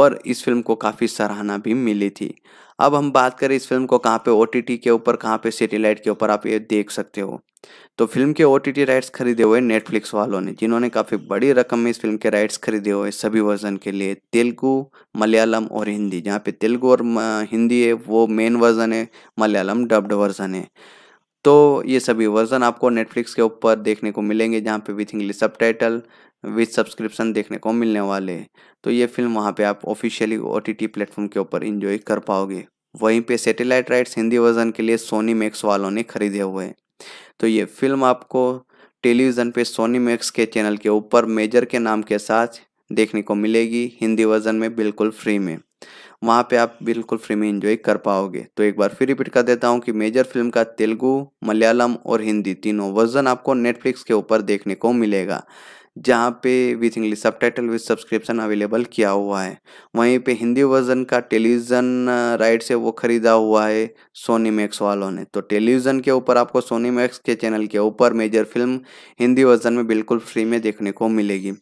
और इस फिल्म को काफ़ी सराहना भी मिली थी अब हम बात करें इस फिल्म को कहाँ पे ओ के ऊपर कहाँ पे सेटेलाइट के ऊपर आप ये देख सकते हो तो फिल्म के ओ राइट्स खरीदे हुए नेटफ्लिक्स वालों ने जिन्होंने काफ़ी बड़ी रकम में इस फिल्म के राइट्स खरीदे हुए सभी वर्जन के लिए तेलुगु मलयालम और हिंदी जहाँ पे तेलुगु और हिंदी है वो मेन वर्जन है मलयालम डब्ड वर्जन है तो ये सभी वर्जन आपको नेटफ्लिक्स के ऊपर देखने को मिलेंगे जहाँ पे with English sub with subscription देखने को मिलने वाले हैं तो ये फिल्म वहाँ पे आप officially O T T platform के ऊपर इंजॉय कर पाओगे वहीं पे सैटेलाइट राइट्स हिंदी वर्जन के लिए सोनी मैक्स वालों ने खरीदे हुए हैं तो ये फिल्म आपको टेलीविज़न पे सोनी मैक्स के चैनल के ऊपर मेजर के नाम के साथ देखने को मिलेगी हिंदी वर्जन में बिल्कुल फ्री में वहाँ पे आप बिल्कुल फ्री में इंजॉय कर पाओगे तो एक बार फिर रिपीट कर देता हूँ कि मेजर फिल्म का तेलुगू मलयालम और हिंदी तीनों वर्जन आपको नेटफ्लिक्स के ऊपर देखने को मिलेगा जहाँ पे विथ इंग्लिश सब टाइटल विथ सब्सक्रिप्शन अवेलेबल किया हुआ है वहीं पे हिंदी वर्जन का टेलीविज़न राइट से वो ख़रीदा हुआ है सोनी मैक्स वालों ने तो टेलीविज़न के ऊपर आपको सोनी मैक्स के चैनल के ऊपर मेजर फिल्म हिंदी वर्जन में बिल्कुल फ्री में देखने को मिलेगी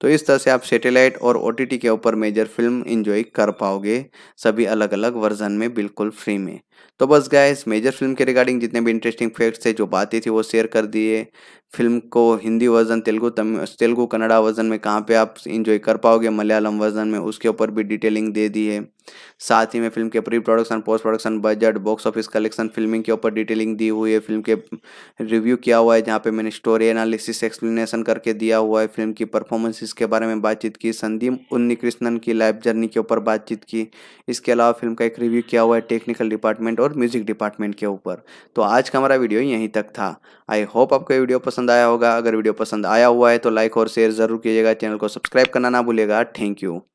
तो इस तरह से आप सेटेलाइट और ओ के ऊपर मेजर फिल्म इंजॉय कर पाओगे सभी अलग अलग वर्जन में बिल्कुल फ्री में तो बस इस मेजर फिल्म के रिगार्डिंग जितने भी इंटरेस्टिंग फैक्ट्स थे जो बातें थी वो शेयर कर दिए फिल्म को हिंदी वर्जन तेलुगु तमिल तेलुगु कन्नड़ा वर्जन में कहाँ पे आप इंजॉय कर पाओगे मलयालम वर्जन में उसके ऊपर भी डिटेलिंग दे दी है साथ ही में फिल्म के pre production post production budget box office collection filming के ऊपर डिटेलिंग दी हुई है फिल्म के रिव्यू किया हुआ है जहाँ पे मैंने स्टोरी एनालिसिस एक्सप्लेनेशन करके दिया हुआ है फिल्म की परफॉर्मेंसेस के बारे में बातचीत की संदीप उन्नी कृष्णन की लाइफ जर्नी के ऊपर बातचीत की इसके अलावा फिल्म का एक रिव्यू किया हुआ है टेक्निकल डिपार्टमेंट और म्यूजिक डिपार्टमेंट के ऊपर तो आज का हमारा वीडियो यहीं तक था आई होप आपको वीडियो पसंद आया होगा अगर वीडियो पसंद आया हुआ है तो लाइक और शेयर जरूर कीजिएगा चैनल को सब्सक्राइब करना ना भूलेगा थैंक यू